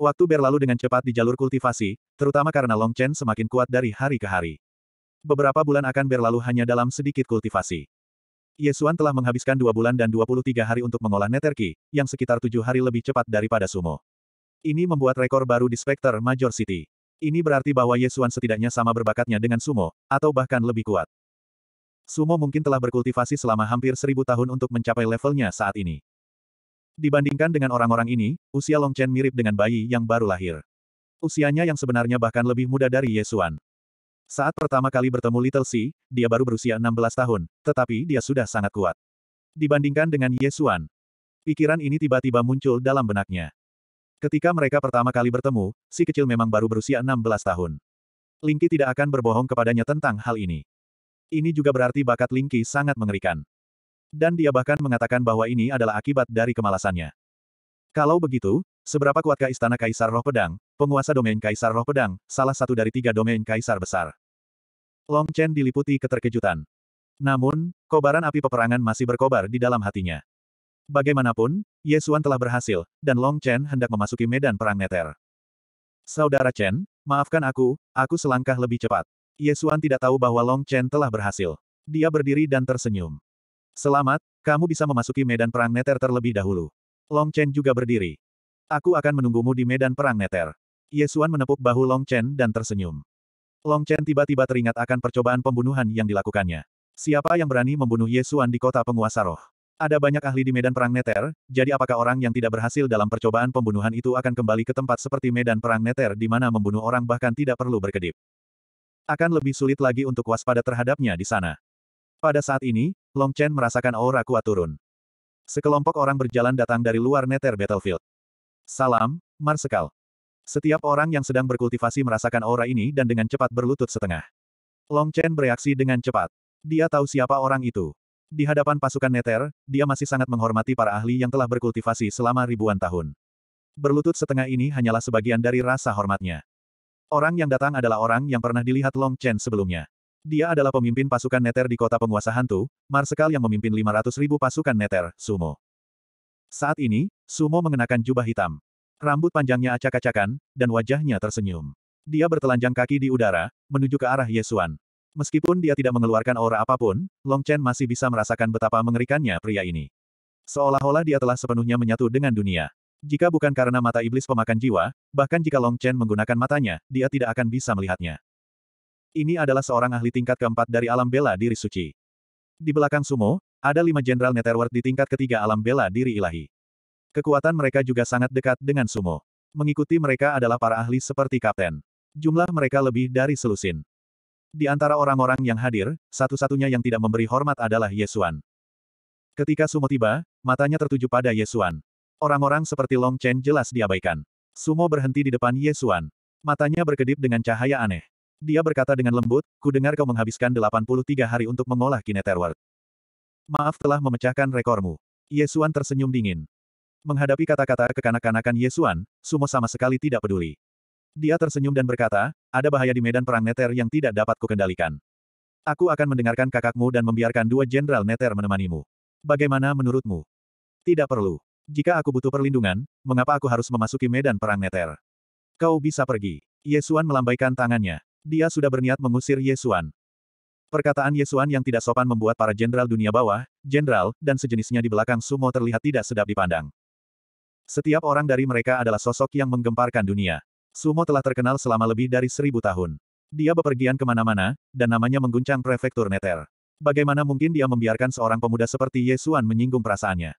Waktu berlalu dengan cepat di jalur kultivasi, terutama karena Long Chen semakin kuat dari hari ke hari. Beberapa bulan akan berlalu hanya dalam sedikit kultivasi. Yesuan telah menghabiskan dua bulan dan 23 hari untuk mengolah neterki, yang sekitar tujuh hari lebih cepat daripada sumo. Ini membuat rekor baru di Spectre Major City. Ini berarti bahwa Yesuan setidaknya sama berbakatnya dengan sumo, atau bahkan lebih kuat. Sumo mungkin telah berkultivasi selama hampir seribu tahun untuk mencapai levelnya saat ini. Dibandingkan dengan orang-orang ini, usia Long Chen mirip dengan bayi yang baru lahir. Usianya yang sebenarnya bahkan lebih muda dari Yesuan. Saat pertama kali bertemu Little Si, dia baru berusia 16 tahun, tetapi dia sudah sangat kuat. Dibandingkan dengan Yesuan, pikiran ini tiba-tiba muncul dalam benaknya. Ketika mereka pertama kali bertemu, si kecil memang baru berusia 16 tahun. Lingki tidak akan berbohong kepadanya tentang hal ini. Ini juga berarti bakat Lingki sangat mengerikan. Dan dia bahkan mengatakan bahwa ini adalah akibat dari kemalasannya. Kalau begitu, Seberapa kuatkah istana Kaisar Roh Pedang, penguasa domain Kaisar Roh Pedang, salah satu dari tiga domain Kaisar besar? Long Chen diliputi keterkejutan. Namun, kobaran api peperangan masih berkobar di dalam hatinya. Bagaimanapun, Yesuan telah berhasil, dan Long Chen hendak memasuki medan perang neter. Saudara Chen, maafkan aku, aku selangkah lebih cepat. Yesuan tidak tahu bahwa Long Chen telah berhasil. Dia berdiri dan tersenyum. Selamat, kamu bisa memasuki medan perang neter terlebih dahulu. Long Chen juga berdiri. Aku akan menunggumu di medan perang neter. Yesuan menepuk bahu Long Chen dan tersenyum. Long Chen tiba-tiba teringat akan percobaan pembunuhan yang dilakukannya. Siapa yang berani membunuh Yesuan di kota penguasa roh? Ada banyak ahli di medan perang neter, jadi apakah orang yang tidak berhasil dalam percobaan pembunuhan itu akan kembali ke tempat seperti medan perang neter di mana membunuh orang bahkan tidak perlu berkedip? Akan lebih sulit lagi untuk waspada terhadapnya di sana. Pada saat ini, Long Chen merasakan aura kuat turun. Sekelompok orang berjalan datang dari luar neter battlefield. Salam, Marsekal. Setiap orang yang sedang berkultivasi merasakan aura ini dan dengan cepat berlutut setengah. Long Chen bereaksi dengan cepat. Dia tahu siapa orang itu. Di hadapan pasukan Neter, dia masih sangat menghormati para ahli yang telah berkultivasi selama ribuan tahun. Berlutut setengah ini hanyalah sebagian dari rasa hormatnya. Orang yang datang adalah orang yang pernah dilihat Long Chen sebelumnya. Dia adalah pemimpin pasukan Neter di kota penguasa hantu, Marsekal yang memimpin 500 ribu pasukan Neter, Sumo. Saat ini, Sumo mengenakan jubah hitam. Rambut panjangnya acak-acakan, dan wajahnya tersenyum. Dia bertelanjang kaki di udara, menuju ke arah Yesuan. Meskipun dia tidak mengeluarkan aura apapun, Long Chen masih bisa merasakan betapa mengerikannya pria ini. Seolah-olah dia telah sepenuhnya menyatu dengan dunia. Jika bukan karena mata iblis pemakan jiwa, bahkan jika Long Chen menggunakan matanya, dia tidak akan bisa melihatnya. Ini adalah seorang ahli tingkat keempat dari alam bela diri suci. Di belakang Sumo, ada lima jenderal Netherworld di tingkat ketiga alam bela diri ilahi. Kekuatan mereka juga sangat dekat dengan sumo. Mengikuti mereka adalah para ahli seperti kapten. Jumlah mereka lebih dari selusin. Di antara orang-orang yang hadir, satu-satunya yang tidak memberi hormat adalah Yesuan. Ketika sumo tiba, matanya tertuju pada Yesuan. Orang-orang seperti Long Chen jelas diabaikan. Sumo berhenti di depan Yesuan. Matanya berkedip dengan cahaya aneh. Dia berkata dengan lembut, ku dengar kau menghabiskan 83 hari untuk mengolah Kineterward maaf telah memecahkan rekormu. Yesuan tersenyum dingin. Menghadapi kata-kata kekanak-kanakan Yesuan, Sumo sama sekali tidak peduli. Dia tersenyum dan berkata, ada bahaya di medan perang Neter yang tidak dapat kukendalikan. Aku akan mendengarkan kakakmu dan membiarkan dua jenderal Neter menemanimu. Bagaimana menurutmu? Tidak perlu. Jika aku butuh perlindungan, mengapa aku harus memasuki medan perang Neter? Kau bisa pergi. Yesuan melambaikan tangannya. Dia sudah berniat mengusir Yesuan. Perkataan Yesuan yang tidak sopan membuat para jenderal dunia bawah, jenderal, dan sejenisnya di belakang sumo terlihat tidak sedap dipandang. Setiap orang dari mereka adalah sosok yang menggemparkan dunia. Sumo telah terkenal selama lebih dari seribu tahun. Dia bepergian kemana-mana, dan namanya mengguncang prefektur Neter. Bagaimana mungkin dia membiarkan seorang pemuda seperti Yesuan menyinggung perasaannya?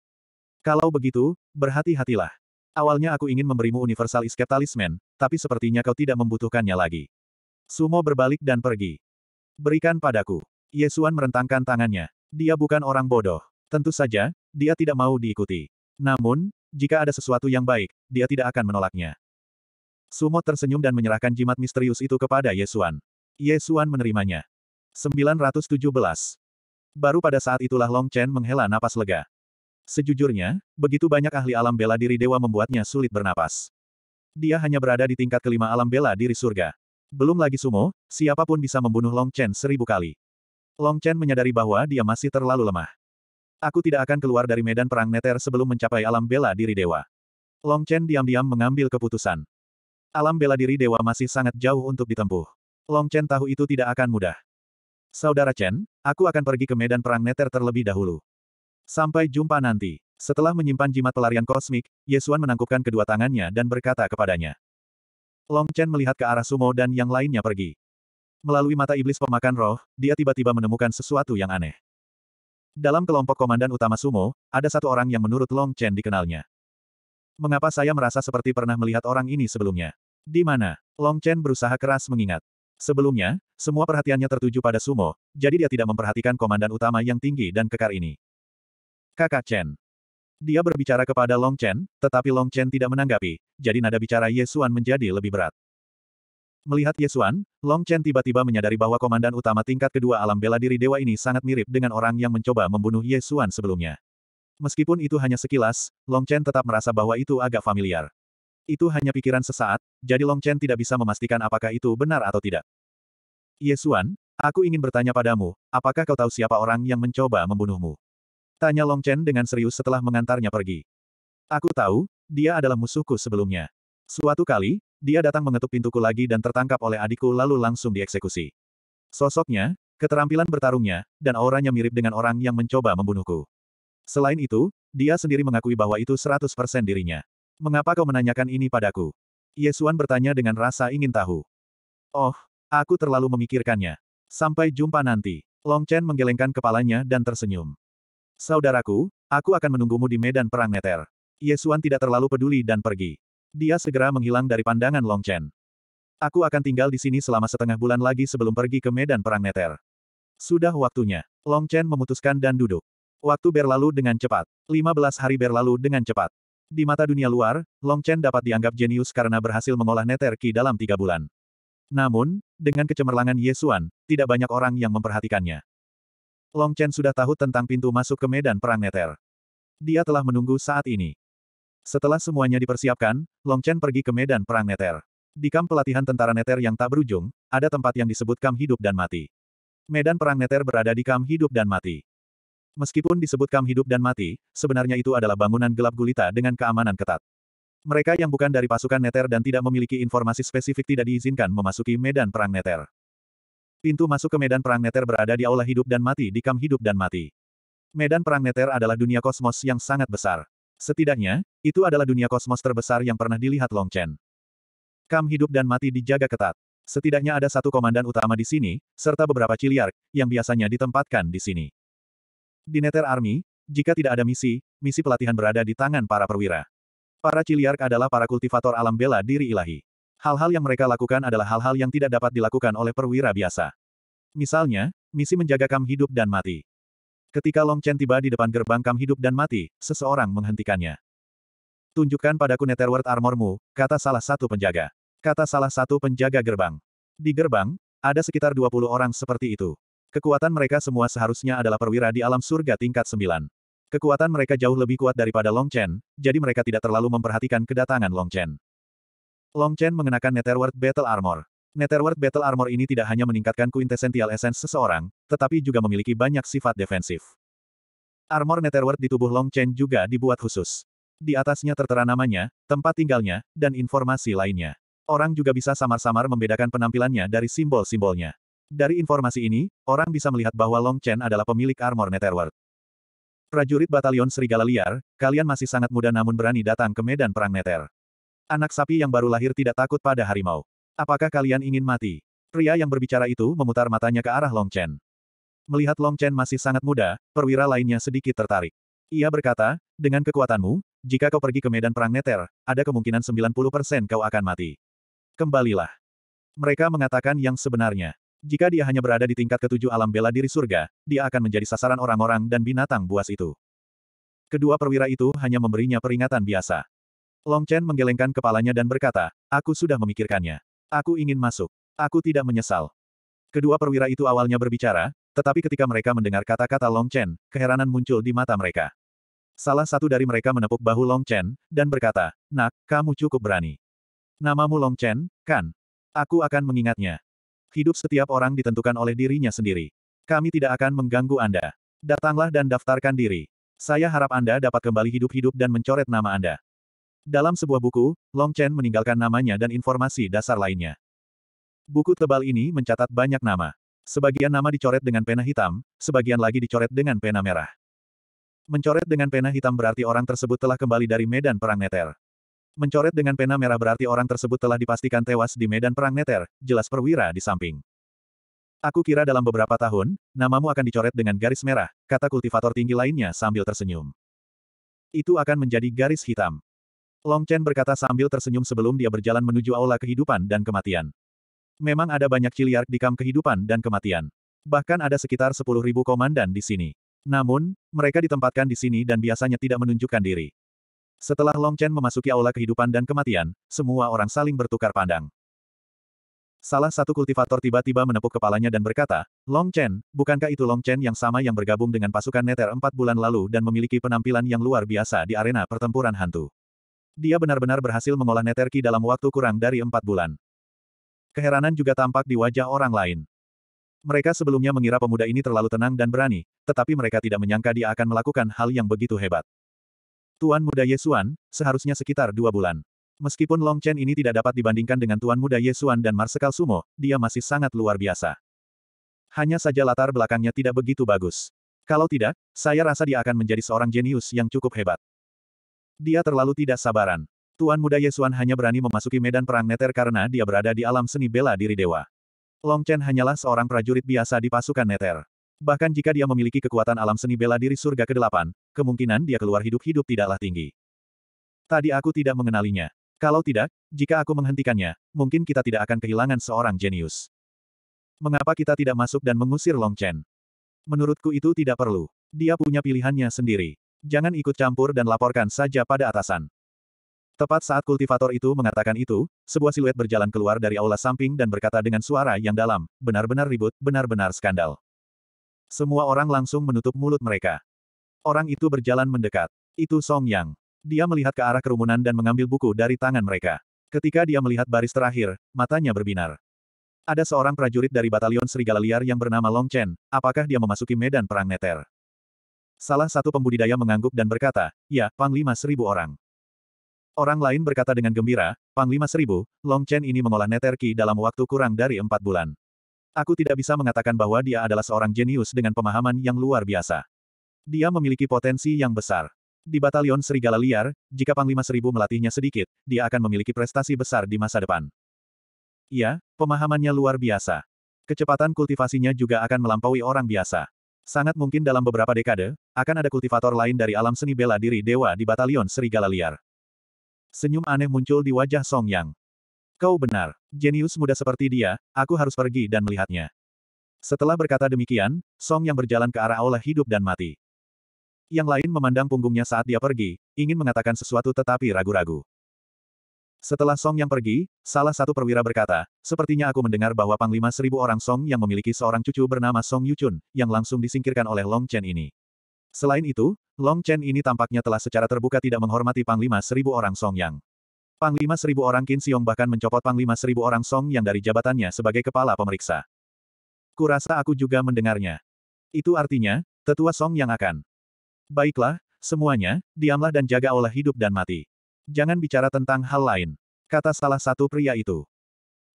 Kalau begitu, berhati-hatilah. Awalnya aku ingin memberimu Universal iskeptalismen, tapi sepertinya kau tidak membutuhkannya lagi. Sumo berbalik dan pergi. Berikan padaku. Yesuan merentangkan tangannya. Dia bukan orang bodoh. Tentu saja, dia tidak mau diikuti. Namun, jika ada sesuatu yang baik, dia tidak akan menolaknya. Sumo tersenyum dan menyerahkan jimat misterius itu kepada Yesuan. Yesuan menerimanya. 917. Baru pada saat itulah Long Chen menghela napas lega. Sejujurnya, begitu banyak ahli alam bela diri dewa membuatnya sulit bernapas. Dia hanya berada di tingkat kelima alam bela diri surga. Belum lagi sumo, siapapun bisa membunuh Long Chen seribu kali. Long Chen menyadari bahwa dia masih terlalu lemah. Aku tidak akan keluar dari medan perang neter sebelum mencapai alam bela diri dewa. Long Chen diam-diam mengambil keputusan. Alam bela diri dewa masih sangat jauh untuk ditempuh. Long Chen tahu itu tidak akan mudah. Saudara Chen, aku akan pergi ke medan perang neter terlebih dahulu. Sampai jumpa nanti. Setelah menyimpan jimat pelarian kosmik, Yesuan menangkupkan kedua tangannya dan berkata kepadanya. Long Chen melihat ke arah Sumo dan yang lainnya pergi. Melalui mata iblis pemakan roh, dia tiba-tiba menemukan sesuatu yang aneh. Dalam kelompok komandan utama Sumo, ada satu orang yang menurut Long Chen dikenalnya. Mengapa saya merasa seperti pernah melihat orang ini sebelumnya? Di mana? Long Chen berusaha keras mengingat. Sebelumnya, semua perhatiannya tertuju pada Sumo, jadi dia tidak memperhatikan komandan utama yang tinggi dan kekar ini. Kakak Chen, dia berbicara kepada Long Chen, tetapi Long Chen tidak menanggapi, jadi nada bicara Yesuan menjadi lebih berat. Melihat Yesuan, Long Chen tiba-tiba menyadari bahwa komandan utama tingkat kedua alam bela diri dewa ini sangat mirip dengan orang yang mencoba membunuh Yesuan sebelumnya. Meskipun itu hanya sekilas, Long Chen tetap merasa bahwa itu agak familiar. Itu hanya pikiran sesaat, jadi Long Chen tidak bisa memastikan apakah itu benar atau tidak. Yesuan, aku ingin bertanya padamu, apakah kau tahu siapa orang yang mencoba membunuhmu? Tanya Long Chen dengan serius setelah mengantarnya pergi. Aku tahu, dia adalah musuhku sebelumnya. Suatu kali, dia datang mengetuk pintuku lagi dan tertangkap oleh adikku lalu langsung dieksekusi. Sosoknya, keterampilan bertarungnya, dan auranya mirip dengan orang yang mencoba membunuhku. Selain itu, dia sendiri mengakui bahwa itu 100% dirinya. Mengapa kau menanyakan ini padaku? Yesuan bertanya dengan rasa ingin tahu. Oh, aku terlalu memikirkannya. Sampai jumpa nanti. Long Chen menggelengkan kepalanya dan tersenyum. Saudaraku, aku akan menunggumu di medan perang Neter. Yesuan tidak terlalu peduli dan pergi. Dia segera menghilang dari pandangan Long Chen. Aku akan tinggal di sini selama setengah bulan lagi sebelum pergi ke medan perang Neter. Sudah waktunya. Long Chen memutuskan dan duduk. Waktu berlalu dengan cepat. 15 hari berlalu dengan cepat. Di mata dunia luar, Long Chen dapat dianggap jenius karena berhasil mengolah Nether Ki dalam tiga bulan. Namun, dengan kecemerlangan Yesuan, tidak banyak orang yang memperhatikannya. Long Chen sudah tahu tentang pintu masuk ke medan perang Neter. Dia telah menunggu saat ini. Setelah semuanya dipersiapkan, Long Chen pergi ke medan perang Neter. Di kamp pelatihan tentara Neter yang tak berujung, ada tempat yang disebut kamp hidup dan mati. Medan perang Neter berada di kamp hidup dan mati. Meskipun disebut kamp hidup dan mati, sebenarnya itu adalah bangunan gelap gulita dengan keamanan ketat. Mereka yang bukan dari pasukan Neter dan tidak memiliki informasi spesifik tidak diizinkan memasuki medan perang Neter. Pintu masuk ke medan perang neter berada di aula hidup dan mati di kam hidup dan mati. Medan perang neter adalah dunia kosmos yang sangat besar. Setidaknya, itu adalah dunia kosmos terbesar yang pernah dilihat Long Chen. Kam hidup dan mati dijaga ketat. Setidaknya ada satu komandan utama di sini, serta beberapa ciliar, yang biasanya ditempatkan di sini. Di Neter Army, jika tidak ada misi, misi pelatihan berada di tangan para perwira. Para ciliark adalah para kultivator alam bela diri ilahi. Hal-hal yang mereka lakukan adalah hal-hal yang tidak dapat dilakukan oleh perwira biasa. Misalnya, misi menjaga Kam hidup dan mati. Ketika Long Chen tiba di depan gerbang Kam hidup dan mati, seseorang menghentikannya. Tunjukkan padaku Netherworld armormu, kata salah satu penjaga. Kata salah satu penjaga gerbang. Di gerbang, ada sekitar 20 orang seperti itu. Kekuatan mereka semua seharusnya adalah perwira di alam surga tingkat 9. Kekuatan mereka jauh lebih kuat daripada Long Chen, jadi mereka tidak terlalu memperhatikan kedatangan Long Chen. Long Chen mengenakan Netherworld Battle Armor. Netherworld Battle Armor ini tidak hanya meningkatkan quintessential essence seseorang, tetapi juga memiliki banyak sifat defensif. Armor Netherworld di tubuh Long Chen juga dibuat khusus. Di atasnya tertera namanya, tempat tinggalnya, dan informasi lainnya. Orang juga bisa samar-samar membedakan penampilannya dari simbol-simbolnya. Dari informasi ini, orang bisa melihat bahwa Long Chen adalah pemilik armor Netherworld. Prajurit Batalion Serigala Liar, kalian masih sangat muda namun berani datang ke medan perang Nether. Anak sapi yang baru lahir tidak takut pada harimau. Apakah kalian ingin mati? Pria yang berbicara itu memutar matanya ke arah Long Chen. Melihat Long Chen masih sangat muda, perwira lainnya sedikit tertarik. Ia berkata, dengan kekuatanmu, jika kau pergi ke medan perang neter, ada kemungkinan 90% kau akan mati. Kembalilah. Mereka mengatakan yang sebenarnya. Jika dia hanya berada di tingkat ketujuh alam bela diri surga, dia akan menjadi sasaran orang-orang dan binatang buas itu. Kedua perwira itu hanya memberinya peringatan biasa. Long Chen menggelengkan kepalanya dan berkata, aku sudah memikirkannya. Aku ingin masuk. Aku tidak menyesal. Kedua perwira itu awalnya berbicara, tetapi ketika mereka mendengar kata-kata Long Chen, keheranan muncul di mata mereka. Salah satu dari mereka menepuk bahu Long Chen, dan berkata, Nak, kamu cukup berani. Namamu Long Chen, kan? Aku akan mengingatnya. Hidup setiap orang ditentukan oleh dirinya sendiri. Kami tidak akan mengganggu Anda. Datanglah dan daftarkan diri. Saya harap Anda dapat kembali hidup-hidup dan mencoret nama Anda. Dalam sebuah buku, Long Chen meninggalkan namanya dan informasi dasar lainnya. Buku tebal ini mencatat banyak nama. Sebagian nama dicoret dengan pena hitam, sebagian lagi dicoret dengan pena merah. Mencoret dengan pena hitam berarti orang tersebut telah kembali dari medan perang neter. Mencoret dengan pena merah berarti orang tersebut telah dipastikan tewas di medan perang neter, jelas perwira di samping. Aku kira dalam beberapa tahun, namamu akan dicoret dengan garis merah, kata kultivator tinggi lainnya sambil tersenyum. Itu akan menjadi garis hitam. Long Chen berkata sambil tersenyum sebelum dia berjalan menuju aula kehidupan dan kematian. Memang ada banyak ciliar di kam kehidupan dan kematian. Bahkan ada sekitar 10.000 komandan di sini. Namun, mereka ditempatkan di sini dan biasanya tidak menunjukkan diri. Setelah Long Chen memasuki aula kehidupan dan kematian, semua orang saling bertukar pandang. Salah satu kultivator tiba-tiba menepuk kepalanya dan berkata, Long Chen, bukankah itu Long Chen yang sama yang bergabung dengan pasukan Neter empat bulan lalu dan memiliki penampilan yang luar biasa di arena pertempuran hantu? Dia benar-benar berhasil mengolah Neterki dalam waktu kurang dari empat bulan. Keheranan juga tampak di wajah orang lain. Mereka sebelumnya mengira pemuda ini terlalu tenang dan berani, tetapi mereka tidak menyangka dia akan melakukan hal yang begitu hebat. Tuan Muda Yesuan, seharusnya sekitar dua bulan. Meskipun Long Chen ini tidak dapat dibandingkan dengan Tuan Muda Yesuan dan Marsekal Sumo, dia masih sangat luar biasa. Hanya saja latar belakangnya tidak begitu bagus. Kalau tidak, saya rasa dia akan menjadi seorang jenius yang cukup hebat. Dia terlalu tidak sabaran. Tuan muda Yesuan hanya berani memasuki medan perang Neter karena dia berada di alam seni bela diri dewa. Long Chen hanyalah seorang prajurit biasa di pasukan Neter. Bahkan jika dia memiliki kekuatan alam seni bela diri surga ke-8, kemungkinan dia keluar hidup-hidup tidaklah tinggi. Tadi aku tidak mengenalinya. Kalau tidak, jika aku menghentikannya, mungkin kita tidak akan kehilangan seorang jenius. Mengapa kita tidak masuk dan mengusir Long Chen? Menurutku itu tidak perlu. Dia punya pilihannya sendiri. Jangan ikut campur dan laporkan saja pada atasan. Tepat saat kultivator itu mengatakan itu, sebuah siluet berjalan keluar dari aula samping dan berkata dengan suara yang dalam, benar-benar ribut, benar-benar skandal. Semua orang langsung menutup mulut mereka. Orang itu berjalan mendekat. Itu Song Yang. Dia melihat ke arah kerumunan dan mengambil buku dari tangan mereka. Ketika dia melihat baris terakhir, matanya berbinar. Ada seorang prajurit dari batalion serigala liar yang bernama Long Chen, apakah dia memasuki medan perang neter? Salah satu pembudidaya mengangguk dan berkata, ya, Panglima seribu orang. Orang lain berkata dengan gembira, Panglima seribu, Long Chen ini mengolah neterki dalam waktu kurang dari empat bulan. Aku tidak bisa mengatakan bahwa dia adalah seorang jenius dengan pemahaman yang luar biasa. Dia memiliki potensi yang besar. Di batalion serigala liar, jika Panglima Seribu melatihnya sedikit, dia akan memiliki prestasi besar di masa depan. Ya, pemahamannya luar biasa. Kecepatan kultivasinya juga akan melampaui orang biasa. Sangat mungkin dalam beberapa dekade, akan ada kultivator lain dari alam seni bela diri dewa di batalion serigala liar. Senyum aneh muncul di wajah Song Yang. Kau benar, jenius muda seperti dia, aku harus pergi dan melihatnya. Setelah berkata demikian, Song Yang berjalan ke arah aula hidup dan mati. Yang lain memandang punggungnya saat dia pergi, ingin mengatakan sesuatu tetapi ragu-ragu. Setelah Song yang pergi, salah satu perwira berkata, sepertinya aku mendengar bahwa Panglima Seribu Orang Song yang memiliki seorang cucu bernama Song Yuchun, yang langsung disingkirkan oleh Long Chen ini. Selain itu, Long Chen ini tampaknya telah secara terbuka tidak menghormati Panglima Seribu Orang Song Yang. Panglima Seribu Orang Qin Xiong bahkan mencopot Panglima Seribu Orang Song Yang dari jabatannya sebagai kepala pemeriksa. Kurasa aku juga mendengarnya. Itu artinya, tetua Song Yang akan. Baiklah, semuanya, diamlah dan jaga olah hidup dan mati. Jangan bicara tentang hal lain. Kata salah satu pria itu.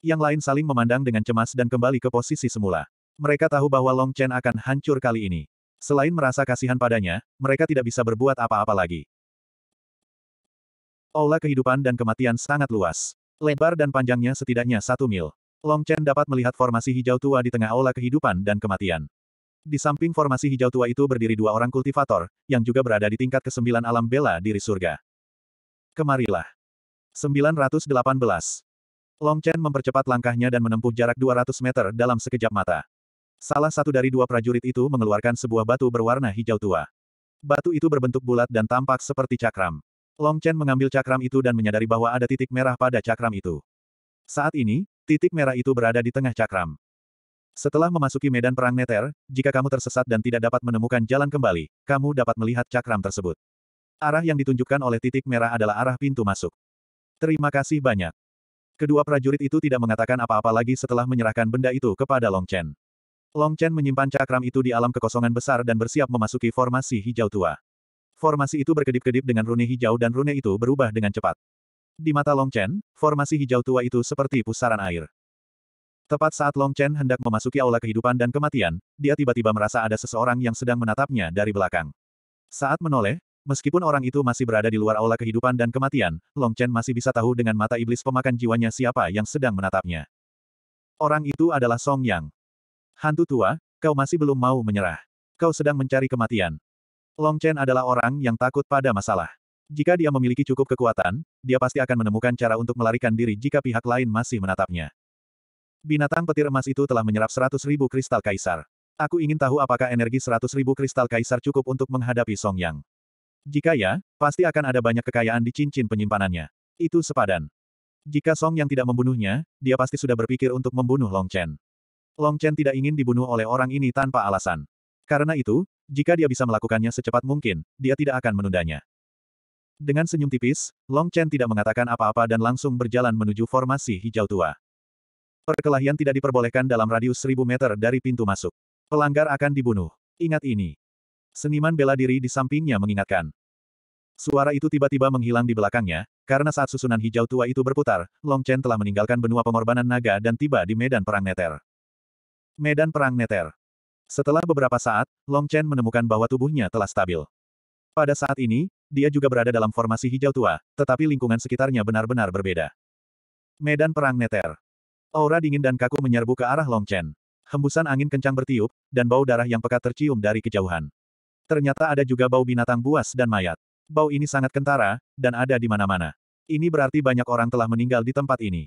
Yang lain saling memandang dengan cemas dan kembali ke posisi semula. Mereka tahu bahwa Long Chen akan hancur kali ini. Selain merasa kasihan padanya, mereka tidak bisa berbuat apa-apa lagi. Aula kehidupan dan kematian sangat luas. Lebar dan panjangnya setidaknya satu mil. Long Chen dapat melihat formasi hijau tua di tengah aula kehidupan dan kematian. Di samping formasi hijau tua itu berdiri dua orang kultivator, yang juga berada di tingkat kesembilan alam bela diri surga. Kemarilah. 918. Long Chen mempercepat langkahnya dan menempuh jarak 200 meter dalam sekejap mata. Salah satu dari dua prajurit itu mengeluarkan sebuah batu berwarna hijau tua. Batu itu berbentuk bulat dan tampak seperti cakram. Long Chen mengambil cakram itu dan menyadari bahwa ada titik merah pada cakram itu. Saat ini, titik merah itu berada di tengah cakram. Setelah memasuki medan perang Neter, jika kamu tersesat dan tidak dapat menemukan jalan kembali, kamu dapat melihat cakram tersebut. Arah yang ditunjukkan oleh titik merah adalah arah pintu masuk. Terima kasih banyak. Kedua prajurit itu tidak mengatakan apa-apa lagi setelah menyerahkan benda itu kepada Long Chen. Long Chen menyimpan cakram itu di alam kekosongan besar dan bersiap memasuki formasi hijau tua. Formasi itu berkedip-kedip dengan rune hijau dan rune itu berubah dengan cepat. Di mata Long Chen, formasi hijau tua itu seperti pusaran air. Tepat saat Long Chen hendak memasuki aula kehidupan dan kematian, dia tiba-tiba merasa ada seseorang yang sedang menatapnya dari belakang. Saat menoleh, Meskipun orang itu masih berada di luar aula kehidupan dan kematian, Long Chen masih bisa tahu dengan mata iblis pemakan jiwanya siapa yang sedang menatapnya. Orang itu adalah Song Yang. Hantu tua, kau masih belum mau menyerah. Kau sedang mencari kematian. Long Chen adalah orang yang takut pada masalah. Jika dia memiliki cukup kekuatan, dia pasti akan menemukan cara untuk melarikan diri jika pihak lain masih menatapnya. Binatang petir emas itu telah menyerap seratus ribu kristal kaisar. Aku ingin tahu apakah energi seratus ribu kristal kaisar cukup untuk menghadapi Song Yang. Jika ya, pasti akan ada banyak kekayaan di cincin penyimpanannya. Itu sepadan. Jika Song yang tidak membunuhnya, dia pasti sudah berpikir untuk membunuh Long Chen. Long Chen tidak ingin dibunuh oleh orang ini tanpa alasan. Karena itu, jika dia bisa melakukannya secepat mungkin, dia tidak akan menundanya. Dengan senyum tipis, Long Chen tidak mengatakan apa-apa dan langsung berjalan menuju formasi hijau tua. Perkelahian tidak diperbolehkan dalam radius 1000 meter dari pintu masuk. Pelanggar akan dibunuh. Ingat ini. Seniman bela diri di sampingnya mengingatkan. Suara itu tiba-tiba menghilang di belakangnya, karena saat susunan hijau tua itu berputar, Long Chen telah meninggalkan benua pengorbanan naga dan tiba di medan perang neter. Medan perang neter. Setelah beberapa saat, Long Chen menemukan bahwa tubuhnya telah stabil. Pada saat ini, dia juga berada dalam formasi hijau tua, tetapi lingkungan sekitarnya benar-benar berbeda. Medan perang neter. Aura dingin dan kaku menyerbu ke arah Long Chen. Hembusan angin kencang bertiup, dan bau darah yang pekat tercium dari kejauhan. Ternyata ada juga bau binatang buas dan mayat. Bau ini sangat kentara, dan ada di mana-mana. Ini berarti banyak orang telah meninggal di tempat ini.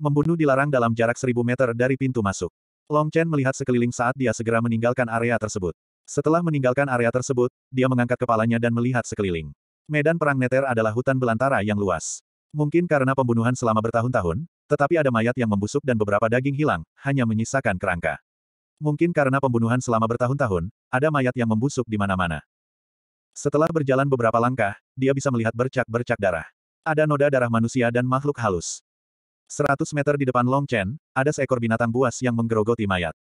Membunuh dilarang dalam jarak seribu meter dari pintu masuk. Long Chen melihat sekeliling saat dia segera meninggalkan area tersebut. Setelah meninggalkan area tersebut, dia mengangkat kepalanya dan melihat sekeliling. Medan Perang Neter adalah hutan belantara yang luas. Mungkin karena pembunuhan selama bertahun-tahun, tetapi ada mayat yang membusuk dan beberapa daging hilang, hanya menyisakan kerangka. Mungkin karena pembunuhan selama bertahun-tahun, ada mayat yang membusuk di mana-mana. Setelah berjalan beberapa langkah, dia bisa melihat bercak-bercak darah. Ada noda darah manusia dan makhluk halus. 100 meter di depan Long Chen, ada seekor binatang buas yang menggerogoti mayat.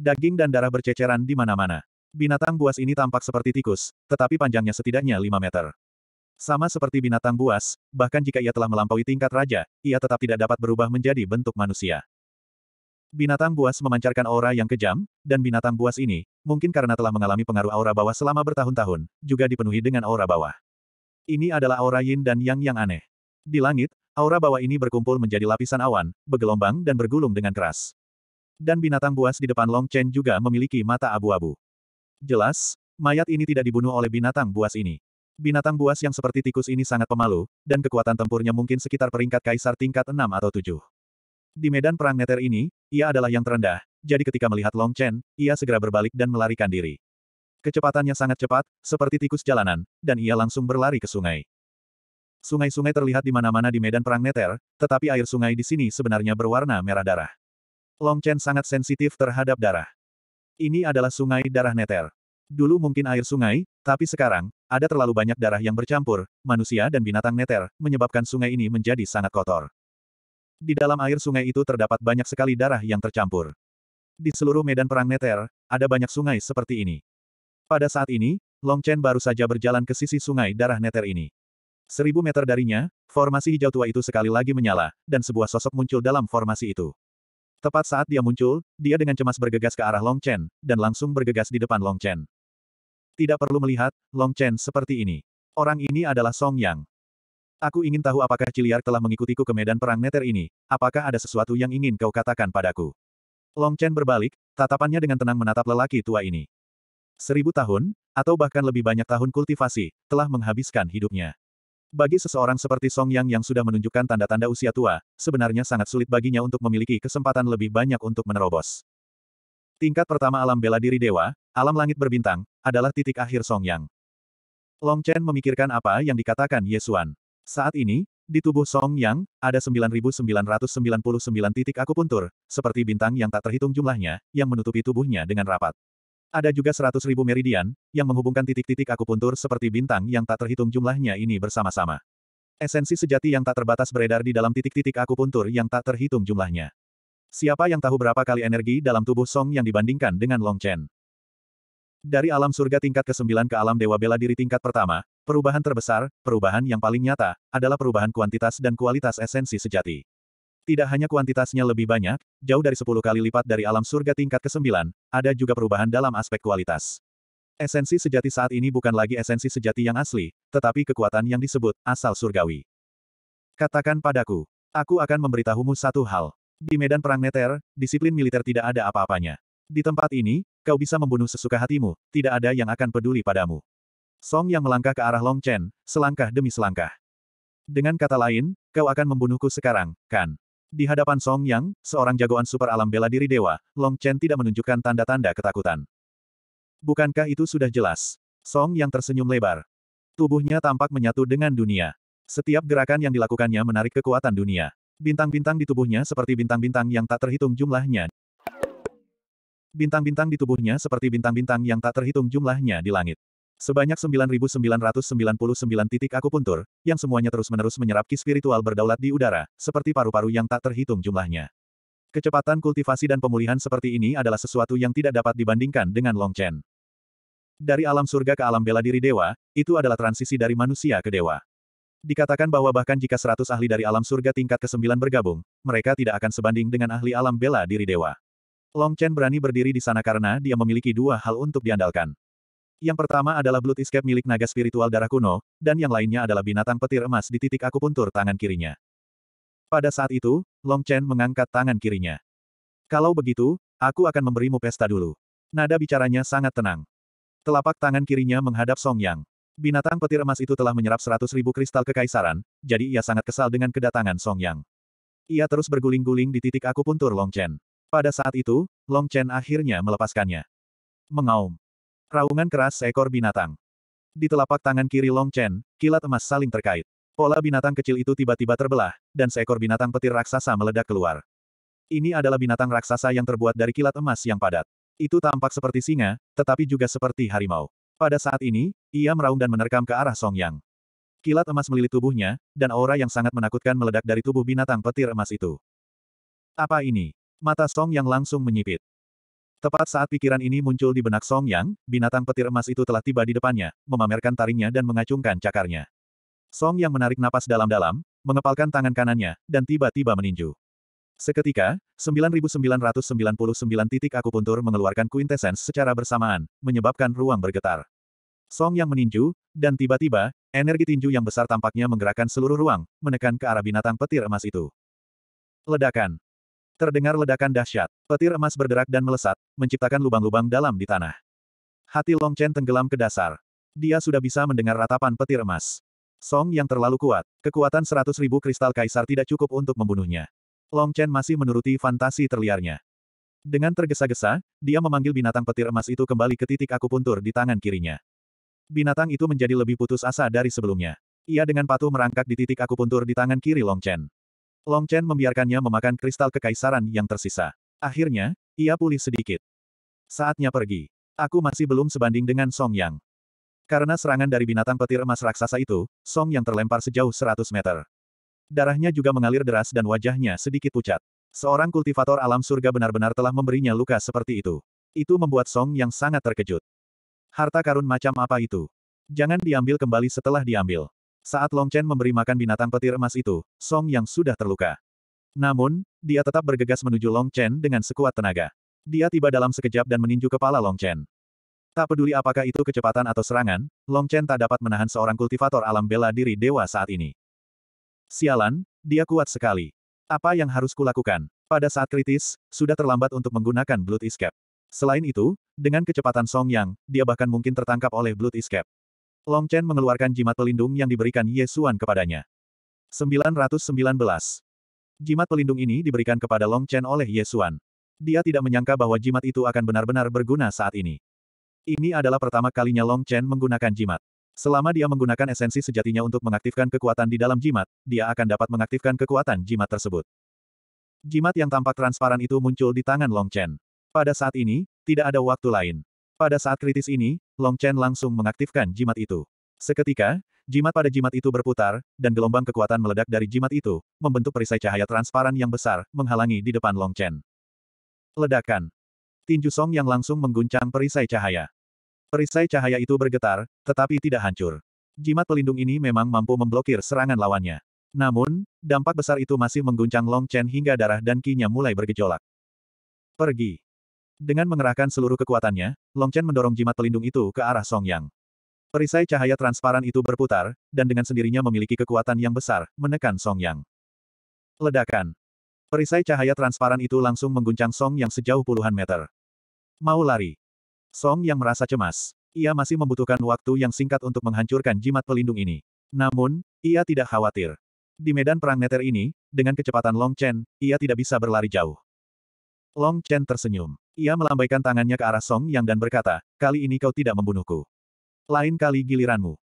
Daging dan darah berceceran di mana-mana. Binatang buas ini tampak seperti tikus, tetapi panjangnya setidaknya 5 meter. Sama seperti binatang buas, bahkan jika ia telah melampaui tingkat raja, ia tetap tidak dapat berubah menjadi bentuk manusia. Binatang buas memancarkan aura yang kejam, dan binatang buas ini, mungkin karena telah mengalami pengaruh aura bawah selama bertahun-tahun, juga dipenuhi dengan aura bawah. Ini adalah aura yin dan yang yang aneh. Di langit, aura bawah ini berkumpul menjadi lapisan awan, bergelombang dan bergulung dengan keras. Dan binatang buas di depan Long Chen juga memiliki mata abu-abu. Jelas, mayat ini tidak dibunuh oleh binatang buas ini. Binatang buas yang seperti tikus ini sangat pemalu, dan kekuatan tempurnya mungkin sekitar peringkat kaisar tingkat 6 atau 7. Di medan perang neter ini, ia adalah yang terendah, jadi ketika melihat Long Chen, ia segera berbalik dan melarikan diri. Kecepatannya sangat cepat, seperti tikus jalanan, dan ia langsung berlari ke sungai. Sungai-sungai terlihat di mana-mana di medan perang neter, tetapi air sungai di sini sebenarnya berwarna merah darah. Long Chen sangat sensitif terhadap darah. Ini adalah sungai darah neter. Dulu mungkin air sungai, tapi sekarang, ada terlalu banyak darah yang bercampur, manusia dan binatang neter, menyebabkan sungai ini menjadi sangat kotor. Di dalam air sungai itu terdapat banyak sekali darah yang tercampur. Di seluruh medan perang Neter, ada banyak sungai seperti ini. Pada saat ini, Long Chen baru saja berjalan ke sisi sungai darah Neter ini. Seribu meter darinya, formasi hijau tua itu sekali lagi menyala, dan sebuah sosok muncul dalam formasi itu. Tepat saat dia muncul, dia dengan cemas bergegas ke arah Long Chen, dan langsung bergegas di depan Long Chen. Tidak perlu melihat, Long Chen seperti ini. Orang ini adalah Song Yang. Aku ingin tahu apakah Ciliar telah mengikutiku ke medan perang neter ini, apakah ada sesuatu yang ingin kau katakan padaku. Long Chen berbalik, tatapannya dengan tenang menatap lelaki tua ini. Seribu tahun, atau bahkan lebih banyak tahun kultivasi, telah menghabiskan hidupnya. Bagi seseorang seperti Song Yang yang sudah menunjukkan tanda-tanda usia tua, sebenarnya sangat sulit baginya untuk memiliki kesempatan lebih banyak untuk menerobos. Tingkat pertama alam bela diri dewa, alam langit berbintang, adalah titik akhir Song Yang. Long Chen memikirkan apa yang dikatakan Yesuan. Saat ini, di tubuh Song Yang, ada 9.999 titik akupuntur, seperti bintang yang tak terhitung jumlahnya, yang menutupi tubuhnya dengan rapat. Ada juga 100.000 meridian, yang menghubungkan titik-titik akupuntur seperti bintang yang tak terhitung jumlahnya ini bersama-sama. Esensi sejati yang tak terbatas beredar di dalam titik-titik akupuntur yang tak terhitung jumlahnya. Siapa yang tahu berapa kali energi dalam tubuh Song yang dibandingkan dengan Long Chen? Dari alam surga tingkat ke-9 ke alam dewa bela diri tingkat pertama, perubahan terbesar, perubahan yang paling nyata, adalah perubahan kuantitas dan kualitas esensi sejati. Tidak hanya kuantitasnya lebih banyak, jauh dari 10 kali lipat dari alam surga tingkat ke-9, ada juga perubahan dalam aspek kualitas. Esensi sejati saat ini bukan lagi esensi sejati yang asli, tetapi kekuatan yang disebut asal surgawi. Katakan padaku, aku akan memberitahumu satu hal. Di medan perang Neter, disiplin militer tidak ada apa-apanya. Di tempat ini, Kau bisa membunuh sesuka hatimu, tidak ada yang akan peduli padamu. Song yang melangkah ke arah Long Chen, selangkah demi selangkah. Dengan kata lain, kau akan membunuhku sekarang, kan? Di hadapan Song Yang, seorang jagoan super alam bela diri dewa, Long Chen tidak menunjukkan tanda-tanda ketakutan. Bukankah itu sudah jelas? Song Yang tersenyum lebar. Tubuhnya tampak menyatu dengan dunia. Setiap gerakan yang dilakukannya menarik kekuatan dunia. Bintang-bintang di tubuhnya seperti bintang-bintang yang tak terhitung jumlahnya. Bintang-bintang di tubuhnya seperti bintang-bintang yang tak terhitung jumlahnya di langit. Sebanyak 9.999 titik aku akupuntur, yang semuanya terus-menerus menyerap ki spiritual berdaulat di udara, seperti paru-paru yang tak terhitung jumlahnya. Kecepatan kultivasi dan pemulihan seperti ini adalah sesuatu yang tidak dapat dibandingkan dengan Long Chen. Dari alam surga ke alam bela diri dewa, itu adalah transisi dari manusia ke dewa. Dikatakan bahwa bahkan jika seratus ahli dari alam surga tingkat ke-9 bergabung, mereka tidak akan sebanding dengan ahli alam bela diri dewa. Long Chen berani berdiri di sana karena dia memiliki dua hal untuk diandalkan. Yang pertama adalah Blood Escape milik naga spiritual darah kuno, dan yang lainnya adalah binatang petir emas di titik akupuntur tangan kirinya. Pada saat itu, Long Chen mengangkat tangan kirinya. Kalau begitu, aku akan memberimu pesta dulu. Nada bicaranya sangat tenang. Telapak tangan kirinya menghadap Song Yang. Binatang petir emas itu telah menyerap seratus ribu kristal kekaisaran, jadi ia sangat kesal dengan kedatangan Song Yang. Ia terus berguling-guling di titik akupuntur Long Chen. Pada saat itu, Long Chen akhirnya melepaskannya. Mengaum. Raungan keras seekor binatang. Di telapak tangan kiri Long Chen, kilat emas saling terkait. Pola binatang kecil itu tiba-tiba terbelah, dan seekor binatang petir raksasa meledak keluar. Ini adalah binatang raksasa yang terbuat dari kilat emas yang padat. Itu tampak seperti singa, tetapi juga seperti harimau. Pada saat ini, ia meraung dan menerkam ke arah Song Yang. Kilat emas melilit tubuhnya, dan aura yang sangat menakutkan meledak dari tubuh binatang petir emas itu. Apa ini? Mata Song Yang langsung menyipit. Tepat saat pikiran ini muncul di benak Song Yang, binatang petir emas itu telah tiba di depannya, memamerkan taringnya dan mengacungkan cakarnya. Song Yang menarik napas dalam-dalam, mengepalkan tangan kanannya, dan tiba-tiba meninju. Seketika, 9999 titik akupuntur mengeluarkan kuintesens secara bersamaan, menyebabkan ruang bergetar. Song Yang meninju, dan tiba-tiba, energi tinju yang besar tampaknya menggerakkan seluruh ruang, menekan ke arah binatang petir emas itu. Ledakan. Terdengar ledakan dahsyat. Petir emas berderak dan melesat, menciptakan lubang-lubang dalam di tanah. Hati Long Chen tenggelam ke dasar. Dia sudah bisa mendengar ratapan petir emas. Song yang terlalu kuat, kekuatan seratus ribu kristal kaisar tidak cukup untuk membunuhnya. Long Chen masih menuruti fantasi terliarnya. Dengan tergesa-gesa, dia memanggil binatang petir emas itu kembali ke titik akupuntur di tangan kirinya. Binatang itu menjadi lebih putus asa dari sebelumnya. Ia dengan patuh merangkak di titik akupuntur di tangan kiri Long Chen. Long Chen membiarkannya memakan kristal kekaisaran yang tersisa. Akhirnya, ia pulih sedikit. Saatnya pergi. Aku masih belum sebanding dengan Song Yang. Karena serangan dari binatang petir emas raksasa itu, Song Yang terlempar sejauh 100 meter. Darahnya juga mengalir deras dan wajahnya sedikit pucat. Seorang kultivator alam surga benar-benar telah memberinya luka seperti itu. Itu membuat Song Yang sangat terkejut. Harta karun macam apa itu? Jangan diambil kembali setelah diambil. Saat Long Chen memberi makan binatang petir emas itu, Song Yang sudah terluka. Namun, dia tetap bergegas menuju Long Chen dengan sekuat tenaga. Dia tiba dalam sekejap dan meninju kepala Long Chen. Tak peduli apakah itu kecepatan atau serangan, Long Chen tak dapat menahan seorang kultivator alam bela diri dewa saat ini. Sialan, dia kuat sekali. Apa yang harus kulakukan? Pada saat kritis, sudah terlambat untuk menggunakan Blood Escape. Selain itu, dengan kecepatan Song Yang, dia bahkan mungkin tertangkap oleh Blood Escape. Long Chen mengeluarkan jimat pelindung yang diberikan Ye Xuan kepadanya. 919. Jimat pelindung ini diberikan kepada Long Chen oleh Ye Xuan. Dia tidak menyangka bahwa jimat itu akan benar-benar berguna saat ini. Ini adalah pertama kalinya Long Chen menggunakan jimat. Selama dia menggunakan esensi sejatinya untuk mengaktifkan kekuatan di dalam jimat, dia akan dapat mengaktifkan kekuatan jimat tersebut. Jimat yang tampak transparan itu muncul di tangan Long Chen. Pada saat ini, tidak ada waktu lain. Pada saat kritis ini, Long Chen langsung mengaktifkan jimat itu. Seketika, jimat pada jimat itu berputar, dan gelombang kekuatan meledak dari jimat itu, membentuk perisai cahaya transparan yang besar, menghalangi di depan Long Chen. Ledakan. Tinju Song yang langsung mengguncang perisai cahaya. Perisai cahaya itu bergetar, tetapi tidak hancur. Jimat pelindung ini memang mampu memblokir serangan lawannya. Namun, dampak besar itu masih mengguncang Long Chen hingga darah dan kinya mulai bergejolak. Pergi. Dengan mengerahkan seluruh kekuatannya, Long Chen mendorong jimat pelindung itu ke arah Song Yang. Perisai cahaya transparan itu berputar, dan dengan sendirinya memiliki kekuatan yang besar, menekan Song Yang. Ledakan. Perisai cahaya transparan itu langsung mengguncang Song Yang sejauh puluhan meter. Mau lari. Song Yang merasa cemas. Ia masih membutuhkan waktu yang singkat untuk menghancurkan jimat pelindung ini. Namun, ia tidak khawatir. Di medan perang neter ini, dengan kecepatan Long Chen, ia tidak bisa berlari jauh. Long Chen tersenyum. Ia melambaikan tangannya ke arah Song Yang dan berkata, kali ini kau tidak membunuhku. Lain kali giliranmu.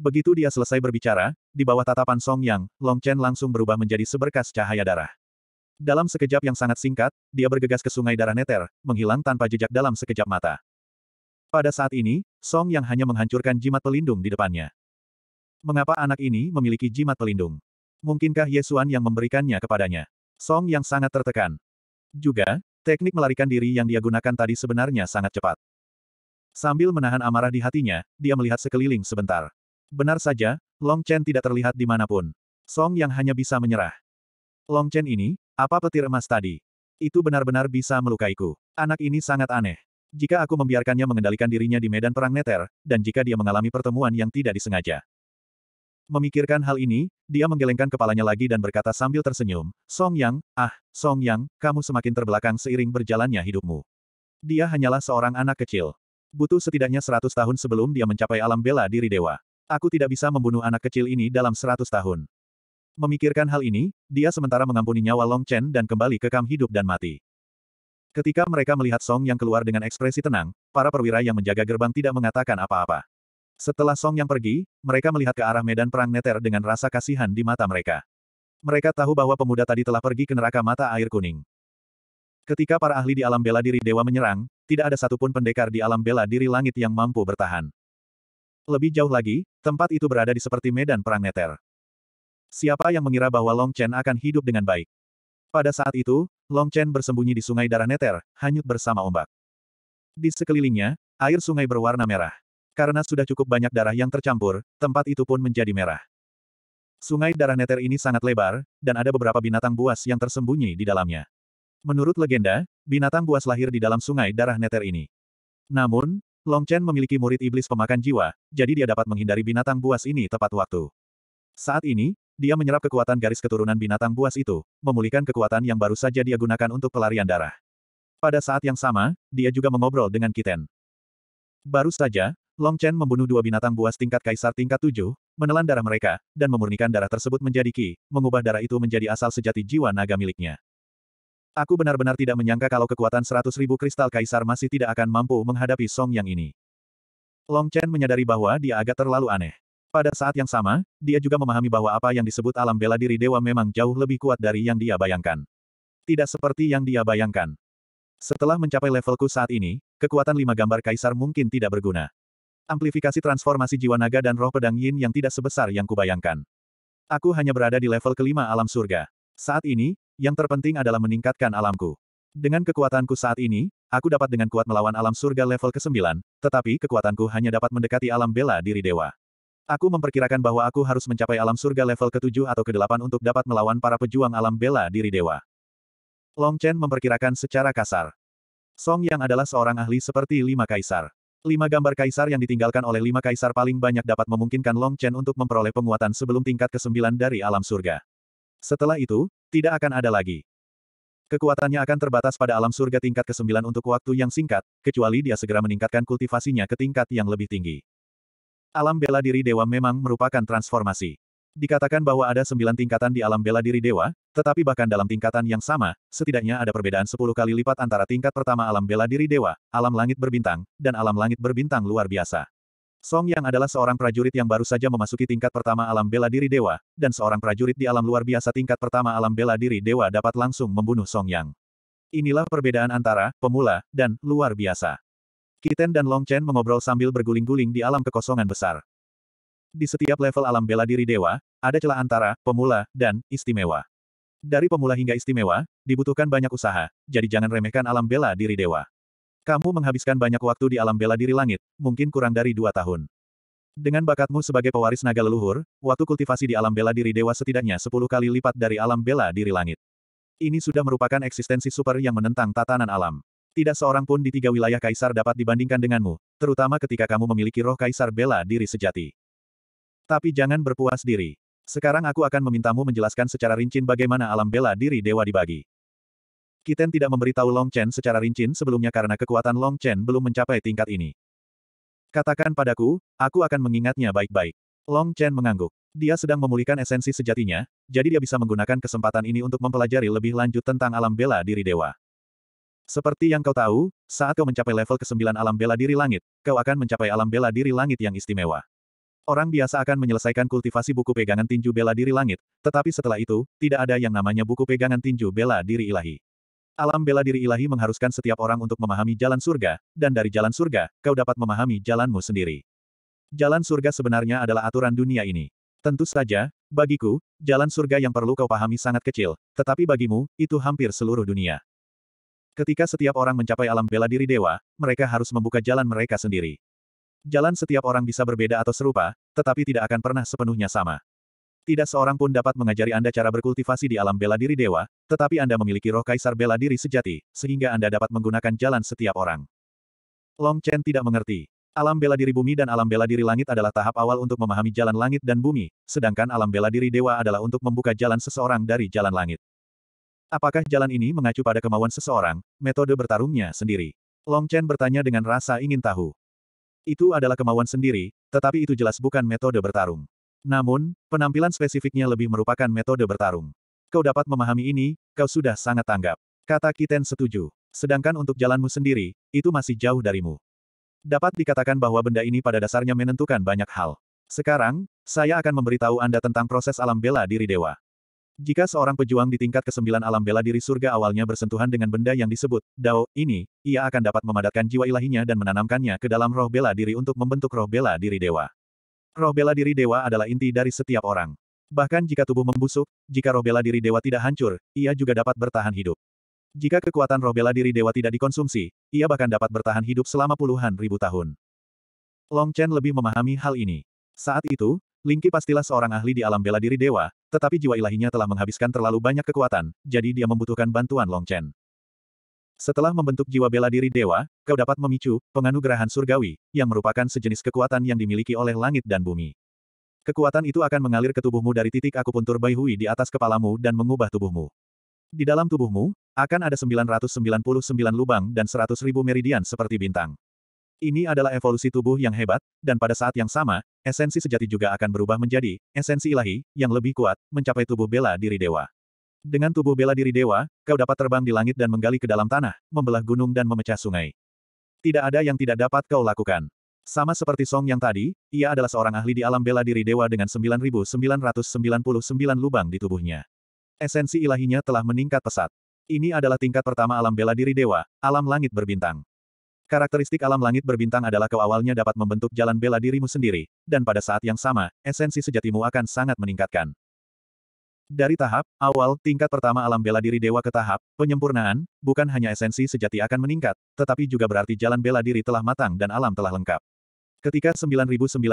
Begitu dia selesai berbicara, di bawah tatapan Song Yang, Long Chen langsung berubah menjadi seberkas cahaya darah. Dalam sekejap yang sangat singkat, dia bergegas ke sungai darah neter, menghilang tanpa jejak dalam sekejap mata. Pada saat ini, Song Yang hanya menghancurkan jimat pelindung di depannya. Mengapa anak ini memiliki jimat pelindung? Mungkinkah Yesuan yang memberikannya kepadanya? Song Yang sangat tertekan. Juga, Teknik melarikan diri yang dia gunakan tadi sebenarnya sangat cepat. Sambil menahan amarah di hatinya, dia melihat sekeliling sebentar. Benar saja, Long Chen tidak terlihat di dimanapun. Song yang hanya bisa menyerah. Long Chen ini, apa petir emas tadi? Itu benar-benar bisa melukaiku. Anak ini sangat aneh. Jika aku membiarkannya mengendalikan dirinya di medan perang neter, dan jika dia mengalami pertemuan yang tidak disengaja. Memikirkan hal ini, dia menggelengkan kepalanya lagi dan berkata sambil tersenyum, Song Yang, ah, Song Yang, kamu semakin terbelakang seiring berjalannya hidupmu. Dia hanyalah seorang anak kecil. Butuh setidaknya seratus tahun sebelum dia mencapai alam bela diri dewa. Aku tidak bisa membunuh anak kecil ini dalam seratus tahun. Memikirkan hal ini, dia sementara mengampuni nyawa Long Chen dan kembali ke kam hidup dan mati. Ketika mereka melihat Song yang keluar dengan ekspresi tenang, para perwira yang menjaga gerbang tidak mengatakan apa-apa. Setelah Song Yang pergi, mereka melihat ke arah medan perang Neter dengan rasa kasihan di mata mereka. Mereka tahu bahwa pemuda tadi telah pergi ke neraka mata air kuning. Ketika para ahli di alam bela diri dewa menyerang, tidak ada satupun pendekar di alam bela diri langit yang mampu bertahan. Lebih jauh lagi, tempat itu berada di seperti medan perang Neter. Siapa yang mengira bahwa Long Chen akan hidup dengan baik? Pada saat itu, Long Chen bersembunyi di sungai darah Neter, hanyut bersama ombak. Di sekelilingnya, air sungai berwarna merah. Karena sudah cukup banyak darah yang tercampur, tempat itu pun menjadi merah. Sungai darah neter ini sangat lebar, dan ada beberapa binatang buas yang tersembunyi di dalamnya. Menurut legenda, binatang buas lahir di dalam sungai darah neter ini. Namun, Long Chen memiliki murid iblis pemakan jiwa, jadi dia dapat menghindari binatang buas ini tepat waktu. Saat ini, dia menyerap kekuatan garis keturunan binatang buas itu, memulihkan kekuatan yang baru saja dia gunakan untuk pelarian darah. Pada saat yang sama, dia juga mengobrol dengan Kiten. Baru saja, Long Chen membunuh dua binatang buas tingkat kaisar tingkat tujuh, menelan darah mereka, dan memurnikan darah tersebut menjadi ki, mengubah darah itu menjadi asal sejati jiwa naga miliknya. Aku benar-benar tidak menyangka kalau kekuatan seratus ribu kristal kaisar masih tidak akan mampu menghadapi Song Yang ini. Long Chen menyadari bahwa dia agak terlalu aneh. Pada saat yang sama, dia juga memahami bahwa apa yang disebut alam bela diri dewa memang jauh lebih kuat dari yang dia bayangkan. Tidak seperti yang dia bayangkan. Setelah mencapai levelku saat ini, kekuatan lima gambar kaisar mungkin tidak berguna amplifikasi transformasi jiwa naga dan roh pedang yin yang tidak sebesar yang kubayangkan. Aku hanya berada di level kelima alam surga. Saat ini, yang terpenting adalah meningkatkan alamku. Dengan kekuatanku saat ini, aku dapat dengan kuat melawan alam surga level ke-9, tetapi kekuatanku hanya dapat mendekati alam bela diri dewa. Aku memperkirakan bahwa aku harus mencapai alam surga level ke-7 atau ke-8 untuk dapat melawan para pejuang alam bela diri dewa. Long Chen memperkirakan secara kasar. Song Yang adalah seorang ahli seperti lima kaisar. Lima gambar kaisar yang ditinggalkan oleh lima kaisar paling banyak dapat memungkinkan Long Chen untuk memperoleh penguatan sebelum tingkat ke-9 dari alam surga. Setelah itu, tidak akan ada lagi. Kekuatannya akan terbatas pada alam surga tingkat ke-9 untuk waktu yang singkat, kecuali dia segera meningkatkan kultivasinya ke tingkat yang lebih tinggi. Alam bela diri dewa memang merupakan transformasi. Dikatakan bahwa ada sembilan tingkatan di alam bela diri dewa, tetapi bahkan dalam tingkatan yang sama, setidaknya ada perbedaan sepuluh kali lipat antara tingkat pertama alam bela diri dewa, alam langit berbintang, dan alam langit berbintang luar biasa. Song Yang adalah seorang prajurit yang baru saja memasuki tingkat pertama alam bela diri dewa, dan seorang prajurit di alam luar biasa tingkat pertama alam bela diri dewa dapat langsung membunuh Song Yang. Inilah perbedaan antara pemula dan luar biasa. Kiten dan Long Chen mengobrol sambil berguling-guling di alam kekosongan besar. Di setiap level alam bela diri dewa, ada celah antara pemula dan istimewa. Dari pemula hingga istimewa, dibutuhkan banyak usaha, jadi jangan remehkan alam bela diri dewa. Kamu menghabiskan banyak waktu di alam bela diri langit, mungkin kurang dari dua tahun. Dengan bakatmu sebagai pewaris naga leluhur, waktu kultivasi di alam bela diri dewa setidaknya sepuluh kali lipat dari alam bela diri langit. Ini sudah merupakan eksistensi super yang menentang tatanan alam. Tidak seorang pun di tiga wilayah kaisar dapat dibandingkan denganmu, terutama ketika kamu memiliki roh kaisar bela diri sejati. Tapi jangan berpuas diri. Sekarang aku akan memintamu menjelaskan secara rinci bagaimana alam bela diri dewa dibagi. Kiten tidak memberitahu Long Chen secara rinci sebelumnya karena kekuatan Long Chen belum mencapai tingkat ini. Katakan padaku, aku akan mengingatnya baik-baik. Long Chen mengangguk. Dia sedang memulihkan esensi sejatinya, jadi dia bisa menggunakan kesempatan ini untuk mempelajari lebih lanjut tentang alam bela diri dewa. Seperti yang kau tahu, saat kau mencapai level ke-9 alam bela diri langit, kau akan mencapai alam bela diri langit yang istimewa. Orang biasa akan menyelesaikan kultivasi buku pegangan tinju bela diri langit, tetapi setelah itu, tidak ada yang namanya buku pegangan tinju bela diri ilahi. Alam bela diri ilahi mengharuskan setiap orang untuk memahami jalan surga, dan dari jalan surga, kau dapat memahami jalanmu sendiri. Jalan surga sebenarnya adalah aturan dunia ini. Tentu saja, bagiku, jalan surga yang perlu kau pahami sangat kecil, tetapi bagimu, itu hampir seluruh dunia. Ketika setiap orang mencapai alam bela diri dewa, mereka harus membuka jalan mereka sendiri. Jalan setiap orang bisa berbeda atau serupa, tetapi tidak akan pernah sepenuhnya sama. Tidak seorang pun dapat mengajari Anda cara berkultivasi di alam bela diri dewa, tetapi Anda memiliki roh kaisar bela diri sejati, sehingga Anda dapat menggunakan jalan setiap orang. Long Chen tidak mengerti. Alam bela diri bumi dan alam bela diri langit adalah tahap awal untuk memahami jalan langit dan bumi, sedangkan alam bela diri dewa adalah untuk membuka jalan seseorang dari jalan langit. Apakah jalan ini mengacu pada kemauan seseorang, metode bertarungnya sendiri? Long Chen bertanya dengan rasa ingin tahu. Itu adalah kemauan sendiri, tetapi itu jelas bukan metode bertarung. Namun, penampilan spesifiknya lebih merupakan metode bertarung. Kau dapat memahami ini, kau sudah sangat tanggap. Kata Kiten setuju. Sedangkan untuk jalanmu sendiri, itu masih jauh darimu. Dapat dikatakan bahwa benda ini pada dasarnya menentukan banyak hal. Sekarang, saya akan memberitahu Anda tentang proses alam bela diri dewa. Jika seorang pejuang di tingkat ke-9 alam bela diri surga awalnya bersentuhan dengan benda yang disebut Dao, ini, ia akan dapat memadatkan jiwa ilahinya dan menanamkannya ke dalam roh bela diri untuk membentuk roh bela diri dewa. Roh bela diri dewa adalah inti dari setiap orang. Bahkan jika tubuh membusuk, jika roh bela diri dewa tidak hancur, ia juga dapat bertahan hidup. Jika kekuatan roh bela diri dewa tidak dikonsumsi, ia bahkan dapat bertahan hidup selama puluhan ribu tahun. Long Chen lebih memahami hal ini. Saat itu, Lingqi pastilah seorang ahli di alam bela diri dewa, tetapi jiwa ilahinya telah menghabiskan terlalu banyak kekuatan, jadi dia membutuhkan bantuan Long Chen. Setelah membentuk jiwa bela diri dewa, kau dapat memicu penganugerahan surgawi, yang merupakan sejenis kekuatan yang dimiliki oleh langit dan bumi. Kekuatan itu akan mengalir ke tubuhmu dari titik akupuntur Baihui di atas kepalamu dan mengubah tubuhmu. Di dalam tubuhmu, akan ada 999 lubang dan 100.000 meridian seperti bintang. Ini adalah evolusi tubuh yang hebat, dan pada saat yang sama, esensi sejati juga akan berubah menjadi esensi ilahi yang lebih kuat, mencapai tubuh bela diri dewa. Dengan tubuh bela diri dewa, kau dapat terbang di langit dan menggali ke dalam tanah, membelah gunung dan memecah sungai. Tidak ada yang tidak dapat kau lakukan. Sama seperti Song yang tadi, ia adalah seorang ahli di alam bela diri dewa dengan 9.999 lubang di tubuhnya. Esensi ilahinya telah meningkat pesat. Ini adalah tingkat pertama alam bela diri dewa, alam langit berbintang. Karakteristik alam langit berbintang adalah kau awalnya dapat membentuk jalan bela dirimu sendiri, dan pada saat yang sama, esensi sejatimu akan sangat meningkatkan. Dari tahap awal, tingkat pertama alam bela diri dewa ke tahap penyempurnaan, bukan hanya esensi sejati akan meningkat, tetapi juga berarti jalan bela diri telah matang dan alam telah lengkap. Ketika 9999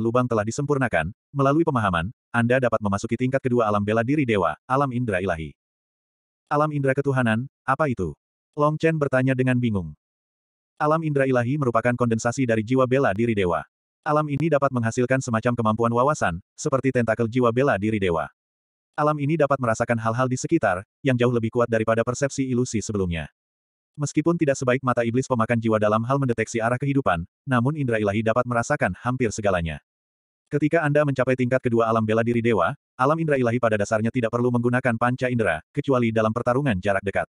lubang telah disempurnakan, melalui pemahaman, Anda dapat memasuki tingkat kedua alam bela diri dewa, alam indra ilahi. Alam indra ketuhanan, apa itu? Long Chen bertanya dengan bingung. Alam indra ilahi merupakan kondensasi dari jiwa bela diri dewa. Alam ini dapat menghasilkan semacam kemampuan wawasan, seperti tentakel jiwa bela diri dewa. Alam ini dapat merasakan hal-hal di sekitar, yang jauh lebih kuat daripada persepsi ilusi sebelumnya. Meskipun tidak sebaik mata iblis pemakan jiwa dalam hal mendeteksi arah kehidupan, namun indra ilahi dapat merasakan hampir segalanya. Ketika Anda mencapai tingkat kedua alam bela diri dewa, alam indra ilahi pada dasarnya tidak perlu menggunakan panca indera, kecuali dalam pertarungan jarak dekat.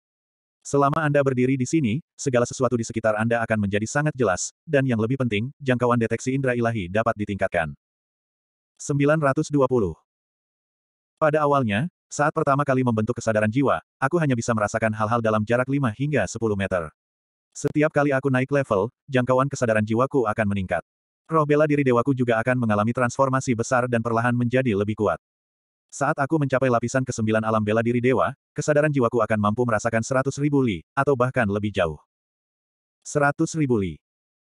Selama Anda berdiri di sini, segala sesuatu di sekitar Anda akan menjadi sangat jelas, dan yang lebih penting, jangkauan deteksi indera ilahi dapat ditingkatkan. 920. Pada awalnya, saat pertama kali membentuk kesadaran jiwa, aku hanya bisa merasakan hal-hal dalam jarak 5 hingga 10 meter. Setiap kali aku naik level, jangkauan kesadaran jiwaku akan meningkat. Roh bela diri dewaku juga akan mengalami transformasi besar dan perlahan menjadi lebih kuat. Saat aku mencapai lapisan ke-9 alam bela diri dewa, kesadaran jiwaku akan mampu merasakan seratus ribu li, atau bahkan lebih jauh. Seratus ribu li.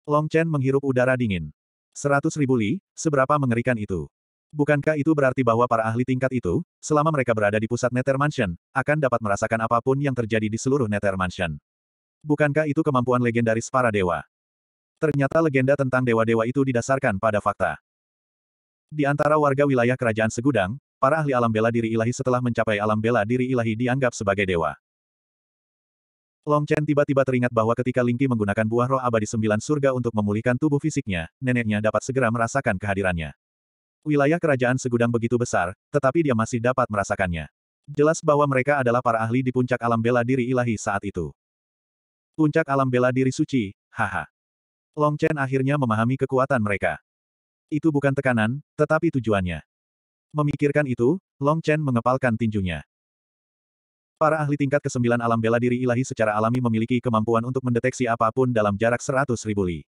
Long Chen menghirup udara dingin. Seratus ribu li, seberapa mengerikan itu. Bukankah itu berarti bahwa para ahli tingkat itu, selama mereka berada di pusat Nether Mansion, akan dapat merasakan apapun yang terjadi di seluruh Nether Mansion? Bukankah itu kemampuan legendaris para dewa? Ternyata legenda tentang dewa-dewa itu didasarkan pada fakta. Di antara warga wilayah kerajaan Segudang, Para ahli alam bela diri ilahi setelah mencapai alam bela diri ilahi dianggap sebagai dewa. Long Chen tiba-tiba teringat bahwa ketika Lingqi menggunakan buah roh abadi sembilan surga untuk memulihkan tubuh fisiknya, neneknya dapat segera merasakan kehadirannya. Wilayah kerajaan segudang begitu besar, tetapi dia masih dapat merasakannya. Jelas bahwa mereka adalah para ahli di puncak alam bela diri ilahi saat itu. Puncak alam bela diri suci, haha. Long Chen akhirnya memahami kekuatan mereka. Itu bukan tekanan, tetapi tujuannya. Memikirkan itu, Long Chen mengepalkan tinjunya. Para ahli tingkat kesembilan alam bela diri ilahi secara alami memiliki kemampuan untuk mendeteksi apapun dalam jarak seratus ribu li.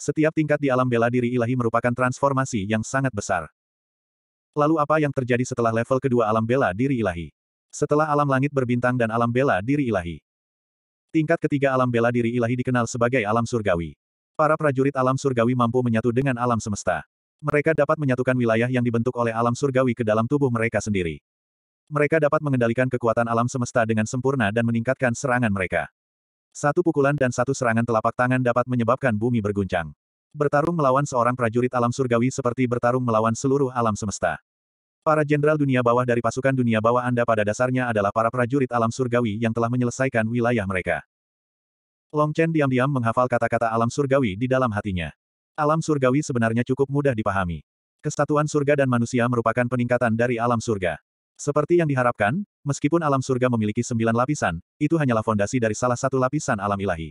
Setiap tingkat di alam bela diri ilahi merupakan transformasi yang sangat besar. Lalu apa yang terjadi setelah level kedua alam bela diri ilahi? Setelah alam langit berbintang dan alam bela diri ilahi. Tingkat ketiga alam bela diri ilahi dikenal sebagai alam surgawi. Para prajurit alam surgawi mampu menyatu dengan alam semesta. Mereka dapat menyatukan wilayah yang dibentuk oleh alam surgawi ke dalam tubuh mereka sendiri. Mereka dapat mengendalikan kekuatan alam semesta dengan sempurna dan meningkatkan serangan mereka. Satu pukulan dan satu serangan telapak tangan dapat menyebabkan bumi berguncang. Bertarung melawan seorang prajurit alam surgawi seperti bertarung melawan seluruh alam semesta. Para jenderal dunia bawah dari pasukan dunia bawah Anda pada dasarnya adalah para prajurit alam surgawi yang telah menyelesaikan wilayah mereka. Long Chen diam-diam menghafal kata-kata alam surgawi di dalam hatinya. Alam surgawi sebenarnya cukup mudah dipahami. Kestatuan surga dan manusia merupakan peningkatan dari alam surga. Seperti yang diharapkan, meskipun alam surga memiliki sembilan lapisan, itu hanyalah fondasi dari salah satu lapisan alam ilahi.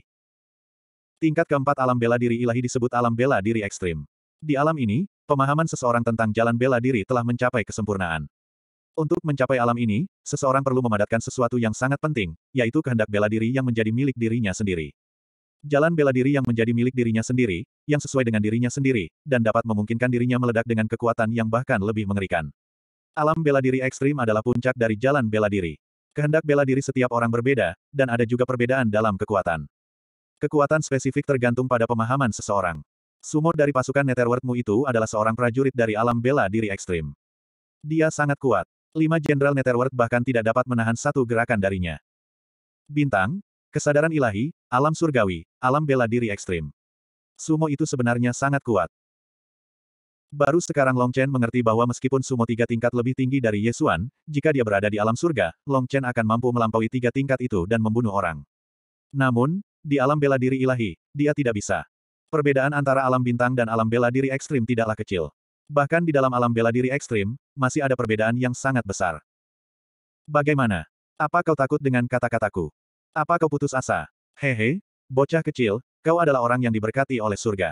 Tingkat keempat alam bela diri ilahi disebut alam bela diri ekstrim. Di alam ini, pemahaman seseorang tentang jalan bela diri telah mencapai kesempurnaan. Untuk mencapai alam ini, seseorang perlu memadatkan sesuatu yang sangat penting, yaitu kehendak bela diri yang menjadi milik dirinya sendiri jalan bela diri yang menjadi milik dirinya sendiri, yang sesuai dengan dirinya sendiri, dan dapat memungkinkan dirinya meledak dengan kekuatan yang bahkan lebih mengerikan. Alam bela diri ekstrim adalah puncak dari jalan bela diri. Kehendak bela diri setiap orang berbeda, dan ada juga perbedaan dalam kekuatan. Kekuatan spesifik tergantung pada pemahaman seseorang. Sumo dari pasukan Netherworldmu itu adalah seorang prajurit dari alam bela diri ekstrim. Dia sangat kuat. Lima Jenderal Netherworld bahkan tidak dapat menahan satu gerakan darinya. Bintang, kesadaran ilahi, Alam surgawi, alam bela diri ekstrim. Sumo itu sebenarnya sangat kuat. Baru sekarang Long Chen mengerti bahwa meskipun sumo tiga tingkat lebih tinggi dari Yesuan, jika dia berada di alam surga, Long Chen akan mampu melampaui tiga tingkat itu dan membunuh orang. Namun, di alam bela diri ilahi, dia tidak bisa. Perbedaan antara alam bintang dan alam bela diri ekstrim tidaklah kecil. Bahkan di dalam alam bela diri ekstrim, masih ada perbedaan yang sangat besar. Bagaimana? Apa kau takut dengan kata-kataku? Apa kau putus asa? Hehe, bocah kecil, kau adalah orang yang diberkati oleh surga.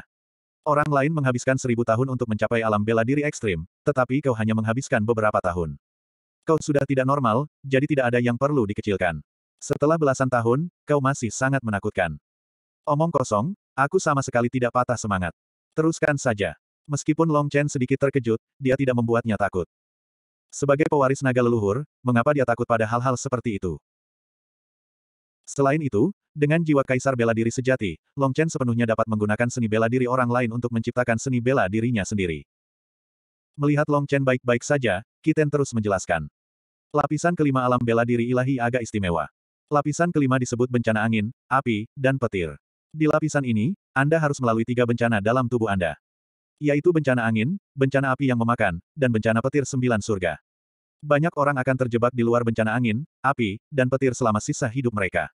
Orang lain menghabiskan seribu tahun untuk mencapai alam bela diri ekstrim, tetapi kau hanya menghabiskan beberapa tahun. Kau sudah tidak normal, jadi tidak ada yang perlu dikecilkan. Setelah belasan tahun, kau masih sangat menakutkan. Omong kosong, aku sama sekali tidak patah semangat. Teruskan saja. Meskipun Long Chen sedikit terkejut, dia tidak membuatnya takut. Sebagai pewaris naga leluhur, mengapa dia takut pada hal-hal seperti itu? Selain itu, dengan jiwa kaisar bela diri sejati, Long Chen sepenuhnya dapat menggunakan seni bela diri orang lain untuk menciptakan seni bela dirinya sendiri. Melihat Long Chen baik-baik saja, Kiten terus menjelaskan. Lapisan kelima alam bela diri ilahi agak istimewa. Lapisan kelima disebut bencana angin, api, dan petir. Di lapisan ini, Anda harus melalui tiga bencana dalam tubuh Anda. Yaitu bencana angin, bencana api yang memakan, dan bencana petir sembilan surga. Banyak orang akan terjebak di luar bencana angin, api, dan petir selama sisa hidup mereka.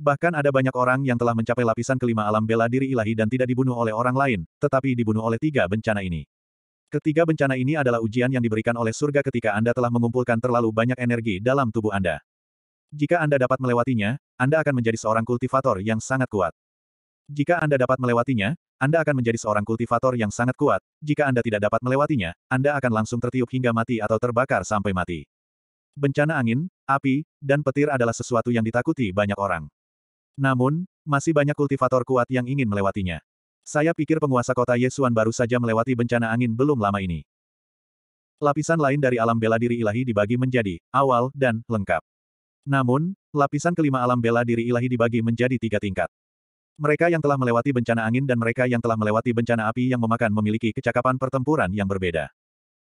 Bahkan ada banyak orang yang telah mencapai lapisan kelima alam bela diri ilahi dan tidak dibunuh oleh orang lain, tetapi dibunuh oleh tiga bencana ini. Ketiga bencana ini adalah ujian yang diberikan oleh surga ketika Anda telah mengumpulkan terlalu banyak energi dalam tubuh Anda. Jika Anda dapat melewatinya, Anda akan menjadi seorang kultivator yang sangat kuat. Jika Anda dapat melewatinya, Anda akan menjadi seorang kultivator yang sangat kuat. Jika Anda tidak dapat melewatinya, Anda akan langsung tertiup hingga mati atau terbakar sampai mati. Bencana angin, api, dan petir adalah sesuatu yang ditakuti banyak orang. Namun, masih banyak kultivator kuat yang ingin melewatinya. Saya pikir penguasa kota Yesuan baru saja melewati bencana angin belum lama ini. Lapisan lain dari alam bela diri ilahi dibagi menjadi awal dan lengkap. Namun, lapisan kelima alam bela diri ilahi dibagi menjadi tiga tingkat. Mereka yang telah melewati bencana angin dan mereka yang telah melewati bencana api yang memakan memiliki kecakapan pertempuran yang berbeda.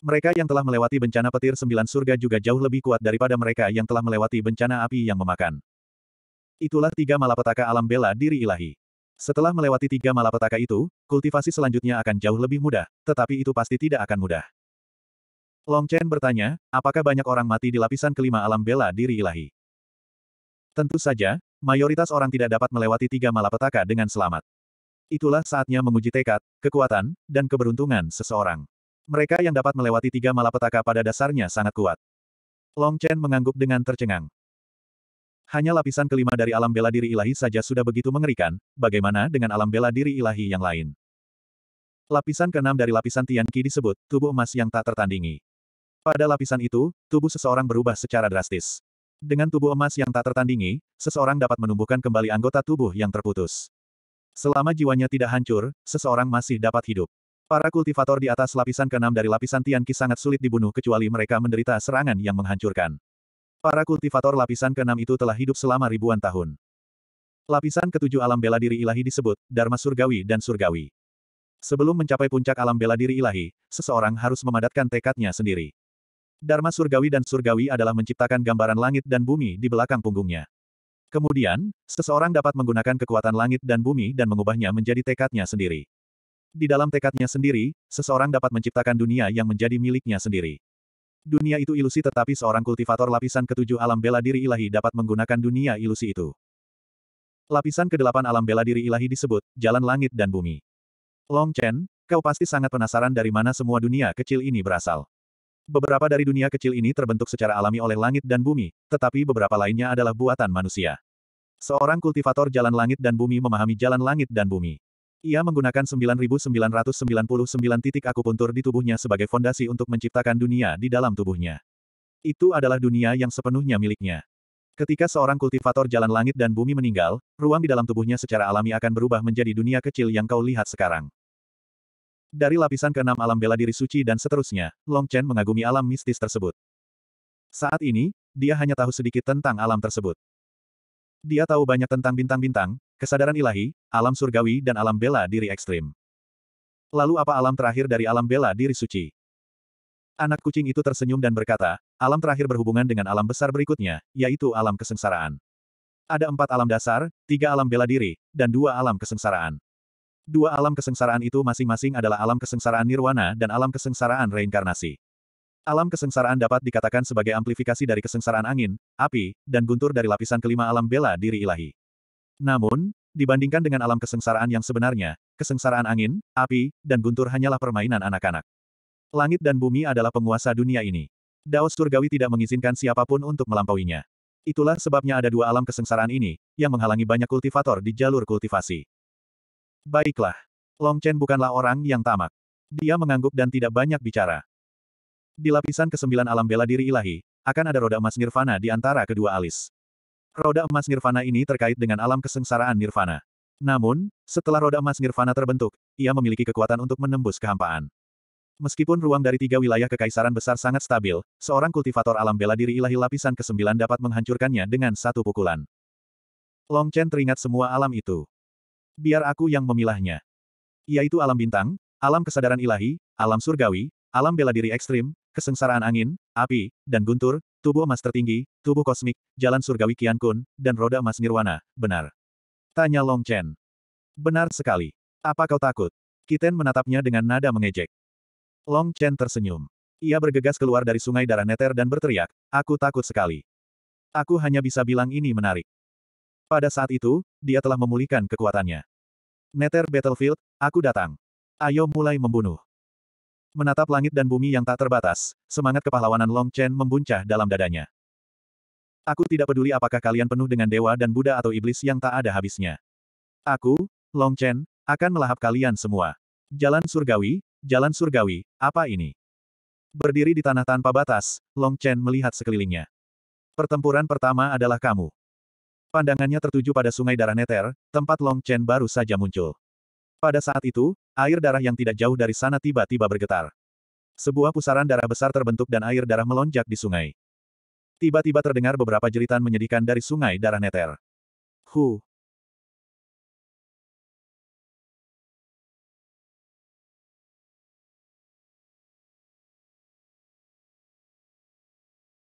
Mereka yang telah melewati bencana petir sembilan surga juga jauh lebih kuat daripada mereka yang telah melewati bencana api yang memakan. Itulah tiga malapetaka alam bela diri ilahi. Setelah melewati tiga malapetaka itu, kultivasi selanjutnya akan jauh lebih mudah, tetapi itu pasti tidak akan mudah. Long Chen bertanya, apakah banyak orang mati di lapisan kelima alam bela diri ilahi? Tentu saja, mayoritas orang tidak dapat melewati tiga malapetaka dengan selamat. Itulah saatnya menguji tekad, kekuatan, dan keberuntungan seseorang. Mereka yang dapat melewati tiga malapetaka pada dasarnya sangat kuat. Long Chen mengangguk dengan tercengang. Hanya lapisan kelima dari alam bela diri ilahi saja sudah begitu mengerikan, bagaimana dengan alam bela diri ilahi yang lain? Lapisan keenam dari lapisan Tianqi disebut, tubuh emas yang tak tertandingi. Pada lapisan itu, tubuh seseorang berubah secara drastis. Dengan tubuh emas yang tak tertandingi, seseorang dapat menumbuhkan kembali anggota tubuh yang terputus. Selama jiwanya tidak hancur, seseorang masih dapat hidup. Para kultivator di atas lapisan keenam dari lapisan Tianqi sangat sulit dibunuh kecuali mereka menderita serangan yang menghancurkan. Para kultivator lapisan keenam itu telah hidup selama ribuan tahun. Lapisan ketujuh alam bela diri ilahi disebut, Dharma Surgawi dan Surgawi. Sebelum mencapai puncak alam bela diri ilahi, seseorang harus memadatkan tekadnya sendiri. Dharma Surgawi dan Surgawi adalah menciptakan gambaran langit dan bumi di belakang punggungnya. Kemudian, seseorang dapat menggunakan kekuatan langit dan bumi dan mengubahnya menjadi tekadnya sendiri. Di dalam tekadnya sendiri, seseorang dapat menciptakan dunia yang menjadi miliknya sendiri. Dunia itu ilusi tetapi seorang kultivator lapisan ketujuh alam bela diri ilahi dapat menggunakan dunia ilusi itu. Lapisan kedelapan alam bela diri ilahi disebut, jalan langit dan bumi. Long Chen, kau pasti sangat penasaran dari mana semua dunia kecil ini berasal. Beberapa dari dunia kecil ini terbentuk secara alami oleh langit dan bumi, tetapi beberapa lainnya adalah buatan manusia. Seorang kultivator jalan langit dan bumi memahami jalan langit dan bumi. Ia menggunakan 9999 titik akupuntur di tubuhnya sebagai fondasi untuk menciptakan dunia di dalam tubuhnya. Itu adalah dunia yang sepenuhnya miliknya. Ketika seorang kultivator jalan langit dan bumi meninggal, ruang di dalam tubuhnya secara alami akan berubah menjadi dunia kecil yang kau lihat sekarang. Dari lapisan keenam alam bela diri suci dan seterusnya, Long Chen mengagumi alam mistis tersebut. Saat ini, dia hanya tahu sedikit tentang alam tersebut. Dia tahu banyak tentang bintang-bintang, kesadaran ilahi, alam surgawi dan alam bela diri ekstrim. Lalu apa alam terakhir dari alam bela diri suci? Anak kucing itu tersenyum dan berkata, alam terakhir berhubungan dengan alam besar berikutnya, yaitu alam kesengsaraan. Ada empat alam dasar, tiga alam bela diri, dan dua alam kesengsaraan. Dua alam kesengsaraan itu masing-masing adalah alam kesengsaraan nirwana dan alam kesengsaraan reinkarnasi. Alam kesengsaraan dapat dikatakan sebagai amplifikasi dari kesengsaraan angin, api, dan guntur dari lapisan kelima alam bela diri ilahi. Namun, dibandingkan dengan alam kesengsaraan yang sebenarnya, kesengsaraan angin, api, dan guntur hanyalah permainan anak-anak. Langit dan bumi adalah penguasa dunia ini. Daos surgawi tidak mengizinkan siapapun untuk melampauinya. Itulah sebabnya ada dua alam kesengsaraan ini, yang menghalangi banyak kultivator di jalur kultivasi. Baiklah. Long Chen bukanlah orang yang tamak. Dia mengangguk dan tidak banyak bicara. Di lapisan kesembilan alam bela diri ilahi, akan ada roda emas nirvana di antara kedua alis. Roda emas nirvana ini terkait dengan alam kesengsaraan nirvana. Namun, setelah roda emas nirvana terbentuk, ia memiliki kekuatan untuk menembus kehampaan. Meskipun ruang dari tiga wilayah kekaisaran besar sangat stabil, seorang kultivator alam bela diri ilahi lapisan ke-9 dapat menghancurkannya dengan satu pukulan. Long Chen teringat semua alam itu. Biar aku yang memilahnya. Yaitu alam bintang, alam kesadaran ilahi, alam surgawi, alam bela diri ekstrim, kesengsaraan angin, api, dan guntur, tubuh emas tertinggi, tubuh kosmik, jalan surgawi Kian Kun, dan roda emas Nirwana, benar. Tanya Long Chen. Benar sekali. Apa kau takut? Kiten menatapnya dengan nada mengejek. Long Chen tersenyum. Ia bergegas keluar dari sungai darah neter dan berteriak, aku takut sekali. Aku hanya bisa bilang ini menarik. Pada saat itu, dia telah memulihkan kekuatannya. Nether Battlefield, aku datang. Ayo mulai membunuh. Menatap langit dan bumi yang tak terbatas, semangat kepahlawanan Long Chen membuncah dalam dadanya. Aku tidak peduli apakah kalian penuh dengan dewa dan Buddha atau iblis yang tak ada habisnya. Aku, Long Chen, akan melahap kalian semua. Jalan surgawi, jalan surgawi, apa ini? Berdiri di tanah tanpa batas, Long Chen melihat sekelilingnya. Pertempuran pertama adalah kamu. Pandangannya tertuju pada sungai darah Neter, tempat Long Chen baru saja muncul. Pada saat itu, air darah yang tidak jauh dari sana tiba-tiba bergetar. Sebuah pusaran darah besar terbentuk dan air darah melonjak di sungai. Tiba-tiba terdengar beberapa jeritan menyedihkan dari sungai darah neter. Hu,